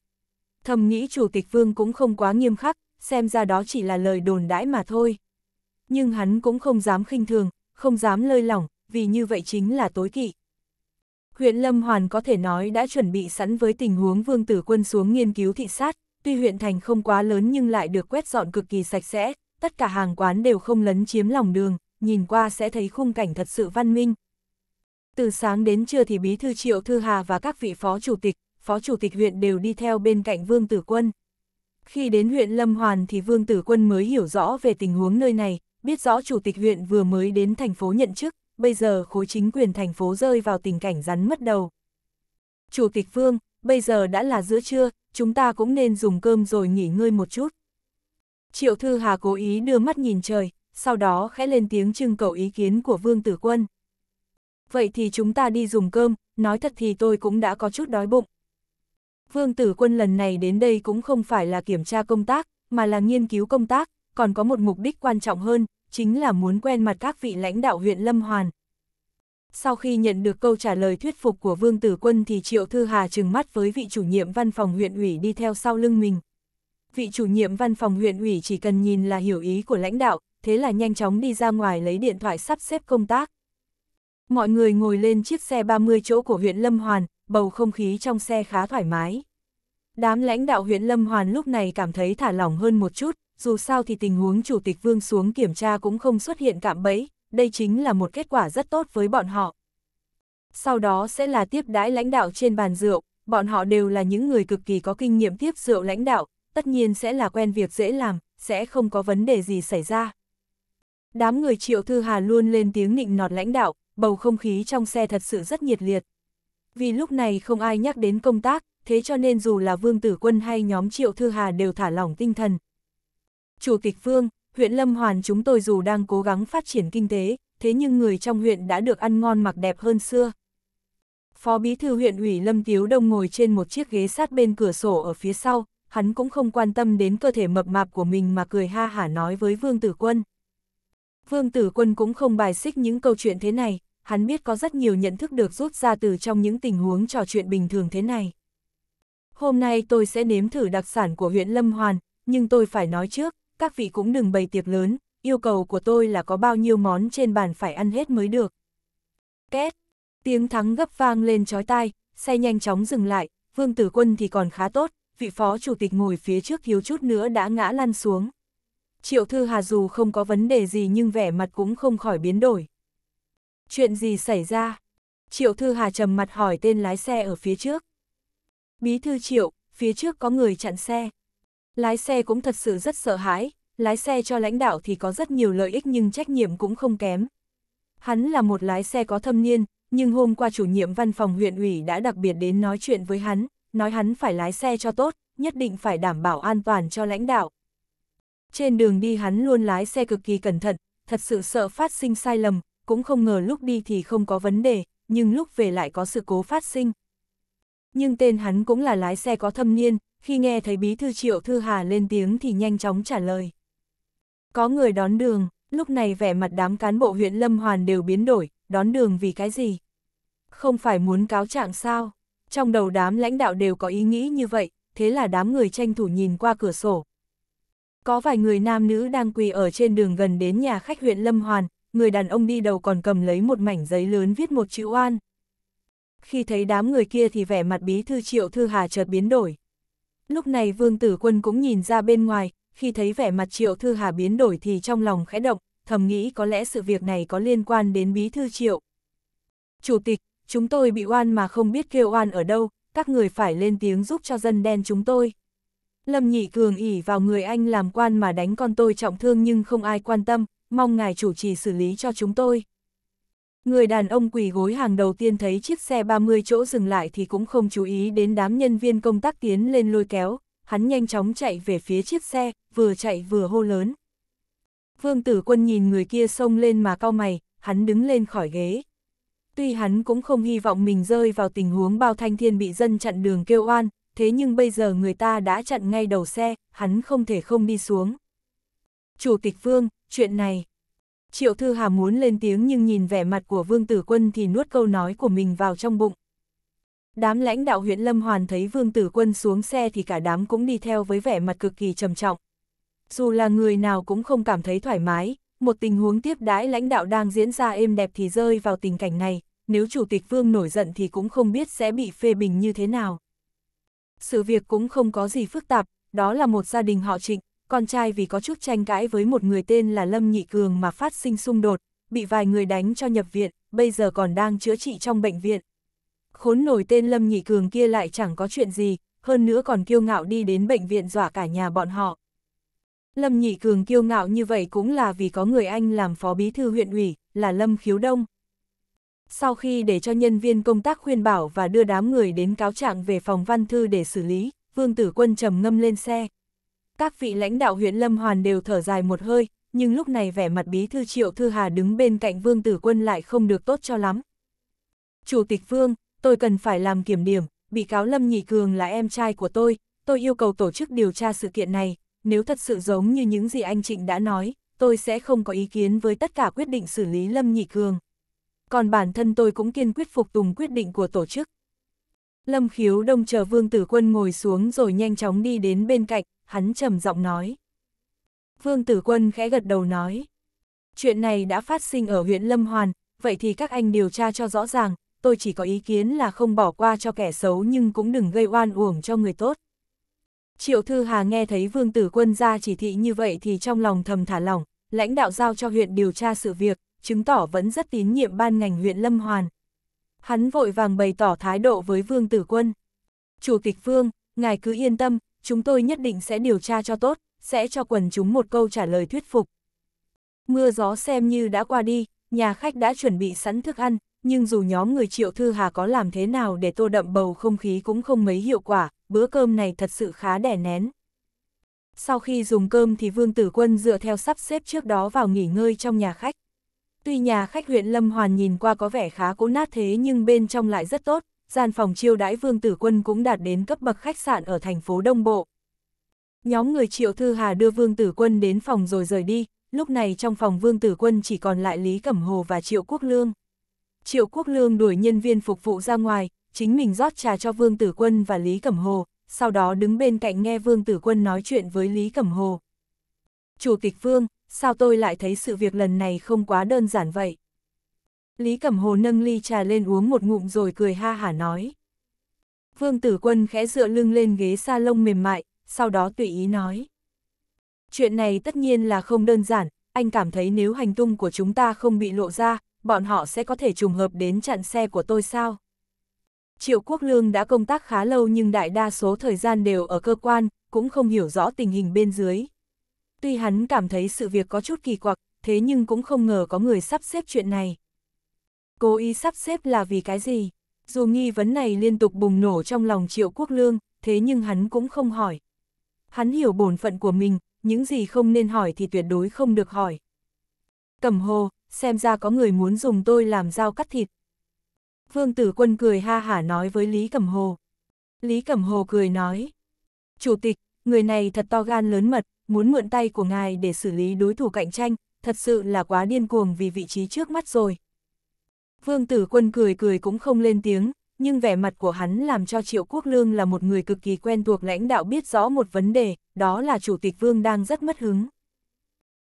Thầm nghĩ chủ tịch vương cũng không quá nghiêm khắc, xem ra đó chỉ là lời đồn đãi mà thôi. Nhưng hắn cũng không dám khinh thường, không dám lơi lỏng, vì như vậy chính là tối kỵ. Huyện Lâm Hoàn có thể nói đã chuẩn bị sẵn với tình huống vương tử quân xuống nghiên cứu thị sát, tuy huyện thành không quá lớn nhưng lại được quét dọn cực kỳ sạch sẽ, tất cả hàng quán đều không lấn chiếm lòng đường, nhìn qua sẽ thấy khung cảnh thật sự văn minh. Từ sáng đến trưa thì Bí Thư Triệu Thư Hà và các vị Phó Chủ tịch, Phó Chủ tịch huyện đều đi theo bên cạnh Vương Tử Quân. Khi đến huyện Lâm Hoàn thì Vương Tử Quân mới hiểu rõ về tình huống nơi này, biết rõ Chủ tịch huyện vừa mới đến thành phố nhận chức, bây giờ khối chính quyền thành phố rơi vào tình cảnh rắn mất đầu. Chủ tịch Vương, bây giờ đã là giữa trưa, chúng ta cũng nên dùng cơm rồi nghỉ ngơi một chút. Triệu Thư Hà cố ý đưa mắt nhìn trời, sau đó khẽ lên tiếng trưng cầu ý kiến của Vương Tử Quân vậy thì chúng ta đi dùng cơm, nói thật thì tôi cũng đã có chút đói bụng. Vương Tử Quân lần này đến đây cũng không phải là kiểm tra công tác, mà là nghiên cứu công tác, còn có một mục đích quan trọng hơn, chính là muốn quen mặt các vị lãnh đạo huyện Lâm Hoàn. Sau khi nhận được câu trả lời thuyết phục của Vương Tử Quân thì Triệu Thư Hà trừng mắt với vị chủ nhiệm văn phòng huyện ủy đi theo sau lưng mình. Vị chủ nhiệm văn phòng huyện ủy chỉ cần nhìn là hiểu ý của lãnh đạo, thế là nhanh chóng đi ra ngoài lấy điện thoại sắp xếp công tác. Mọi người ngồi lên chiếc xe 30 chỗ của huyện Lâm Hoàn, bầu không khí trong xe khá thoải mái. Đám lãnh đạo huyện Lâm Hoàn lúc này cảm thấy thả lỏng hơn một chút, dù sao thì tình huống Chủ tịch Vương xuống kiểm tra cũng không xuất hiện cạm bẫy, đây chính là một kết quả rất tốt với bọn họ. Sau đó sẽ là tiếp đãi lãnh đạo trên bàn rượu, bọn họ đều là những người cực kỳ có kinh nghiệm tiếp rượu lãnh đạo, tất nhiên sẽ là quen việc dễ làm, sẽ không có vấn đề gì xảy ra. Đám người triệu thư hà luôn lên tiếng nịnh nọt lãnh đạo, bầu không khí trong xe thật sự rất nhiệt liệt. Vì lúc này không ai nhắc đến công tác, thế cho nên dù là Vương Tử Quân hay nhóm Triệu Thư Hà đều thả lỏng tinh thần. Chủ tịch Vương, huyện Lâm Hoàn chúng tôi dù đang cố gắng phát triển kinh tế, thế nhưng người trong huyện đã được ăn ngon mặc đẹp hơn xưa. Phó Bí Thư huyện ủy Lâm Tiếu Đông ngồi trên một chiếc ghế sát bên cửa sổ ở phía sau, hắn cũng không quan tâm đến cơ thể mập mạp của mình mà cười ha hả nói với Vương Tử Quân. Vương Tử Quân cũng không bài xích những câu chuyện thế này, hắn biết có rất nhiều nhận thức được rút ra từ trong những tình huống trò chuyện bình thường thế này. Hôm nay tôi sẽ nếm thử đặc sản của huyện Lâm Hoàn, nhưng tôi phải nói trước, các vị cũng đừng bày tiệc lớn, yêu cầu của tôi là có bao nhiêu món trên bàn phải ăn hết mới được. Két, tiếng thắng gấp vang lên chói tai, xe nhanh chóng dừng lại, Vương Tử Quân thì còn khá tốt, vị phó chủ tịch ngồi phía trước thiếu chút nữa đã ngã lăn xuống. Triệu Thư Hà dù không có vấn đề gì nhưng vẻ mặt cũng không khỏi biến đổi. Chuyện gì xảy ra? Triệu Thư Hà trầm mặt hỏi tên lái xe ở phía trước. Bí thư Triệu, phía trước có người chặn xe. Lái xe cũng thật sự rất sợ hãi, lái xe cho lãnh đạo thì có rất nhiều lợi ích nhưng trách nhiệm cũng không kém. Hắn là một lái xe có thâm niên, nhưng hôm qua chủ nhiệm văn phòng huyện ủy đã đặc biệt đến nói chuyện với hắn, nói hắn phải lái xe cho tốt, nhất định phải đảm bảo an toàn cho lãnh đạo. Trên đường đi hắn luôn lái xe cực kỳ cẩn thận, thật sự sợ phát sinh sai lầm, cũng không ngờ lúc đi thì không có vấn đề, nhưng lúc về lại có sự cố phát sinh. Nhưng tên hắn cũng là lái xe có thâm niên, khi nghe thấy bí thư triệu thư hà lên tiếng thì nhanh chóng trả lời. Có người đón đường, lúc này vẻ mặt đám cán bộ huyện Lâm Hoàn đều biến đổi, đón đường vì cái gì? Không phải muốn cáo trạng sao? Trong đầu đám lãnh đạo đều có ý nghĩ như vậy, thế là đám người tranh thủ nhìn qua cửa sổ, có vài người nam nữ đang quỳ ở trên đường gần đến nhà khách huyện Lâm Hoàn, người đàn ông đi đầu còn cầm lấy một mảnh giấy lớn viết một chữ oan. Khi thấy đám người kia thì vẻ mặt bí thư triệu thư hà chợt biến đổi. Lúc này vương tử quân cũng nhìn ra bên ngoài, khi thấy vẻ mặt triệu thư hà biến đổi thì trong lòng khẽ động, thầm nghĩ có lẽ sự việc này có liên quan đến bí thư triệu. Chủ tịch, chúng tôi bị oan mà không biết kêu oan ở đâu, các người phải lên tiếng giúp cho dân đen chúng tôi. Lâm Nhị Cường ỉ vào người anh làm quan mà đánh con tôi trọng thương nhưng không ai quan tâm, mong ngài chủ trì xử lý cho chúng tôi. Người đàn ông quỳ gối hàng đầu tiên thấy chiếc xe 30 chỗ dừng lại thì cũng không chú ý đến đám nhân viên công tác tiến lên lôi kéo, hắn nhanh chóng chạy về phía chiếc xe, vừa chạy vừa hô lớn. Vương tử quân nhìn người kia xông lên mà cau mày, hắn đứng lên khỏi ghế. Tuy hắn cũng không hy vọng mình rơi vào tình huống bao thanh thiên bị dân chặn đường kêu oan, thế nhưng bây giờ người ta đã chặn ngay đầu xe, hắn không thể không đi xuống. Chủ tịch Vương, chuyện này. Triệu Thư Hà muốn lên tiếng nhưng nhìn vẻ mặt của Vương Tử Quân thì nuốt câu nói của mình vào trong bụng. Đám lãnh đạo huyện Lâm Hoàn thấy Vương Tử Quân xuống xe thì cả đám cũng đi theo với vẻ mặt cực kỳ trầm trọng. Dù là người nào cũng không cảm thấy thoải mái, một tình huống tiếp đãi lãnh đạo đang diễn ra êm đẹp thì rơi vào tình cảnh này, nếu Chủ tịch Vương nổi giận thì cũng không biết sẽ bị phê bình như thế nào sự việc cũng không có gì phức tạp, đó là một gia đình họ trịnh, con trai vì có chút tranh cãi với một người tên là Lâm Nhị Cường mà phát sinh xung đột, bị vài người đánh cho nhập viện, bây giờ còn đang chữa trị trong bệnh viện. Khốn nổi tên Lâm Nhị Cường kia lại chẳng có chuyện gì, hơn nữa còn kiêu ngạo đi đến bệnh viện dọa cả nhà bọn họ. Lâm Nhị Cường kiêu ngạo như vậy cũng là vì có người anh làm phó bí thư huyện ủy, là Lâm Khiếu Đông, sau khi để cho nhân viên công tác khuyên bảo và đưa đám người đến cáo trạng về phòng văn thư để xử lý, Vương Tử Quân trầm ngâm lên xe. Các vị lãnh đạo huyện Lâm Hoàn đều thở dài một hơi, nhưng lúc này vẻ mặt bí thư Triệu Thư Hà đứng bên cạnh Vương Tử Quân lại không được tốt cho lắm. Chủ tịch Vương, tôi cần phải làm kiểm điểm, bị cáo Lâm Nhị Cường là em trai của tôi, tôi yêu cầu tổ chức điều tra sự kiện này, nếu thật sự giống như những gì anh Trịnh đã nói, tôi sẽ không có ý kiến với tất cả quyết định xử lý Lâm Nhị Cường còn bản thân tôi cũng kiên quyết phục tùng quyết định của tổ chức. Lâm khiếu đông chờ vương tử quân ngồi xuống rồi nhanh chóng đi đến bên cạnh, hắn trầm giọng nói. Vương tử quân khẽ gật đầu nói. Chuyện này đã phát sinh ở huyện Lâm Hoàn, vậy thì các anh điều tra cho rõ ràng, tôi chỉ có ý kiến là không bỏ qua cho kẻ xấu nhưng cũng đừng gây oan uổng cho người tốt. Triệu Thư Hà nghe thấy Vương Tử Quân ra chỉ thị như vậy thì trong lòng thầm thả lỏng, lãnh đạo giao cho huyện điều tra sự việc, chứng tỏ vẫn rất tín nhiệm ban ngành huyện Lâm Hoàn. Hắn vội vàng bày tỏ thái độ với Vương Tử Quân. Chủ tịch Vương, ngài cứ yên tâm, chúng tôi nhất định sẽ điều tra cho tốt, sẽ cho quần chúng một câu trả lời thuyết phục. Mưa gió xem như đã qua đi, nhà khách đã chuẩn bị sẵn thức ăn, nhưng dù nhóm người Triệu Thư Hà có làm thế nào để tô đậm bầu không khí cũng không mấy hiệu quả, bữa cơm này thật sự khá đẻ nén. Sau khi dùng cơm thì Vương Tử Quân dựa theo sắp xếp trước đó vào nghỉ ngơi trong nhà khách. Tuy nhà khách huyện Lâm Hoàn nhìn qua có vẻ khá cũ nát thế nhưng bên trong lại rất tốt, gian phòng chiêu đãi Vương Tử Quân cũng đạt đến cấp bậc khách sạn ở thành phố Đông Bộ. Nhóm người Triệu Thư Hà đưa Vương Tử Quân đến phòng rồi rời đi, lúc này trong phòng Vương Tử Quân chỉ còn lại Lý Cẩm Hồ và Triệu Quốc Lương. Triệu Quốc Lương đuổi nhân viên phục vụ ra ngoài, chính mình rót trà cho Vương Tử Quân và Lý Cẩm Hồ, sau đó đứng bên cạnh nghe Vương Tử Quân nói chuyện với Lý Cẩm Hồ. Chủ tịch Vương, sao tôi lại thấy sự việc lần này không quá đơn giản vậy? Lý Cẩm Hồ nâng ly trà lên uống một ngụm rồi cười ha hả nói. Vương Tử Quân khẽ dựa lưng lên ghế sa lông mềm mại, sau đó tùy ý nói. Chuyện này tất nhiên là không đơn giản, anh cảm thấy nếu hành tung của chúng ta không bị lộ ra, bọn họ sẽ có thể trùng hợp đến chặn xe của tôi sao? Triệu Quốc Lương đã công tác khá lâu nhưng đại đa số thời gian đều ở cơ quan, cũng không hiểu rõ tình hình bên dưới, Tuy hắn cảm thấy sự việc có chút kỳ quặc, thế nhưng cũng không ngờ có người sắp xếp chuyện này. Cố ý sắp xếp là vì cái gì? Dù nghi vấn này liên tục bùng nổ trong lòng triệu quốc lương, thế nhưng hắn cũng không hỏi. Hắn hiểu bổn phận của mình, những gì không nên hỏi thì tuyệt đối không được hỏi. Cẩm hồ, xem ra có người muốn dùng tôi làm dao cắt thịt. Vương tử quân cười ha hả nói với Lý Cẩm hồ. Lý Cẩm hồ cười nói. Chủ tịch, người này thật to gan lớn mật, muốn mượn tay của ngài để xử lý đối thủ cạnh tranh, thật sự là quá điên cuồng vì vị trí trước mắt rồi. Vương Tử Quân cười cười cũng không lên tiếng, nhưng vẻ mặt của hắn làm cho Triệu Quốc Lương là một người cực kỳ quen thuộc lãnh đạo biết rõ một vấn đề, đó là Chủ tịch Vương đang rất mất hứng.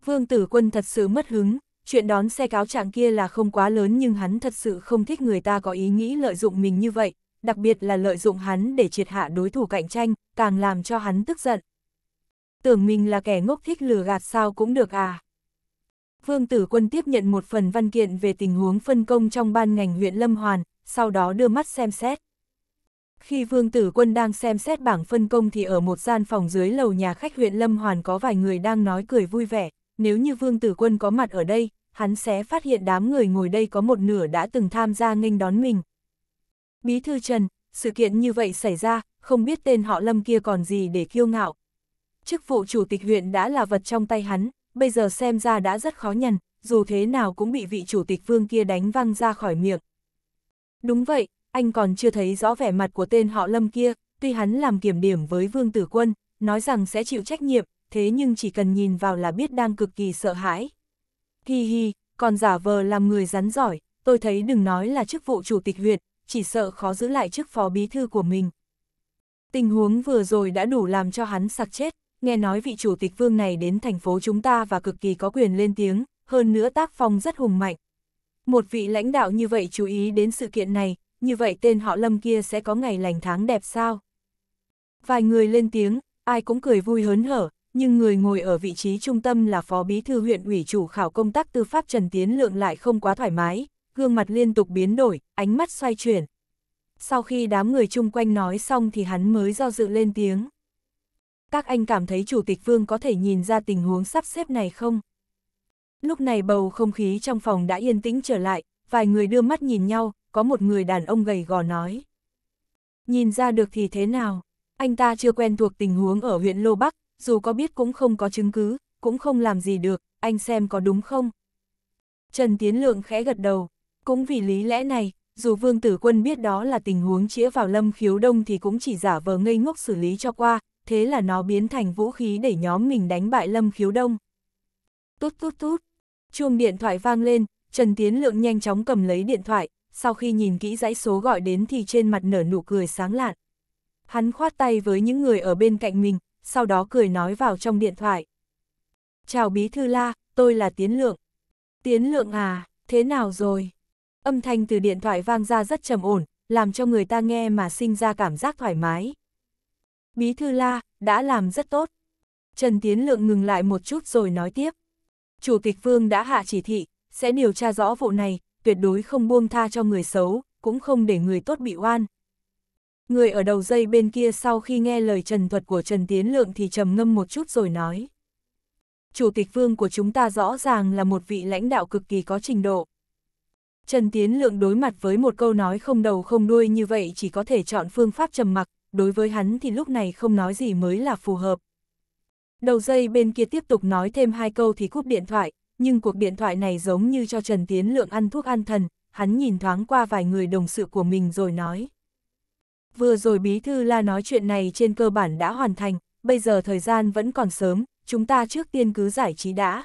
Vương Tử Quân thật sự mất hứng, chuyện đón xe cáo trạng kia là không quá lớn nhưng hắn thật sự không thích người ta có ý nghĩ lợi dụng mình như vậy, đặc biệt là lợi dụng hắn để triệt hạ đối thủ cạnh tranh, càng làm cho hắn tức giận. Tưởng mình là kẻ ngốc thích lừa gạt sao cũng được à. Vương Tử Quân tiếp nhận một phần văn kiện về tình huống phân công trong ban ngành huyện Lâm Hoàn, sau đó đưa mắt xem xét. Khi Vương Tử Quân đang xem xét bảng phân công thì ở một gian phòng dưới lầu nhà khách huyện Lâm Hoàn có vài người đang nói cười vui vẻ, nếu như Vương Tử Quân có mặt ở đây, hắn sẽ phát hiện đám người ngồi đây có một nửa đã từng tham gia nghênh đón mình. Bí thư Trần, sự kiện như vậy xảy ra, không biết tên họ Lâm kia còn gì để kiêu ngạo. Chức vụ chủ tịch huyện đã là vật trong tay hắn, bây giờ xem ra đã rất khó nhằn, dù thế nào cũng bị vị chủ tịch vương kia đánh văng ra khỏi miệng. Đúng vậy, anh còn chưa thấy rõ vẻ mặt của tên họ Lâm kia, tuy hắn làm kiểm điểm với vương tử quân, nói rằng sẽ chịu trách nhiệm, thế nhưng chỉ cần nhìn vào là biết đang cực kỳ sợ hãi. Hi hi, còn giả vờ làm người rắn giỏi, tôi thấy đừng nói là chức vụ chủ tịch huyện, chỉ sợ khó giữ lại chức phó bí thư của mình. Tình huống vừa rồi đã đủ làm cho hắn sặc chết, nghe nói vị chủ tịch vương này đến thành phố chúng ta và cực kỳ có quyền lên tiếng, hơn nữa tác phong rất hùng mạnh. Một vị lãnh đạo như vậy chú ý đến sự kiện này, như vậy tên họ Lâm kia sẽ có ngày lành tháng đẹp sao? Vài người lên tiếng, ai cũng cười vui hớn hở, nhưng người ngồi ở vị trí trung tâm là phó bí thư huyện ủy chủ khảo công tác tư pháp Trần Tiến Lượng lại không quá thoải mái, gương mặt liên tục biến đổi, ánh mắt xoay chuyển. Sau khi đám người chung quanh nói xong thì hắn mới do dự lên tiếng. Các anh cảm thấy Chủ tịch Vương có thể nhìn ra tình huống sắp xếp này không? Lúc này bầu không khí trong phòng đã yên tĩnh trở lại, vài người đưa mắt nhìn nhau, có một người đàn ông gầy gò nói. Nhìn ra được thì thế nào? Anh ta chưa quen thuộc tình huống ở huyện Lô Bắc, dù có biết cũng không có chứng cứ, cũng không làm gì được, anh xem có đúng không? Trần Tiến Lượng khẽ gật đầu, cũng vì lý lẽ này, dù Vương Tử Quân biết đó là tình huống chĩa vào Lâm Khiếu Đông thì cũng chỉ giả vờ ngây ngốc xử lý cho qua, thế là nó biến thành vũ khí để nhóm mình đánh bại Lâm Khiếu Đông. Tút tút tút, chuông điện thoại vang lên, Trần Tiến Lượng nhanh chóng cầm lấy điện thoại, sau khi nhìn kỹ dãy số gọi đến thì trên mặt nở nụ cười sáng lạn. Hắn khoát tay với những người ở bên cạnh mình, sau đó cười nói vào trong điện thoại. Chào Bí Thư La, tôi là Tiến Lượng. Tiến Lượng à, thế nào rồi? Âm thanh từ điện thoại vang ra rất trầm ổn, làm cho người ta nghe mà sinh ra cảm giác thoải mái. Bí thư la, đã làm rất tốt. Trần Tiến Lượng ngừng lại một chút rồi nói tiếp. Chủ tịch Vương đã hạ chỉ thị, sẽ điều tra rõ vụ này, tuyệt đối không buông tha cho người xấu, cũng không để người tốt bị oan. Người ở đầu dây bên kia sau khi nghe lời trần thuật của Trần Tiến Lượng thì trầm ngâm một chút rồi nói. Chủ tịch Vương của chúng ta rõ ràng là một vị lãnh đạo cực kỳ có trình độ. Trần Tiến Lượng đối mặt với một câu nói không đầu không đuôi như vậy chỉ có thể chọn phương pháp trầm mặc, đối với hắn thì lúc này không nói gì mới là phù hợp. Đầu dây bên kia tiếp tục nói thêm hai câu thì cúp điện thoại, nhưng cuộc điện thoại này giống như cho Trần Tiến Lượng ăn thuốc an thần, hắn nhìn thoáng qua vài người đồng sự của mình rồi nói. Vừa rồi Bí Thư La nói chuyện này trên cơ bản đã hoàn thành, bây giờ thời gian vẫn còn sớm, chúng ta trước tiên cứ giải trí đã.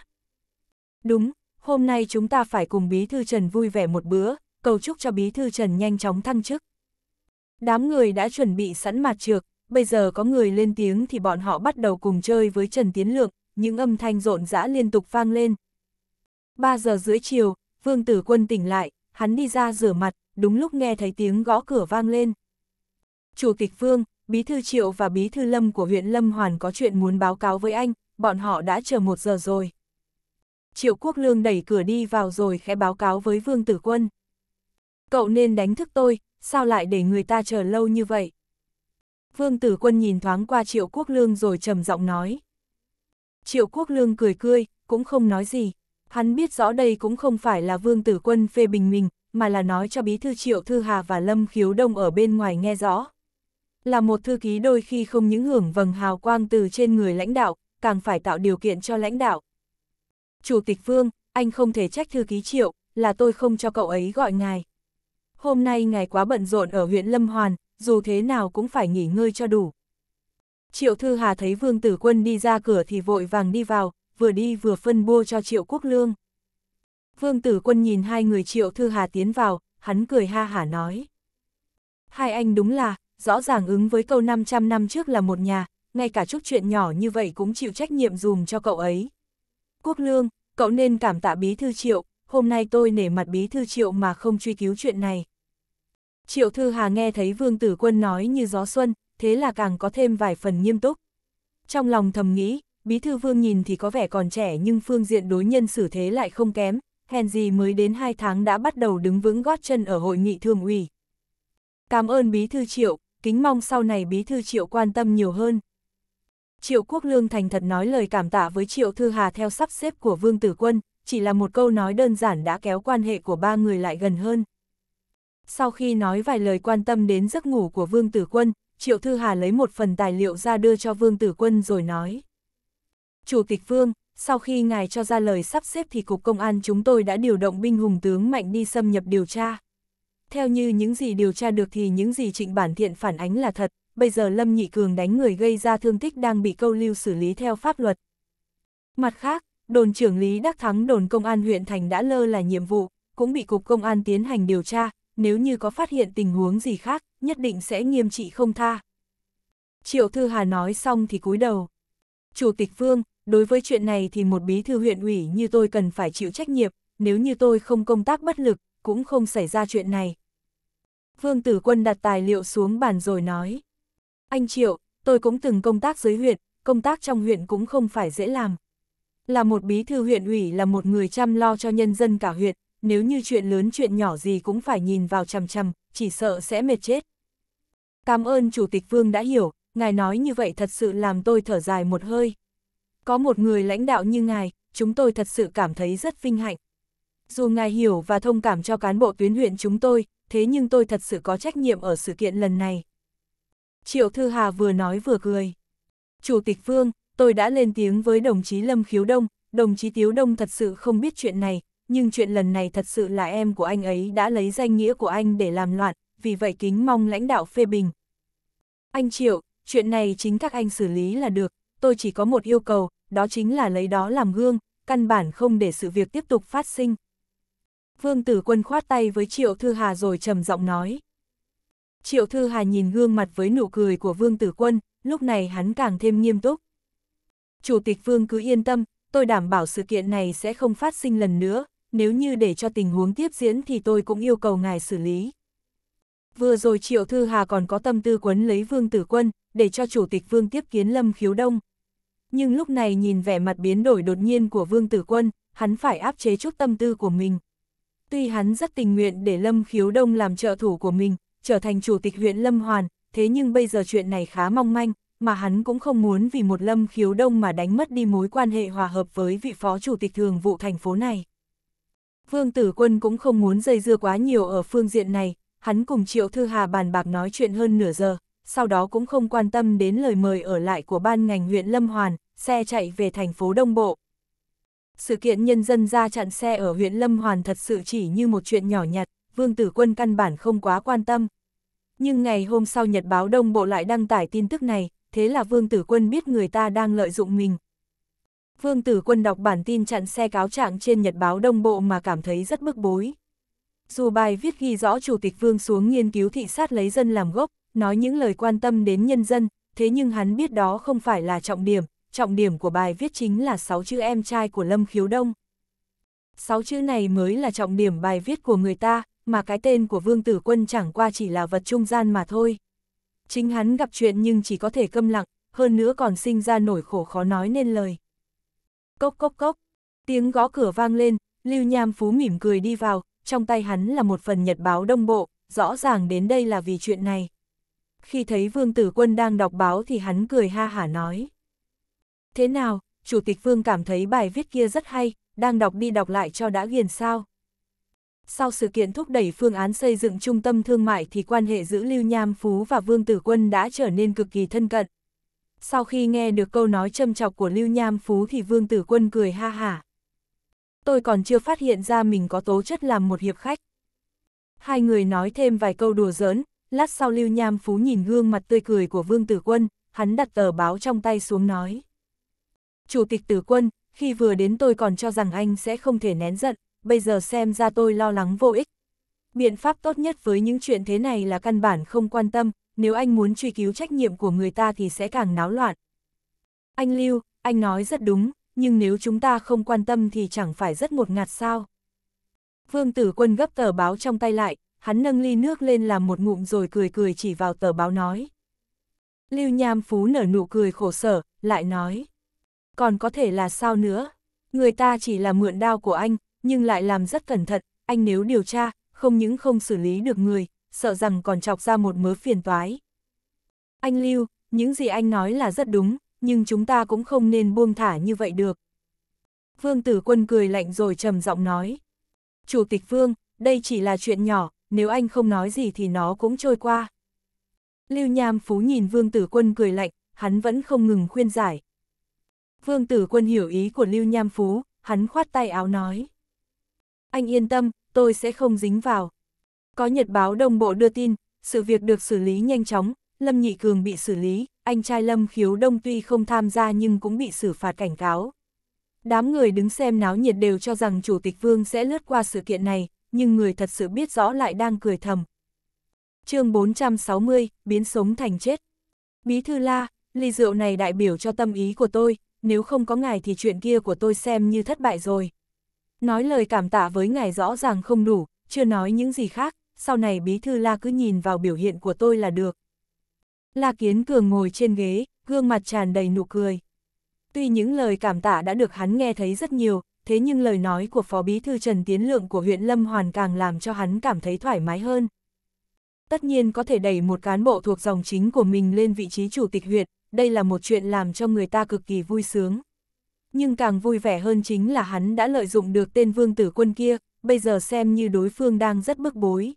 Đúng, hôm nay chúng ta phải cùng Bí Thư Trần vui vẻ một bữa, cầu chúc cho Bí Thư Trần nhanh chóng thăng chức. Đám người đã chuẩn bị sẵn mặt trược, bây giờ có người lên tiếng thì bọn họ bắt đầu cùng chơi với Trần Tiến Lượng, những âm thanh rộn rã liên tục vang lên. 3 giờ rưỡi chiều, Vương Tử Quân tỉnh lại, hắn đi ra rửa mặt, đúng lúc nghe thấy tiếng gõ cửa vang lên. Chủ tịch Vương, Bí Thư Triệu và Bí Thư Lâm của huyện Lâm Hoàn có chuyện muốn báo cáo với anh, bọn họ đã chờ một giờ rồi. Triệu Quốc Lương đẩy cửa đi vào rồi khẽ báo cáo với Vương Tử Quân. Cậu nên đánh thức tôi, sao lại để người ta chờ lâu như vậy? Vương Tử Quân nhìn thoáng qua Triệu Quốc Lương rồi trầm giọng nói. Triệu Quốc Lương cười cười, cũng không nói gì. Hắn biết rõ đây cũng không phải là Vương Tử Quân phê bình mình, mà là nói cho bí thư Triệu Thư Hà và Lâm Khiếu Đông ở bên ngoài nghe rõ. Là một thư ký đôi khi không những hưởng vầng hào quang từ trên người lãnh đạo, càng phải tạo điều kiện cho lãnh đạo, Chủ tịch Vương, anh không thể trách thư ký triệu, là tôi không cho cậu ấy gọi ngài. Hôm nay ngài quá bận rộn ở huyện Lâm Hoàn, dù thế nào cũng phải nghỉ ngơi cho đủ. Triệu Thư Hà thấy Vương Tử Quân đi ra cửa thì vội vàng đi vào, vừa đi vừa phân bua cho Triệu Quốc Lương. Vương Tử Quân nhìn hai người Triệu Thư Hà tiến vào, hắn cười ha hả nói. Hai anh đúng là, rõ ràng ứng với câu 500 năm trước là một nhà, ngay cả chút chuyện nhỏ như vậy cũng chịu trách nhiệm dùm cho cậu ấy. Quốc Lương, cậu nên cảm tạ bí thư triệu, hôm nay tôi nể mặt bí thư triệu mà không truy cứu chuyện này. Triệu Thư Hà nghe thấy Vương Tử Quân nói như gió xuân, thế là càng có thêm vài phần nghiêm túc. Trong lòng thầm nghĩ, bí thư Vương nhìn thì có vẻ còn trẻ nhưng phương diện đối nhân xử thế lại không kém, hèn gì mới đến 2 tháng đã bắt đầu đứng vững gót chân ở hội nghị thường ủy. Cảm ơn bí thư Triệu, kính mong sau này bí thư Triệu quan tâm nhiều hơn. Triệu Quốc Lương thành thật nói lời cảm tạ với Triệu Thư Hà theo sắp xếp của Vương Tử Quân, chỉ là một câu nói đơn giản đã kéo quan hệ của ba người lại gần hơn. Sau khi nói vài lời quan tâm đến giấc ngủ của Vương Tử Quân, Triệu Thư Hà lấy một phần tài liệu ra đưa cho Vương Tử Quân rồi nói. Chủ tịch Vương, sau khi ngài cho ra lời sắp xếp thì Cục Công an chúng tôi đã điều động binh hùng tướng mạnh đi xâm nhập điều tra. Theo như những gì điều tra được thì những gì trịnh bản thiện phản ánh là thật, bây giờ Lâm Nhị Cường đánh người gây ra thương tích đang bị câu lưu xử lý theo pháp luật. Mặt khác, đồn trưởng Lý Đắc Thắng đồn công an huyện Thành đã lơ là nhiệm vụ, cũng bị Cục Công an tiến hành điều tra, nếu như có phát hiện tình huống gì khác, nhất định sẽ nghiêm trị không tha. Triệu Thư Hà nói xong thì cúi đầu. Chủ tịch Vương, đối với chuyện này thì một bí thư huyện ủy như tôi cần phải chịu trách nhiệm, nếu như tôi không công tác bất lực, cũng không xảy ra chuyện này. Vương Tử Quân đặt tài liệu xuống bàn rồi nói. Anh Triệu, tôi cũng từng công tác dưới huyện, công tác trong huyện cũng không phải dễ làm. Là một bí thư huyện ủy là một người chăm lo cho nhân dân cả huyện, nếu như chuyện lớn chuyện nhỏ gì cũng phải nhìn vào chằm chằm, chỉ sợ sẽ mệt chết. Cảm ơn Chủ tịch Vương đã hiểu, ngài nói như vậy thật sự làm tôi thở dài một hơi. Có một người lãnh đạo như ngài, chúng tôi thật sự cảm thấy rất vinh hạnh. Dù ngài hiểu và thông cảm cho cán bộ tuyến huyện chúng tôi, thế nhưng tôi thật sự có trách nhiệm ở sự kiện lần này. Triệu Thư Hà vừa nói vừa cười. Chủ tịch Vương, tôi đã lên tiếng với đồng chí Lâm Khiếu Đông, đồng chí Tiếu Đông thật sự không biết chuyện này, nhưng chuyện lần này thật sự là em của anh ấy đã lấy danh nghĩa của anh để làm loạn, vì vậy kính mong lãnh đạo phê bình. Anh Triệu, chuyện này chính các anh xử lý là được, tôi chỉ có một yêu cầu, đó chính là lấy đó làm gương, căn bản không để sự việc tiếp tục phát sinh. Vương Tử Quân khoát tay với Triệu Thư Hà rồi trầm giọng nói. Triệu Thư Hà nhìn gương mặt với nụ cười của Vương Tử Quân, lúc này hắn càng thêm nghiêm túc. Chủ tịch Vương cứ yên tâm, tôi đảm bảo sự kiện này sẽ không phát sinh lần nữa, nếu như để cho tình huống tiếp diễn thì tôi cũng yêu cầu ngài xử lý. Vừa rồi Triệu Thư Hà còn có tâm tư quấn lấy Vương Tử Quân, để cho Chủ tịch Vương tiếp kiến Lâm Khiếu Đông. Nhưng lúc này nhìn vẻ mặt biến đổi đột nhiên của Vương Tử Quân, hắn phải áp chế chút tâm tư của mình. Tuy hắn rất tình nguyện để Lâm Khiếu Đông làm trợ thủ của mình, trở thành chủ tịch huyện Lâm Hoàn, thế nhưng bây giờ chuyện này khá mong manh, mà hắn cũng không muốn vì một Lâm Khiếu Đông mà đánh mất đi mối quan hệ hòa hợp với vị phó chủ tịch thường vụ thành phố này. Vương Tử Quân cũng không muốn dây dưa quá nhiều ở phương diện này, hắn cùng Triệu Thư Hà bàn bạc nói chuyện hơn nửa giờ, sau đó cũng không quan tâm đến lời mời ở lại của ban ngành huyện Lâm Hoàn, xe chạy về thành phố Đông Bộ. Sự kiện nhân dân ra chặn xe ở huyện Lâm Hoàn thật sự chỉ như một chuyện nhỏ nhặt, Vương Tử Quân căn bản không quá quan tâm. Nhưng ngày hôm sau Nhật báo Đông Bộ lại đăng tải tin tức này, thế là Vương Tử Quân biết người ta đang lợi dụng mình. Vương Tử Quân đọc bản tin chặn xe cáo trạng trên Nhật báo Đông Bộ mà cảm thấy rất bức bối. Dù bài viết ghi rõ Chủ tịch Vương xuống nghiên cứu thị sát lấy dân làm gốc, nói những lời quan tâm đến nhân dân, thế nhưng hắn biết đó không phải là trọng điểm, trọng điểm của bài viết chính là 6 chữ em trai của Lâm Khiếu Đông. 6 chữ này mới là trọng điểm bài viết của người ta, mà cái tên của Vương Tử Quân chẳng qua chỉ là vật trung gian mà thôi. Chính hắn gặp chuyện nhưng chỉ có thể câm lặng, hơn nữa còn sinh ra nổi khổ khó nói nên lời. Cốc cốc cốc, tiếng gõ cửa vang lên, Lưu Nham Phú mỉm cười đi vào, trong tay hắn là một phần nhật báo đông bộ, rõ ràng đến đây là vì chuyện này. Khi thấy Vương Tử Quân đang đọc báo thì hắn cười ha hả nói. Thế nào, Chủ tịch Vương cảm thấy bài viết kia rất hay, đang đọc đi đọc lại cho đã ghiền sao? Sau sự kiện thúc đẩy phương án xây dựng trung tâm thương mại thì quan hệ giữa Lưu Nham Phú và Vương Tử Quân đã trở nên cực kỳ thân cận. Sau khi nghe được câu nói châm chọc của Lưu Nham Phú thì Vương Tử Quân cười ha hả. Tôi còn chưa phát hiện ra mình có tố chất làm một hiệp khách. Hai người nói thêm vài câu đùa giỡn, lát sau Lưu Nham Phú nhìn gương mặt tươi cười của Vương Tử Quân, hắn đặt tờ báo trong tay xuống nói. Chủ tịch Tử Quân, khi vừa đến tôi còn cho rằng anh sẽ không thể nén giận, bây giờ xem ra tôi lo lắng vô ích. Biện pháp tốt nhất với những chuyện thế này là căn bản không quan tâm, nếu anh muốn truy cứu trách nhiệm của người ta thì sẽ càng náo loạn. Anh Lưu, anh nói rất đúng, nhưng nếu chúng ta không quan tâm thì chẳng phải rất một ngạt sao. Vương tử quân gấp tờ báo trong tay lại, hắn nâng ly nước lên làm một ngụm rồi cười cười chỉ vào tờ báo nói. Lưu Nham Phú nở nụ cười khổ sở, lại nói. Còn có thể là sao nữa? Người ta chỉ là mượn đao của anh, nhưng lại làm rất cẩn thận, anh nếu điều tra, không những không xử lý được người, sợ rằng còn chọc ra một mớ phiền toái. Anh Lưu, những gì anh nói là rất đúng, nhưng chúng ta cũng không nên buông thả như vậy được. Vương Tử Quân cười lạnh rồi trầm giọng nói. Chủ tịch Vương, đây chỉ là chuyện nhỏ, nếu anh không nói gì thì nó cũng trôi qua. Lưu Nham Phú nhìn Vương Tử Quân cười lạnh, hắn vẫn không ngừng khuyên giải. Vương Tử Quân hiểu ý của Lưu Nham Phú, hắn khoát tay áo nói anh yên tâm, tôi sẽ không dính vào. Có nhật báo đồng bộ đưa tin, sự việc được xử lý nhanh chóng, Lâm Nhị Cường bị xử lý, anh trai Lâm Khiếu Đông tuy không tham gia nhưng cũng bị xử phạt cảnh cáo. Đám người đứng xem náo nhiệt đều cho rằng Chủ tịch Vương sẽ lướt qua sự kiện này, nhưng người thật sự biết rõ lại đang cười thầm. chương 460, biến sống thành chết. Bí thư la, ly rượu này đại biểu cho tâm ý của tôi, nếu không có ngài thì chuyện kia của tôi xem như thất bại rồi. Nói lời cảm tạ với ngài rõ ràng không đủ, chưa nói những gì khác, sau này bí thư la cứ nhìn vào biểu hiện của tôi là được. La Kiến Cường ngồi trên ghế, gương mặt tràn đầy nụ cười. Tuy những lời cảm tạ đã được hắn nghe thấy rất nhiều, thế nhưng lời nói của Phó Bí Thư Trần Tiến Lượng của huyện Lâm Hoàn càng làm cho hắn cảm thấy thoải mái hơn. Tất nhiên có thể đẩy một cán bộ thuộc dòng chính của mình lên vị trí chủ tịch huyện, đây là một chuyện làm cho người ta cực kỳ vui sướng nhưng càng vui vẻ hơn chính là hắn đã lợi dụng được tên vương tử quân kia, bây giờ xem như đối phương đang rất bức bối.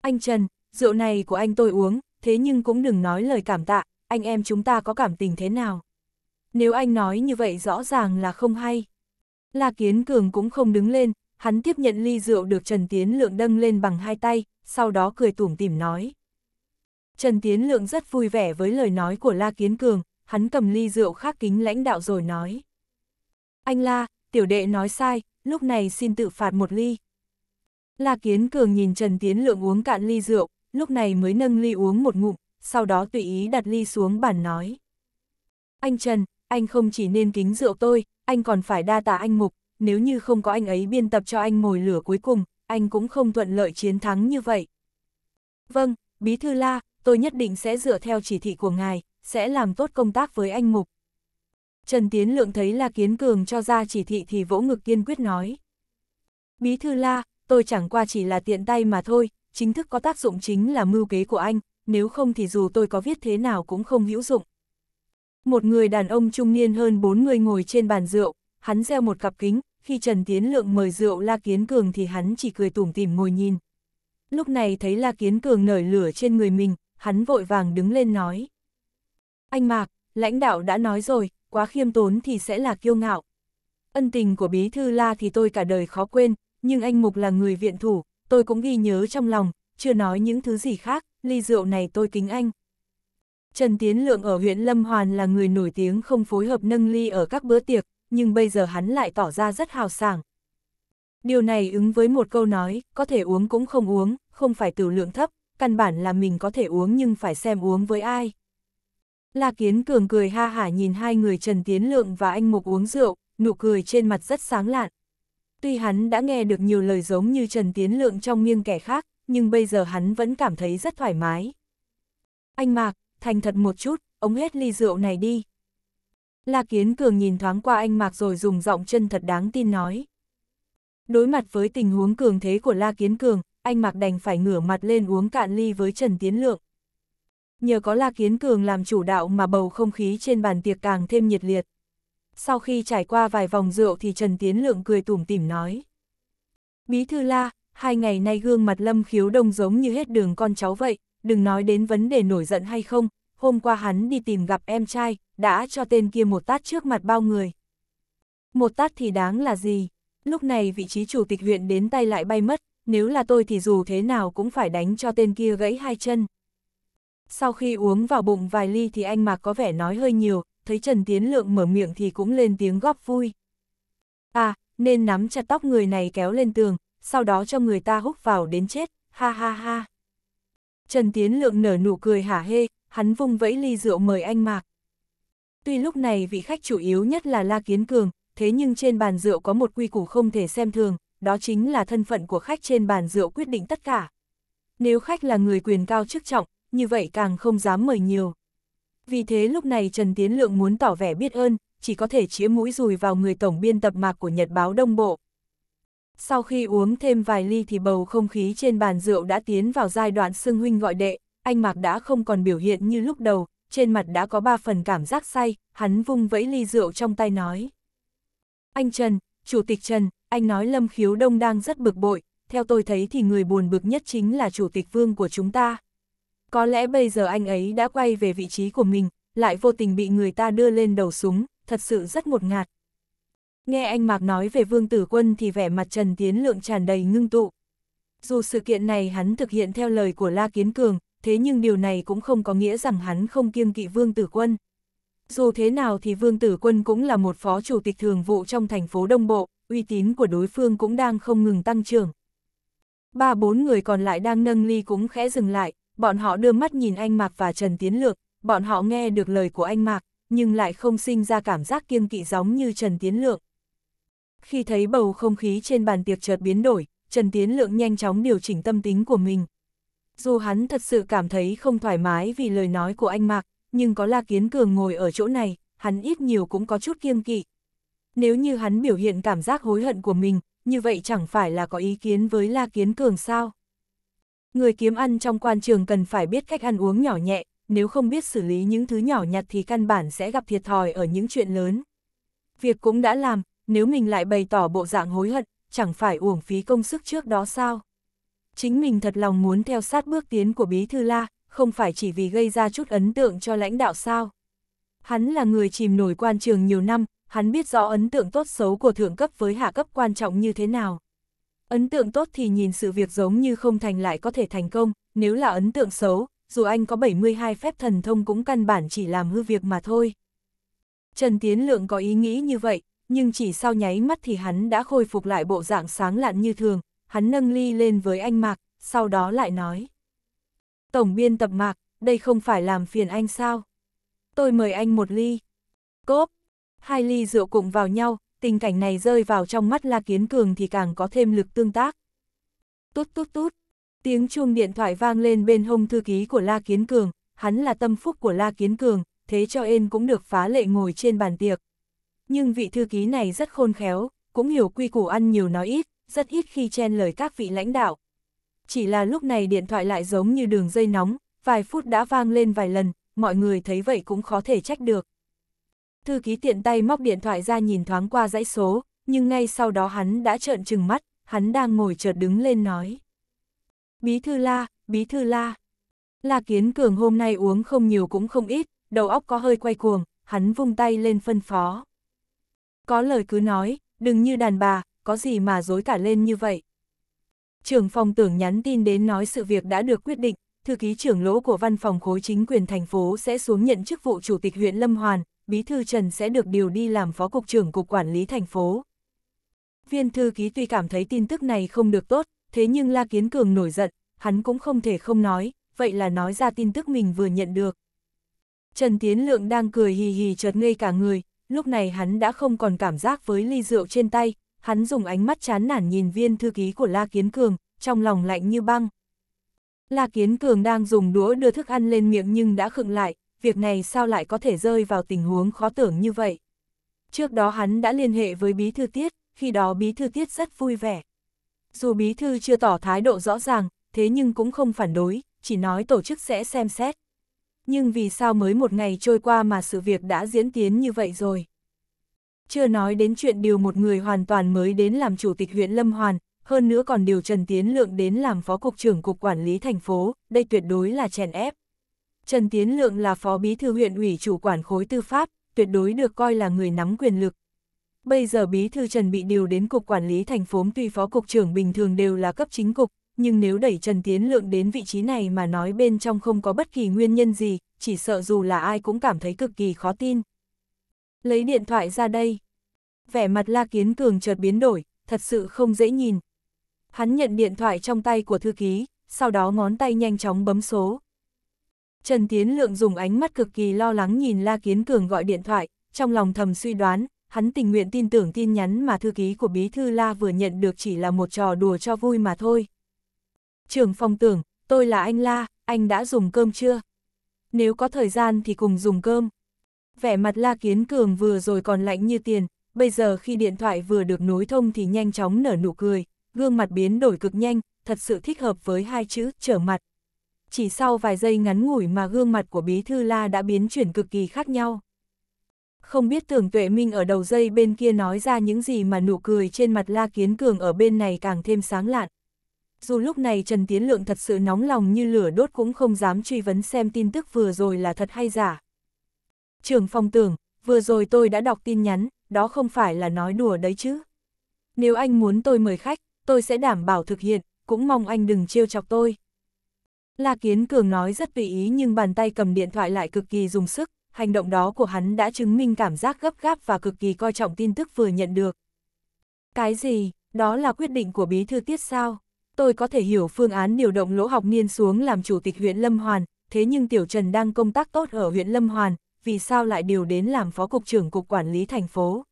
Anh Trần, rượu này của anh tôi uống, thế nhưng cũng đừng nói lời cảm tạ, anh em chúng ta có cảm tình thế nào. Nếu anh nói như vậy rõ ràng là không hay. La Kiến Cường cũng không đứng lên, hắn tiếp nhận ly rượu được Trần Tiến Lượng đâng lên bằng hai tay, sau đó cười tủm tỉm nói. Trần Tiến Lượng rất vui vẻ với lời nói của La Kiến Cường, hắn cầm ly rượu khác kính lãnh đạo rồi nói anh La, tiểu đệ nói sai, lúc này xin tự phạt một ly. La Kiến Cường nhìn Trần Tiến Lượng uống cạn ly rượu, lúc này mới nâng ly uống một ngụm, sau đó tùy ý đặt ly xuống bàn nói. Anh Trần, anh không chỉ nên kính rượu tôi, anh còn phải đa tạ anh Mục, nếu như không có anh ấy biên tập cho anh mồi lửa cuối cùng, anh cũng không thuận lợi chiến thắng như vậy. Vâng, Bí Thư La, tôi nhất định sẽ dựa theo chỉ thị của ngài, sẽ làm tốt công tác với anh Mục. Trần Tiến Lượng thấy La Kiến Cường cho ra chỉ thị thì vỗ ngực kiên quyết nói. Bí thư La, tôi chẳng qua chỉ là tiện tay mà thôi, chính thức có tác dụng chính là mưu kế của anh, nếu không thì dù tôi có viết thế nào cũng không hữu dụng. Một người đàn ông trung niên hơn bốn người ngồi trên bàn rượu, hắn gieo một cặp kính, khi Trần Tiến Lượng mời rượu La Kiến Cường thì hắn chỉ cười tủm tỉm ngồi nhìn. Lúc này thấy La Kiến Cường nở lửa trên người mình, hắn vội vàng đứng lên nói. Anh Mạc, lãnh đạo đã nói rồi, quá khiêm tốn thì sẽ là kiêu ngạo. Ân tình của Bí Thư La thì tôi cả đời khó quên, nhưng anh Mục là người viện thủ, tôi cũng ghi nhớ trong lòng, chưa nói những thứ gì khác, ly rượu này tôi kính anh. Trần Tiến Lượng ở huyện Lâm Hoàn là người nổi tiếng không phối hợp nâng ly ở các bữa tiệc, nhưng bây giờ hắn lại tỏ ra rất hào sảng. Điều này ứng với một câu nói, có thể uống cũng không uống, không phải từ lượng thấp, căn bản là mình có thể uống nhưng phải xem uống với ai. La Kiến Cường cười ha hả nhìn hai người Trần Tiến Lượng và anh Mục uống rượu, nụ cười trên mặt rất sáng lạn. Tuy hắn đã nghe được nhiều lời giống như Trần Tiến Lượng trong nghiêng kẻ khác, nhưng bây giờ hắn vẫn cảm thấy rất thoải mái. Anh Mạc, thành thật một chút, ống hết ly rượu này đi. La Kiến Cường nhìn thoáng qua anh Mạc rồi dùng giọng chân thật đáng tin nói. Đối mặt với tình huống cường thế của La Kiến Cường, anh Mạc đành phải ngửa mặt lên uống cạn ly với Trần Tiến Lượng nhờ có la Kiến Cường làm chủ đạo mà bầu không khí trên bàn tiệc càng thêm nhiệt liệt. Sau khi trải qua vài vòng rượu thì Trần Tiến Lượng cười tủm tỉm nói. Bí thư la, hai ngày nay gương mặt lâm khiếu đông giống như hết đường con cháu vậy, đừng nói đến vấn đề nổi giận hay không, hôm qua hắn đi tìm gặp em trai, đã cho tên kia một tát trước mặt bao người. Một tát thì đáng là gì? Lúc này vị trí chủ tịch huyện đến tay lại bay mất, nếu là tôi thì dù thế nào cũng phải đánh cho tên kia gãy hai chân. Sau khi uống vào bụng vài ly thì anh Mạc có vẻ nói hơi nhiều, thấy Trần Tiến Lượng mở miệng thì cũng lên tiếng góp vui. À, nên nắm chặt tóc người này kéo lên tường, sau đó cho người ta húc vào đến chết, ha ha ha. Trần Tiến Lượng nở nụ cười hả hê, hắn vung vẫy ly rượu mời anh Mạc. Tuy lúc này vị khách chủ yếu nhất là La Kiến Cường, thế nhưng trên bàn rượu có một quy củ không thể xem thường, đó chính là thân phận của khách trên bàn rượu quyết định tất cả. Nếu khách là người quyền cao chức trọng, như vậy càng không dám mời nhiều. Vì thế lúc này Trần Tiến Lượng muốn tỏ vẻ biết ơn, chỉ có thể chĩa mũi dùi vào người tổng biên tập mạc của Nhật báo Đông Bộ. Sau khi uống thêm vài ly thì bầu không khí trên bàn rượu đã tiến vào giai đoạn xưng huynh gọi đệ, anh Mạc đã không còn biểu hiện như lúc đầu, trên mặt đã có ba phần cảm giác say, hắn vung vẫy ly rượu trong tay nói. Anh Trần, Chủ tịch Trần, anh nói Lâm Khiếu Đông đang rất bực bội, theo tôi thấy thì người buồn bực nhất chính là Chủ tịch Vương của chúng ta. Có lẽ bây giờ anh ấy đã quay về vị trí của mình, lại vô tình bị người ta đưa lên đầu súng, thật sự rất một ngạt. Nghe anh Mạc nói về Vương Tử Quân thì vẻ mặt Trần Tiến Lượng tràn đầy ngưng tụ. Dù sự kiện này hắn thực hiện theo lời của La Kiến Cường, thế nhưng điều này cũng không có nghĩa rằng hắn không kiêng kỵ Vương Tử Quân. Dù thế nào thì Vương Tử Quân cũng là một phó chủ tịch thường vụ trong thành phố Đông Bộ, uy tín của đối phương cũng đang không ngừng tăng trưởng. Ba bốn người còn lại đang nâng ly cũng khẽ dừng lại, bọn họ đưa mắt nhìn anh Mạc và Trần Tiến Lược, bọn họ nghe được lời của anh Mạc, nhưng lại không sinh ra cảm giác kiêng kỵ giống như Trần Tiến Lượng. Khi thấy bầu không khí trên bàn tiệc chợt biến đổi, Trần Tiến Lượng nhanh chóng điều chỉnh tâm tính của mình. Dù hắn thật sự cảm thấy không thoải mái vì lời nói của anh Mạc, nhưng có La Kiến Cường ngồi ở chỗ này, hắn ít nhiều cũng có chút kiêng kỵ. Nếu như hắn biểu hiện cảm giác hối hận của mình, như vậy chẳng phải là có ý kiến với La Kiến Cường sao? Người kiếm ăn trong quan trường cần phải biết cách ăn uống nhỏ nhẹ, nếu không biết xử lý những thứ nhỏ nhặt thì căn bản sẽ gặp thiệt thòi ở những chuyện lớn. Việc cũng đã làm, nếu mình lại bày tỏ bộ dạng hối hận, chẳng phải uổng phí công sức trước đó sao? Chính mình thật lòng muốn theo sát bước tiến của Bí Thư La, không phải chỉ vì gây ra chút ấn tượng cho lãnh đạo sao? Hắn là người chìm nổi quan trường nhiều năm, hắn biết rõ ấn tượng tốt xấu của thượng cấp với hạ cấp quan trọng như thế nào. Ấn tượng tốt thì nhìn sự việc giống như không thành lại có thể thành công, nếu là ấn tượng xấu, dù anh có 72 phép thần thông cũng căn bản chỉ làm hư việc mà thôi. Trần Tiến Lượng có ý nghĩ như vậy, nhưng chỉ sau nháy mắt thì hắn đã khôi phục lại bộ dạng sáng lạn như thường, hắn nâng ly lên với anh Mạc, sau đó lại nói. Tổng biên tập Mạc, đây không phải làm phiền anh sao? Tôi mời anh một ly. Cốp! Hai ly rượu cùng vào nhau, tình cảnh này rơi vào trong mắt La Kiến Cường thì càng có thêm lực tương tác. Tút tút tút, tiếng chuông điện thoại vang lên bên hông thư ký của La Kiến Cường, hắn là tâm phúc của La Kiến Cường, thế cho ên cũng được phá lệ ngồi trên bàn tiệc. Nhưng vị thư ký này rất khôn khéo, cũng hiểu quy củ ăn nhiều nói ít, rất ít khi chen lời các vị lãnh đạo. Chỉ là lúc này điện thoại lại giống như đường dây nóng, vài phút đã vang lên vài lần, mọi người thấy vậy cũng khó thể trách được. Thư ký tiện tay móc điện thoại ra nhìn thoáng qua dãy số, nhưng ngay sau đó hắn đã trợn trừng mắt, hắn đang ngồi chợt đứng lên nói. Bí thư la, bí thư la. La Kiến Cường hôm nay uống không nhiều cũng không ít, đầu óc có hơi quay cuồng, hắn vung tay lên phân phó. Có lời cứ nói, đừng như đàn bà, có gì mà dối cả lên như vậy. Trưởng phòng tưởng nhắn tin đến nói sự việc đã được quyết định, thư ký trưởng lỗ của văn phòng khối chính quyền thành phố sẽ xuống nhận chức vụ chủ tịch huyện Lâm Hoàn, Bí thư Trần sẽ được điều đi làm phó cục trưởng cục quản lý thành phố. Viên thư ký tuy cảm thấy tin tức này không được tốt, thế nhưng La Kiến Cường nổi giận, hắn cũng không thể không nói, vậy là nói ra tin tức mình vừa nhận được. Trần Tiến Lượng đang cười hì hì chợt ngây cả người, lúc này hắn đã không còn cảm giác với ly rượu trên tay, hắn dùng ánh mắt chán nản nhìn viên thư ký của La Kiến Cường, trong lòng lạnh như băng. La Kiến Cường đang dùng đũa đưa thức ăn lên miệng nhưng đã khựng lại, việc này sao lại có thể rơi vào tình huống khó tưởng như vậy. Trước đó hắn đã liên hệ với bí thư tiết, khi đó bí thư tiết rất vui vẻ. Dù bí thư chưa tỏ thái độ rõ ràng, thế nhưng cũng không phản đối, chỉ nói tổ chức sẽ xem xét. Nhưng vì sao mới một ngày trôi qua mà sự việc đã diễn tiến như vậy rồi? Chưa nói đến chuyện điều một người hoàn toàn mới đến làm chủ tịch huyện Lâm Hoàn, hơn nữa còn điều Trần Tiến Lượng đến làm phó cục trưởng cục quản lý thành phố, đây tuyệt đối là chèn ép. Trần Tiến Lượng là phó bí thư huyện ủy chủ quản khối tư pháp, tuyệt đối được coi là người nắm quyền lực. Bây giờ bí thư Trần bị điều đến cục quản lý thành phố tuy phó cục trưởng bình thường đều là cấp chính cục, nhưng nếu đẩy Trần Tiến Lượng đến vị trí này mà nói bên trong không có bất kỳ nguyên nhân gì, chỉ sợ dù là ai cũng cảm thấy cực kỳ khó tin. Lấy điện thoại ra đây. Vẻ mặt La Kiến Cường chợt biến đổi, thật sự không dễ nhìn. Hắn nhận điện thoại trong tay của thư ký, sau đó ngón tay nhanh chóng bấm số. Trần Tiến Lượng dùng ánh mắt cực kỳ lo lắng nhìn La Kiến Cường gọi điện thoại, trong lòng thầm suy đoán, hắn tình nguyện tin tưởng tin nhắn mà thư ký của Bí Thư La vừa nhận được chỉ là một trò đùa cho vui mà thôi. Trường Phong tưởng, tôi là anh La, anh đã dùng cơm chưa? Nếu có thời gian thì cùng dùng cơm. Vẻ mặt La Kiến Cường vừa rồi còn lạnh như tiền, bây giờ khi điện thoại vừa được nối thông thì nhanh chóng nở nụ cười, gương mặt biến đổi cực nhanh, thật sự thích hợp với hai chữ trở mặt chỉ sau vài giây ngắn ngủi mà gương mặt của Bí Thư La đã biến chuyển cực kỳ khác nhau. Không biết tưởng tuệ minh ở đầu dây bên kia nói ra những gì mà nụ cười trên mặt La Kiến Cường ở bên này càng thêm sáng lạn. Dù lúc này Trần Tiến Lượng thật sự nóng lòng như lửa đốt cũng không dám truy vấn xem tin tức vừa rồi là thật hay giả. Trường Phong tưởng, vừa rồi tôi đã đọc tin nhắn, đó không phải là nói đùa đấy chứ. Nếu anh muốn tôi mời khách, tôi sẽ đảm bảo thực hiện, cũng mong anh đừng trêu chọc tôi. La Kiến Cường nói rất tùy ý nhưng bàn tay cầm điện thoại lại cực kỳ dùng sức, hành động đó của hắn đã chứng minh cảm giác gấp gáp và cực kỳ coi trọng tin tức vừa nhận được. Cái gì, đó là quyết định của bí thư tiết sao? Tôi có thể hiểu phương án điều động lỗ học niên xuống làm chủ tịch huyện Lâm Hoàn, thế nhưng Tiểu Trần đang công tác tốt ở huyện Lâm Hoàn, vì sao lại điều đến làm phó cục trưởng cục quản lý thành phố?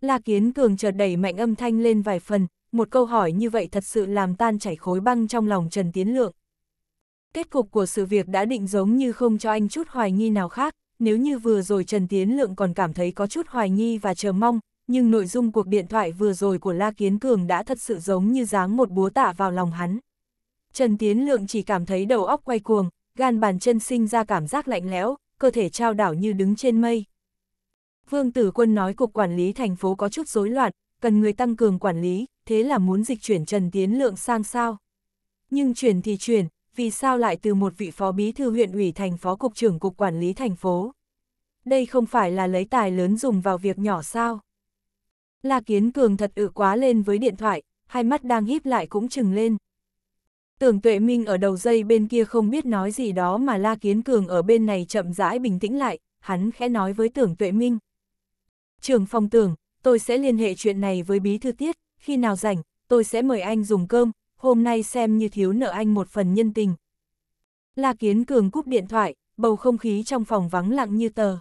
La Kiến Cường chợt đẩy mạnh âm thanh lên vài phần, một câu hỏi như vậy thật sự làm tan chảy khối băng trong lòng Trần Tiến Lượng. Kết cục của sự việc đã định giống như không cho anh chút hoài nghi nào khác, nếu như vừa rồi Trần Tiến Lượng còn cảm thấy có chút hoài nghi và chờ mong, nhưng nội dung cuộc điện thoại vừa rồi của La Kiến Cường đã thật sự giống như giáng một búa tạ vào lòng hắn. Trần Tiến Lượng chỉ cảm thấy đầu óc quay cuồng, gan bàn chân sinh ra cảm giác lạnh lẽo, cơ thể trao đảo như đứng trên mây. Vương Tử Quân nói cục quản lý thành phố có chút rối loạn, cần người tăng cường quản lý, thế là muốn dịch chuyển Trần Tiến Lượng sang sao. Nhưng chuyển thì chuyển, vì sao lại từ một vị phó bí thư huyện ủy thành phó cục trưởng cục quản lý thành phố. Đây không phải là lấy tài lớn dùng vào việc nhỏ sao. La Kiến Cường thật ự quá lên với điện thoại, hai mắt đang híp lại cũng chừng lên. Tưởng Tuệ Minh ở đầu dây bên kia không biết nói gì đó mà La Kiến Cường ở bên này chậm rãi bình tĩnh lại, hắn khẽ nói với Tưởng Tuệ Minh. Trường phòng tưởng, tôi sẽ liên hệ chuyện này với bí thư tiết, khi nào rảnh, tôi sẽ mời anh dùng cơm, hôm nay xem như thiếu nợ anh một phần nhân tình. La Kiến Cường cúp điện thoại, bầu không khí trong phòng vắng lặng như tờ.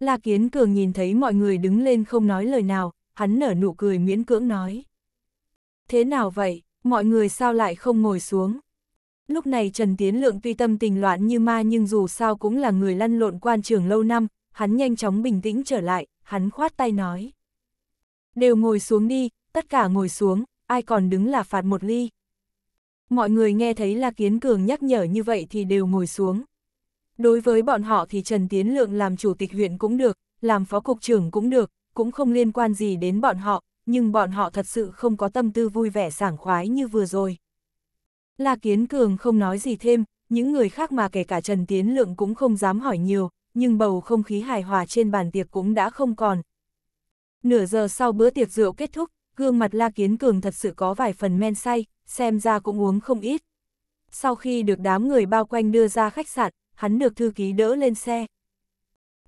La Kiến Cường nhìn thấy mọi người đứng lên không nói lời nào, hắn nở nụ cười miễn cưỡng nói. Thế nào vậy, mọi người sao lại không ngồi xuống? Lúc này Trần Tiến Lượng tuy tâm tình loạn như ma nhưng dù sao cũng là người lăn lộn quan trường lâu năm, hắn nhanh chóng bình tĩnh trở lại, hắn khoát tay nói. Đều ngồi xuống đi, tất cả ngồi xuống, ai còn đứng là phạt một ly. Mọi người nghe thấy La Kiến Cường nhắc nhở như vậy thì đều ngồi xuống. Đối với bọn họ thì Trần Tiến Lượng làm chủ tịch huyện cũng được, làm phó cục trưởng cũng được, cũng không liên quan gì đến bọn họ, nhưng bọn họ thật sự không có tâm tư vui vẻ sảng khoái như vừa rồi. La Kiến Cường không nói gì thêm, những người khác mà kể cả Trần Tiến Lượng cũng không dám hỏi nhiều, nhưng bầu không khí hài hòa trên bàn tiệc cũng đã không còn. Nửa giờ sau bữa tiệc rượu kết thúc, gương mặt La Kiến Cường thật sự có vài phần men say, xem ra cũng uống không ít. Sau khi được đám người bao quanh đưa ra khách sạn, hắn được thư ký đỡ lên xe.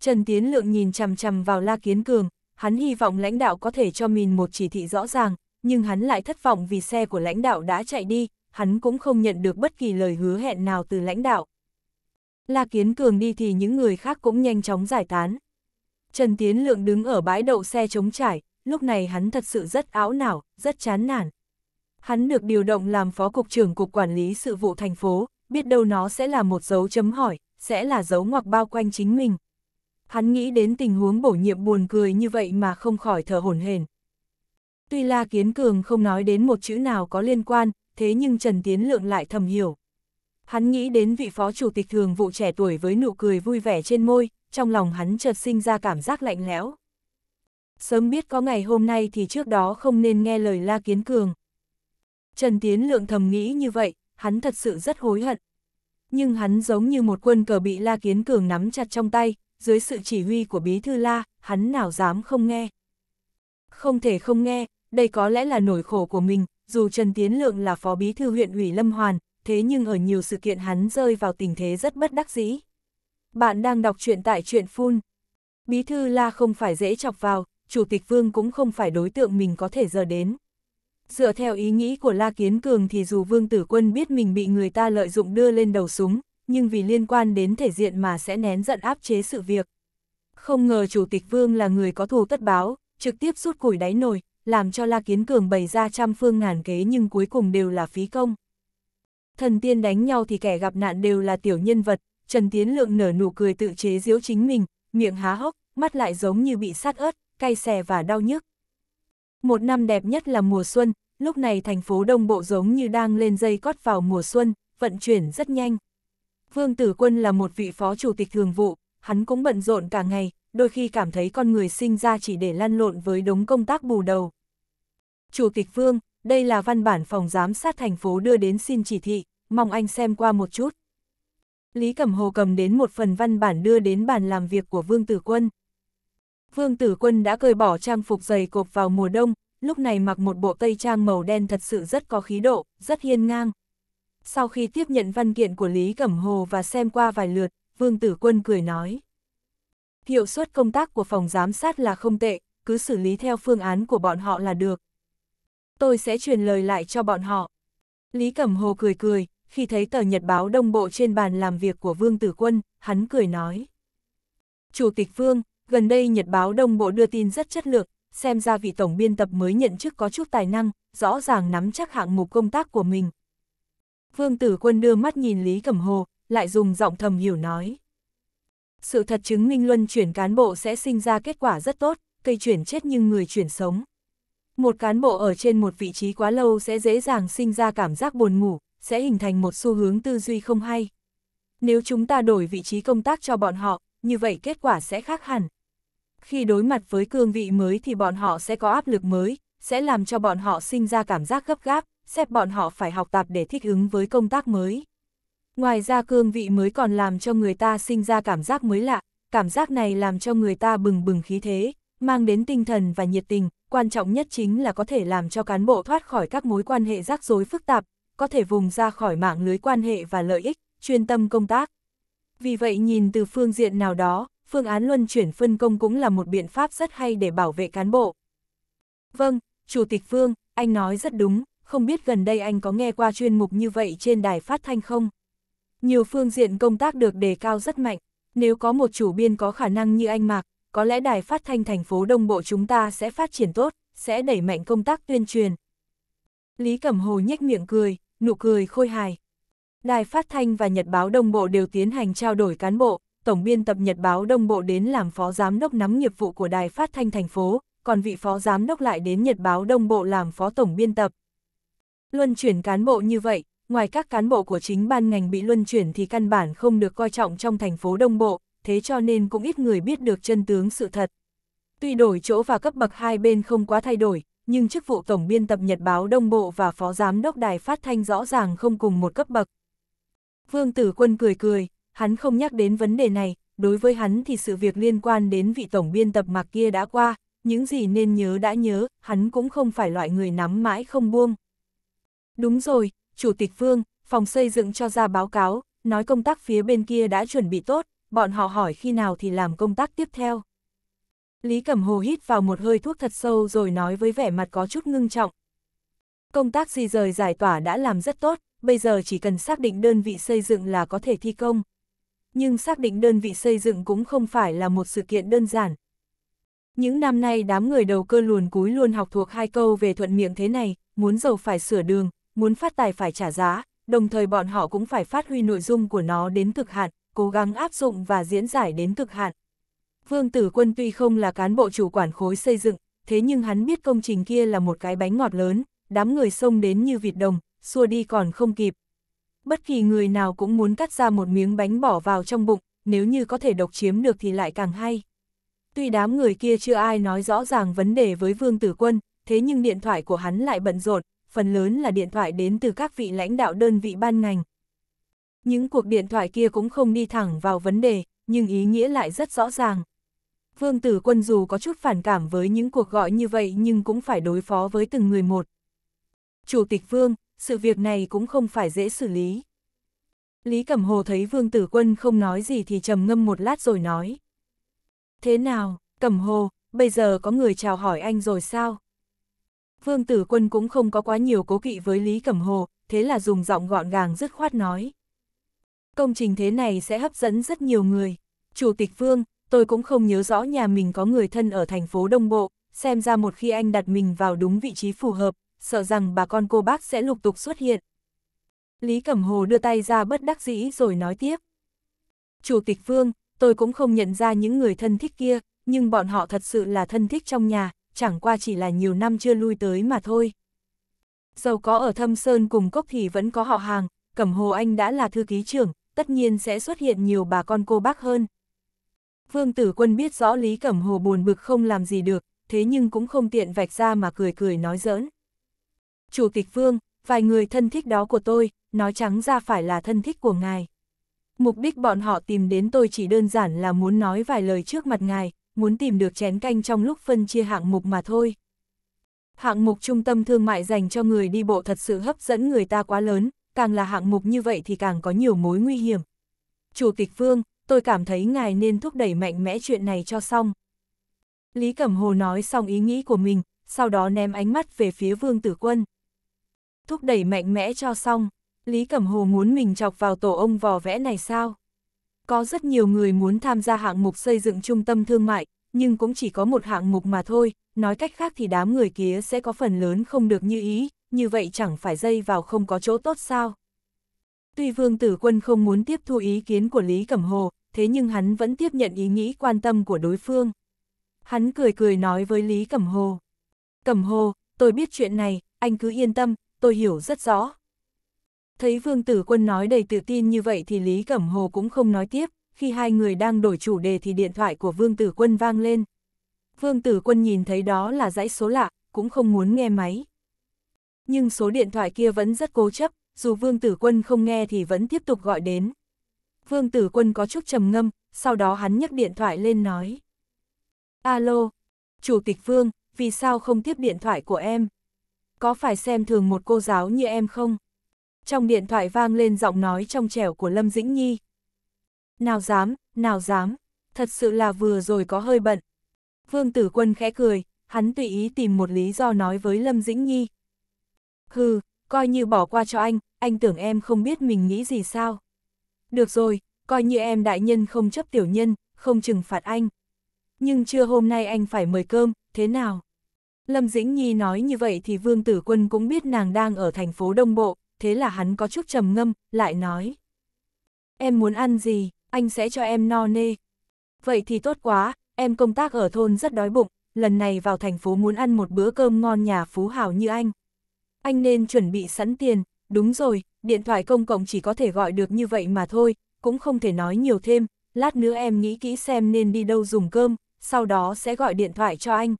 Trần Tiến Lượng nhìn chằm chằm vào La Kiến Cường, hắn hy vọng lãnh đạo có thể cho mình một chỉ thị rõ ràng, nhưng hắn lại thất vọng vì xe của lãnh đạo đã chạy đi, hắn cũng không nhận được bất kỳ lời hứa hẹn nào từ lãnh đạo. La Kiến Cường đi thì những người khác cũng nhanh chóng giải tán. Trần Tiến Lượng đứng ở bãi đậu xe chống trải, lúc này hắn thật sự rất áo não, rất chán nản. Hắn được điều động làm phó cục trưởng cục quản lý sự vụ thành phố, biết đâu nó sẽ là một dấu chấm hỏi, sẽ là dấu ngoặc bao quanh chính mình. Hắn nghĩ đến tình huống bổ nhiệm buồn cười như vậy mà không khỏi thở hổn hển. Tuy La Kiến Cường không nói đến một chữ nào có liên quan, thế nhưng Trần Tiến Lượng lại thầm hiểu. Hắn nghĩ đến vị phó chủ tịch thường vụ trẻ tuổi với nụ cười vui vẻ trên môi, trong lòng hắn chợt sinh ra cảm giác lạnh lẽo sớm biết có ngày hôm nay thì trước đó không nên nghe lời La Kiến Cường. Trần Tiến Lượng thầm nghĩ như vậy, hắn thật sự rất hối hận. Nhưng hắn giống như một quân cờ bị La Kiến Cường nắm chặt trong tay, dưới sự chỉ huy của Bí Thư La, hắn nào dám không nghe. Không thể không nghe, đây có lẽ là nỗi khổ của mình, dù Trần Tiến Lượng là phó bí thư huyện ủy Lâm Hoàn, thế nhưng ở nhiều sự kiện hắn rơi vào tình thế rất bất đắc dĩ. Bạn đang đọc truyện tại truyện Phun. Bí thư La không phải dễ chọc vào, chủ tịch vương cũng không phải đối tượng mình có thể giờ đến. Dựa theo ý nghĩ của La Kiến Cường thì dù vương tử quân biết mình bị người ta lợi dụng đưa lên đầu súng, nhưng vì liên quan đến thể diện mà sẽ nén giận áp chế sự việc. Không ngờ chủ tịch vương là người có thù tất báo, trực tiếp rút củi đáy nồi, làm cho La Kiến Cường bày ra trăm phương ngàn kế nhưng cuối cùng đều là phí công. Thần tiên đánh nhau thì kẻ gặp nạn đều là tiểu nhân vật, Trần Tiến Lượng nở nụ cười tự chế giễu chính mình, miệng há hốc, mắt lại giống như bị sát ớt, cay xè và đau nhức. Một năm đẹp nhất là mùa xuân, lúc này thành phố Đông Bộ giống như đang lên dây cót vào mùa xuân, vận chuyển rất nhanh. Vương Tử Quân là một vị phó chủ tịch thường vụ, hắn cũng bận rộn cả ngày, đôi khi cảm thấy con người sinh ra chỉ để lăn lộn với đống công tác bù đầu. Chủ tịch Vương, đây là văn bản phòng giám sát thành phố đưa đến xin chỉ thị, mong anh xem qua một chút. Lý Cẩm Hồ cầm đến một phần văn bản đưa đến bàn làm việc của Vương Tử Quân. Vương Tử Quân đã cởi bỏ trang phục dày cộp vào mùa đông, lúc này mặc một bộ tây trang màu đen thật sự rất có khí độ, rất hiên ngang. Sau khi tiếp nhận văn kiện của Lý Cẩm Hồ và xem qua vài lượt, Vương Tử Quân cười nói. Hiệu suất công tác của phòng giám sát là không tệ, cứ xử lý theo phương án của bọn họ là được. Tôi sẽ truyền lời lại cho bọn họ. Lý Cẩm Hồ cười cười, khi thấy tờ nhật báo đông bộ trên bàn làm việc của Vương Tử Quân, hắn cười nói. Chủ tịch Vương, gần đây Nhật báo Đông Bộ đưa tin rất chất lượng, xem ra vị tổng biên tập mới nhận chức có chút tài năng, rõ ràng nắm chắc hạng mục công tác của mình. Vương Tử Quân đưa mắt nhìn Lý Cẩm Hồ, lại dùng giọng thầm hiểu nói. Sự thật chứng minh luân chuyển cán bộ sẽ sinh ra kết quả rất tốt, cây chuyển chết nhưng người chuyển sống. Một cán bộ ở trên một vị trí quá lâu sẽ dễ dàng sinh ra cảm giác buồn ngủ, sẽ hình thành một xu hướng tư duy không hay. Nếu chúng ta đổi vị trí công tác cho bọn họ, như vậy kết quả sẽ khác hẳn khi đối mặt với cương vị mới thì bọn họ sẽ có áp lực mới, sẽ làm cho bọn họ sinh ra cảm giác gấp gáp, xếp bọn họ phải học tập để thích ứng với công tác mới. Ngoài ra cương vị mới còn làm cho người ta sinh ra cảm giác mới lạ, cảm giác này làm cho người ta bừng bừng khí thế, mang đến tinh thần và nhiệt tình, quan trọng nhất chính là có thể làm cho cán bộ thoát khỏi các mối quan hệ rắc rối phức tạp, có thể vùng ra khỏi mạng lưới quan hệ và lợi ích, chuyên tâm công tác. Vì vậy nhìn từ phương diện nào đó, phương án luân chuyển phân công cũng là một biện pháp rất hay để bảo vệ cán bộ. Vâng, Chủ tịch Phương, anh nói rất đúng, không biết gần đây anh có nghe qua chuyên mục như vậy trên đài phát thanh không? Nhiều phương diện công tác được đề cao rất mạnh, nếu có một chủ biên có khả năng như anh Mạc, có lẽ đài phát thanh thành phố Đông Bộ chúng ta sẽ phát triển tốt, sẽ đẩy mạnh công tác tuyên truyền. Lý Cẩm Hồ nhếch miệng cười, nụ cười khôi hài. Đài phát thanh và Nhật báo Đông Bộ đều tiến hành trao đổi cán bộ, tổng biên tập Nhật báo Đông Bộ đến làm phó giám đốc nắm nghiệp vụ của đài phát thanh thành phố, còn vị phó giám đốc lại đến Nhật báo Đông Bộ làm phó tổng biên tập. Luân chuyển cán bộ như vậy, ngoài các cán bộ của chính ban ngành bị luân chuyển thì căn bản không được coi trọng trong thành phố Đông Bộ, thế cho nên cũng ít người biết được chân tướng sự thật. Tuy đổi chỗ và cấp bậc hai bên không quá thay đổi, nhưng chức vụ tổng biên tập Nhật báo Đông Bộ và phó giám đốc đài phát thanh rõ ràng không cùng một cấp bậc. Vương Tử Quân cười cười, hắn không nhắc đến vấn đề này, đối với hắn thì sự việc liên quan đến vị tổng biên tập mạc kia đã qua, những gì nên nhớ đã nhớ, hắn cũng không phải loại người nắm mãi không buông. Đúng rồi, Chủ tịch Phương, phòng xây dựng cho ra báo cáo, nói công tác phía bên kia đã chuẩn bị tốt, bọn họ hỏi khi nào thì làm công tác tiếp theo. Lý Cẩm Hồ hít vào một hơi thuốc thật sâu rồi nói với vẻ mặt có chút ngưng trọng. Công tác di rời giải tỏa đã làm rất tốt, bây giờ chỉ cần xác định đơn vị xây dựng là có thể thi công nhưng xác định đơn vị xây dựng cũng không phải là một sự kiện đơn giản. Những năm nay đám người đầu cơ luồn cúi luôn học thuộc hai câu về thuận miệng thế này, muốn giàu phải sửa đường, muốn phát tài phải trả giá, đồng thời bọn họ cũng phải phát huy nội dung của nó đến cực hạn, cố gắng áp dụng và diễn giải đến cực hạn. Vương Tử Quân tuy không là cán bộ chủ quản khối xây dựng, thế nhưng hắn biết công trình kia là một cái bánh ngọt lớn, đám người xông đến như vịt đồng, xua đi còn không kịp, bất kỳ người nào cũng muốn cắt ra một miếng bánh bỏ vào trong bụng, nếu như có thể độc chiếm được thì lại càng hay. Tuy đám người kia chưa ai nói rõ ràng vấn đề với Vương Tử Quân, thế nhưng điện thoại của hắn lại bận rộn, phần lớn là điện thoại đến từ các vị lãnh đạo đơn vị ban ngành. Những cuộc điện thoại kia cũng không đi thẳng vào vấn đề, nhưng ý nghĩa lại rất rõ ràng. Vương Tử Quân dù có chút phản cảm với những cuộc gọi như vậy nhưng cũng phải đối phó với từng người một. Chủ tịch Vương, sự việc này cũng không phải dễ xử lý. Lý Cẩm Hồ thấy Vương Tử Quân không nói gì thì trầm ngâm một lát rồi nói. Thế nào, Cẩm Hồ, bây giờ có người chào hỏi anh rồi sao? Vương Tử Quân cũng không có quá nhiều cố kỵ với Lý Cẩm Hồ, thế là dùng giọng gọn gàng dứt khoát nói. Công trình thế này sẽ hấp dẫn rất nhiều người. Chủ tịch Vương, tôi cũng không nhớ rõ nhà mình có người thân ở thành phố Đông Bộ, xem ra một khi anh đặt mình vào đúng vị trí phù hợp, sợ rằng bà con cô bác sẽ lục tục xuất hiện. Lý Cẩm Hồ đưa tay ra bất đắc dĩ rồi nói tiếp. Chủ tịch Phương, tôi cũng không nhận ra những người thân thích kia, nhưng bọn họ thật sự là thân thích trong nhà, chẳng qua chỉ là nhiều năm chưa lui tới mà thôi. Dầu có ở Thâm Sơn cùng Cốc thì vẫn có họ hàng, Cẩm Hồ Anh đã là thư ký trưởng, tất nhiên sẽ xuất hiện nhiều bà con cô bác hơn. Vương Tử Quân biết rõ Lý Cẩm Hồ buồn bực không làm gì được, thế nhưng cũng không tiện vạch ra mà cười cười nói giỡn chùa tịch vương, vài người thân thích đó của tôi, nói trắng ra phải là thân thích của ngài. Mục đích bọn họ tìm đến tôi chỉ đơn giản là muốn nói vài lời trước mặt ngài, muốn tìm được chén canh trong lúc phân chia hạng mục mà thôi. Hạng mục trung tâm thương mại dành cho người đi bộ thật sự hấp dẫn người ta quá lớn, càng là hạng mục như vậy thì càng có nhiều mối nguy hiểm. Chủ tịch Vương, tôi cảm thấy ngài nên thúc đẩy mạnh mẽ chuyện này cho xong. Lý Cẩm Hồ nói xong ý nghĩ của mình, sau đó ném ánh mắt về phía Vương Tử Quân thúc đẩy mạnh mẽ cho xong, Lý Cẩm Hồ muốn mình chọc vào tổ ông vò vẽ này sao? Có rất nhiều người muốn tham gia hạng mục xây dựng trung tâm thương mại, nhưng cũng chỉ có một hạng mục mà thôi, nói cách khác thì đám người kia sẽ có phần lớn không được như ý, như vậy chẳng phải dây vào không có chỗ tốt sao? Tuy Vương Tử Quân không muốn tiếp thu ý kiến của Lý Cẩm Hồ, thế nhưng hắn vẫn tiếp nhận ý nghĩ quan tâm của đối phương. Hắn cười cười nói với Lý Cẩm Hồ. Cẩm Hồ, tôi biết chuyện này, anh cứ yên tâm, tôi hiểu rất rõ. Thấy Vương Tử Quân nói đầy tự tin như vậy thì Lý Cẩm Hồ cũng không nói tiếp, khi hai người đang đổi chủ đề thì điện thoại của Vương Tử Quân vang lên. Vương Tử Quân nhìn thấy đó là dãy số lạ, cũng không muốn nghe máy. Nhưng số điện thoại kia vẫn rất cố chấp, dù Vương Tử Quân không nghe thì vẫn tiếp tục gọi đến. Vương Tử Quân có chút trầm ngâm, sau đó hắn nhấc điện thoại lên nói. Alo, Chủ tịch Vương, vì sao không tiếp điện thoại của em? có phải xem thường một cô giáo như em không? Trong điện thoại vang lên giọng nói trong trẻo của Lâm Dĩnh Nhi. Nào dám, nào dám, thật sự là vừa rồi có hơi bận. Vương Tử Quân khẽ cười, hắn tùy ý tìm một lý do nói với Lâm Dĩnh Nhi. Hừ, coi như bỏ qua cho anh, anh tưởng em không biết mình nghĩ gì sao. Được rồi, coi như em đại nhân không chấp tiểu nhân, không trừng phạt anh. Nhưng trưa hôm nay anh phải mời cơm, thế nào? Lâm Dĩnh Nhi nói như vậy thì Vương Tử Quân cũng biết nàng đang ở thành phố Đông Bộ, thế là hắn có chút trầm ngâm, lại nói. Em muốn ăn gì, anh sẽ cho em no nê. Vậy thì tốt quá, em công tác ở thôn rất đói bụng, lần này vào thành phố muốn ăn một bữa cơm ngon nhà phú hào như anh. Anh nên chuẩn bị sẵn tiền, đúng rồi, điện thoại công cộng chỉ có thể gọi được như vậy mà thôi, cũng không thể nói nhiều thêm, lát nữa em nghĩ kỹ xem nên đi đâu dùng cơm, sau đó sẽ gọi điện thoại cho anh.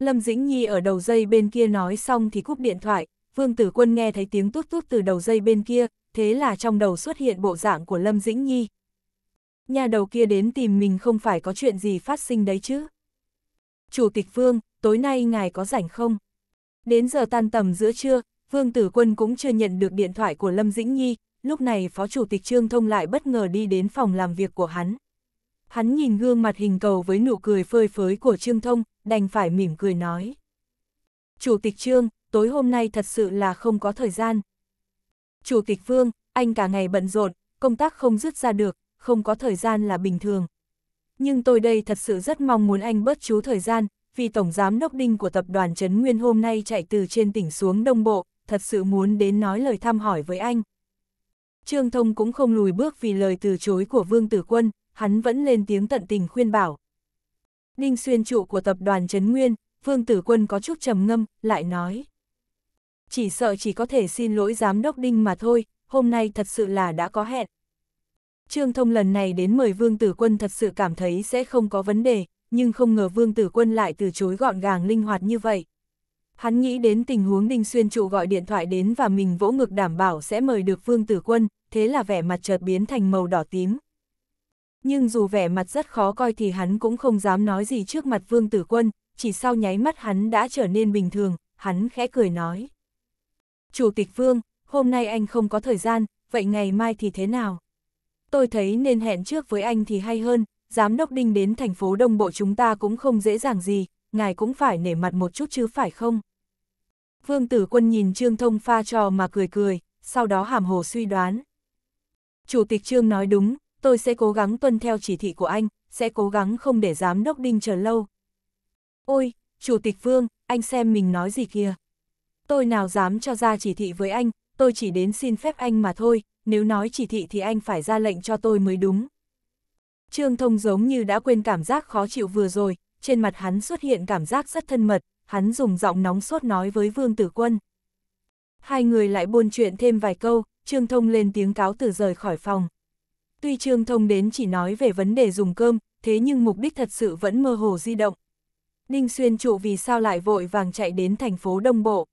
Lâm Dĩnh Nhi ở đầu dây bên kia nói xong thì cúp điện thoại, Vương Tử Quân nghe thấy tiếng tút tút từ đầu dây bên kia, thế là trong đầu xuất hiện bộ dạng của Lâm Dĩnh Nhi. Nhà đầu kia đến tìm mình không phải có chuyện gì phát sinh đấy chứ. Chủ tịch Vương, tối nay ngài có rảnh không? Đến giờ tan tầm giữa trưa, Vương Tử Quân cũng chưa nhận được điện thoại của Lâm Dĩnh Nhi, lúc này Phó Chủ tịch Trương Thông lại bất ngờ đi đến phòng làm việc của hắn. Hắn nhìn gương mặt hình cầu với nụ cười phơi phới của Trương Thông, đành phải mỉm cười nói. Chủ tịch Trương, tối hôm nay thật sự là không có thời gian. Chủ tịch Vương, anh cả ngày bận rộn, công tác không dứt ra được, không có thời gian là bình thường. Nhưng tôi đây thật sự rất mong muốn anh bớt chú thời gian, vì Tổng Giám Đốc Đinh của Tập đoàn Trấn Nguyên hôm nay chạy từ trên tỉnh xuống Đông Bộ, thật sự muốn đến nói lời thăm hỏi với anh. Trương Thông cũng không lùi bước vì lời từ chối của Vương Tử Quân, hắn vẫn lên tiếng tận tình khuyên bảo. Ninh Xuyên trụ của tập đoàn Trấn Nguyên, Vương Tử Quân có chút trầm ngâm, lại nói. Chỉ sợ chỉ có thể xin lỗi giám đốc Đinh mà thôi, hôm nay thật sự là đã có hẹn. Trương Thông lần này đến mời Vương Tử Quân thật sự cảm thấy sẽ không có vấn đề, nhưng không ngờ Vương Tử Quân lại từ chối gọn gàng linh hoạt như vậy. Hắn nghĩ đến tình huống Đinh Xuyên trụ gọi điện thoại đến và mình vỗ ngực đảm bảo sẽ mời được Vương Tử Quân, thế là vẻ mặt chợt biến thành màu đỏ tím nhưng dù vẻ mặt rất khó coi thì hắn cũng không dám nói gì trước mặt Vương Tử Quân, chỉ sau nháy mắt hắn đã trở nên bình thường, hắn khẽ cười nói. Chủ tịch Vương, hôm nay anh không có thời gian, vậy ngày mai thì thế nào? Tôi thấy nên hẹn trước với anh thì hay hơn, giám đốc đinh đến thành phố Đông Bộ chúng ta cũng không dễ dàng gì, ngài cũng phải nể mặt một chút chứ phải không? Vương Tử Quân nhìn Trương Thông pha trò mà cười cười, sau đó hàm hồ suy đoán. Chủ tịch Trương nói đúng, tôi sẽ cố gắng tuân theo chỉ thị của anh, sẽ cố gắng không để giám đốc Đinh chờ lâu. Ôi, Chủ tịch Vương, anh xem mình nói gì kìa. Tôi nào dám cho ra chỉ thị với anh, tôi chỉ đến xin phép anh mà thôi, nếu nói chỉ thị thì anh phải ra lệnh cho tôi mới đúng. Trương Thông giống như đã quên cảm giác khó chịu vừa rồi, trên mặt hắn xuất hiện cảm giác rất thân mật, hắn dùng giọng nóng sốt nói với Vương Tử Quân. Hai người lại buôn chuyện thêm vài câu, Trương Thông lên tiếng cáo từ rời khỏi phòng. Tuy Trương Thông đến chỉ nói về vấn đề dùng cơm, thế nhưng mục đích thật sự vẫn mơ hồ di động. Ninh Xuyên trụ vì sao lại vội vàng chạy đến thành phố Đông Bộ.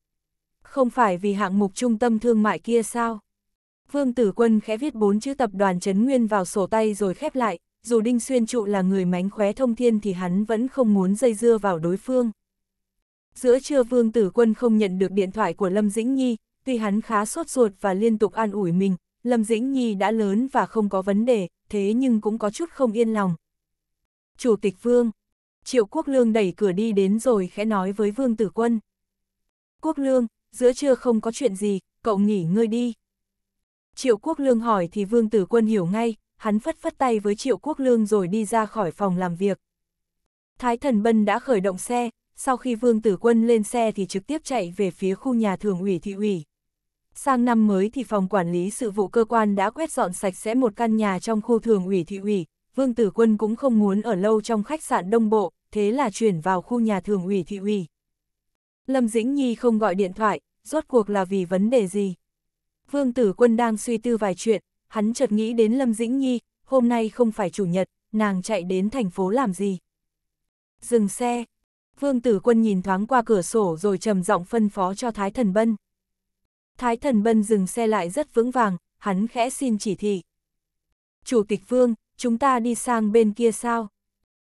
Không phải vì hạng mục trung tâm thương mại kia sao? Vương Tử Quân khẽ viết bốn chữ tập đoàn Trấn Nguyên vào sổ tay rồi khép lại, dù Đinh Xuyên trụ là người mánh khóe thông thiên thì hắn vẫn không muốn dây dưa vào đối phương. Giữa trưa Vương Tử Quân không nhận được điện thoại của Lâm Dĩnh Nhi, tuy hắn khá sốt ruột và liên tục an ủi mình, Lâm Dĩnh Nhi đã lớn và không có vấn đề, thế nhưng cũng có chút không yên lòng. Chủ tịch Vương, Triệu Quốc Lương đẩy cửa đi đến rồi khẽ nói với Vương Tử Quân. Quốc Lương, giữa trưa không có chuyện gì, cậu nghỉ ngơi đi. Triệu Quốc Lương hỏi thì Vương Tử Quân hiểu ngay, hắn phất phất tay với Triệu Quốc Lương rồi đi ra khỏi phòng làm việc. Thái Thần Bân đã khởi động xe, sau khi Vương Tử Quân lên xe thì trực tiếp chạy về phía khu nhà thường ủy thị ủy. Sang năm mới thì phòng quản lý sự vụ cơ quan đã quét dọn sạch sẽ một căn nhà trong khu thường ủy thị ủy, Vương Tử Quân cũng không muốn ở lâu trong khách sạn Đông Bộ, thế là chuyển vào khu nhà thường ủy thị ủy. Lâm Dĩnh Nhi không gọi điện thoại, rốt cuộc là vì vấn đề gì? Vương Tử Quân đang suy tư vài chuyện, hắn chợt nghĩ đến Lâm Dĩnh Nhi, hôm nay không phải chủ nhật, nàng chạy đến thành phố làm gì? Dừng xe. Vương Tử Quân nhìn thoáng qua cửa sổ rồi trầm giọng phân phó cho Thái Thần Bân. Thái thần bân dừng xe lại rất vững vàng, hắn khẽ xin chỉ thị. Chủ tịch vương, chúng ta đi sang bên kia sao?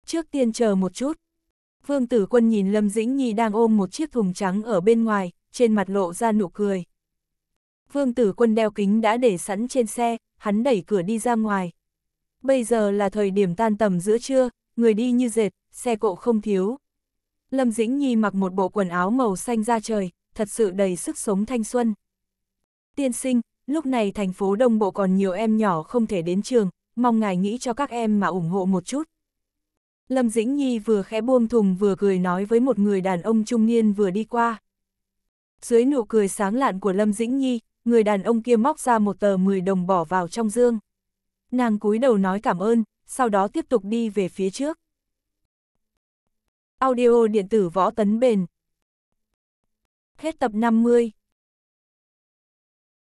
Trước tiên chờ một chút. Vương tử quân nhìn Lâm Dĩnh Nhi đang ôm một chiếc thùng trắng ở bên ngoài, trên mặt lộ ra nụ cười. Vương tử quân đeo kính đã để sẵn trên xe, hắn đẩy cửa đi ra ngoài. Bây giờ là thời điểm tan tầm giữa trưa, người đi như dệt, xe cộ không thiếu. Lâm Dĩnh Nhi mặc một bộ quần áo màu xanh da trời, thật sự đầy sức sống thanh xuân. Tiên sinh, lúc này thành phố Đông Bộ còn nhiều em nhỏ không thể đến trường, mong ngài nghĩ cho các em mà ủng hộ một chút. Lâm Dĩnh Nhi vừa khẽ buông thùng vừa cười nói với một người đàn ông trung niên vừa đi qua. Dưới nụ cười sáng lạn của Lâm Dĩnh Nhi, người đàn ông kia móc ra một tờ 10 đồng bỏ vào trong dương. Nàng cúi đầu nói cảm ơn, sau đó tiếp tục đi về phía trước. Audio điện tử võ tấn bền. Hết tập 50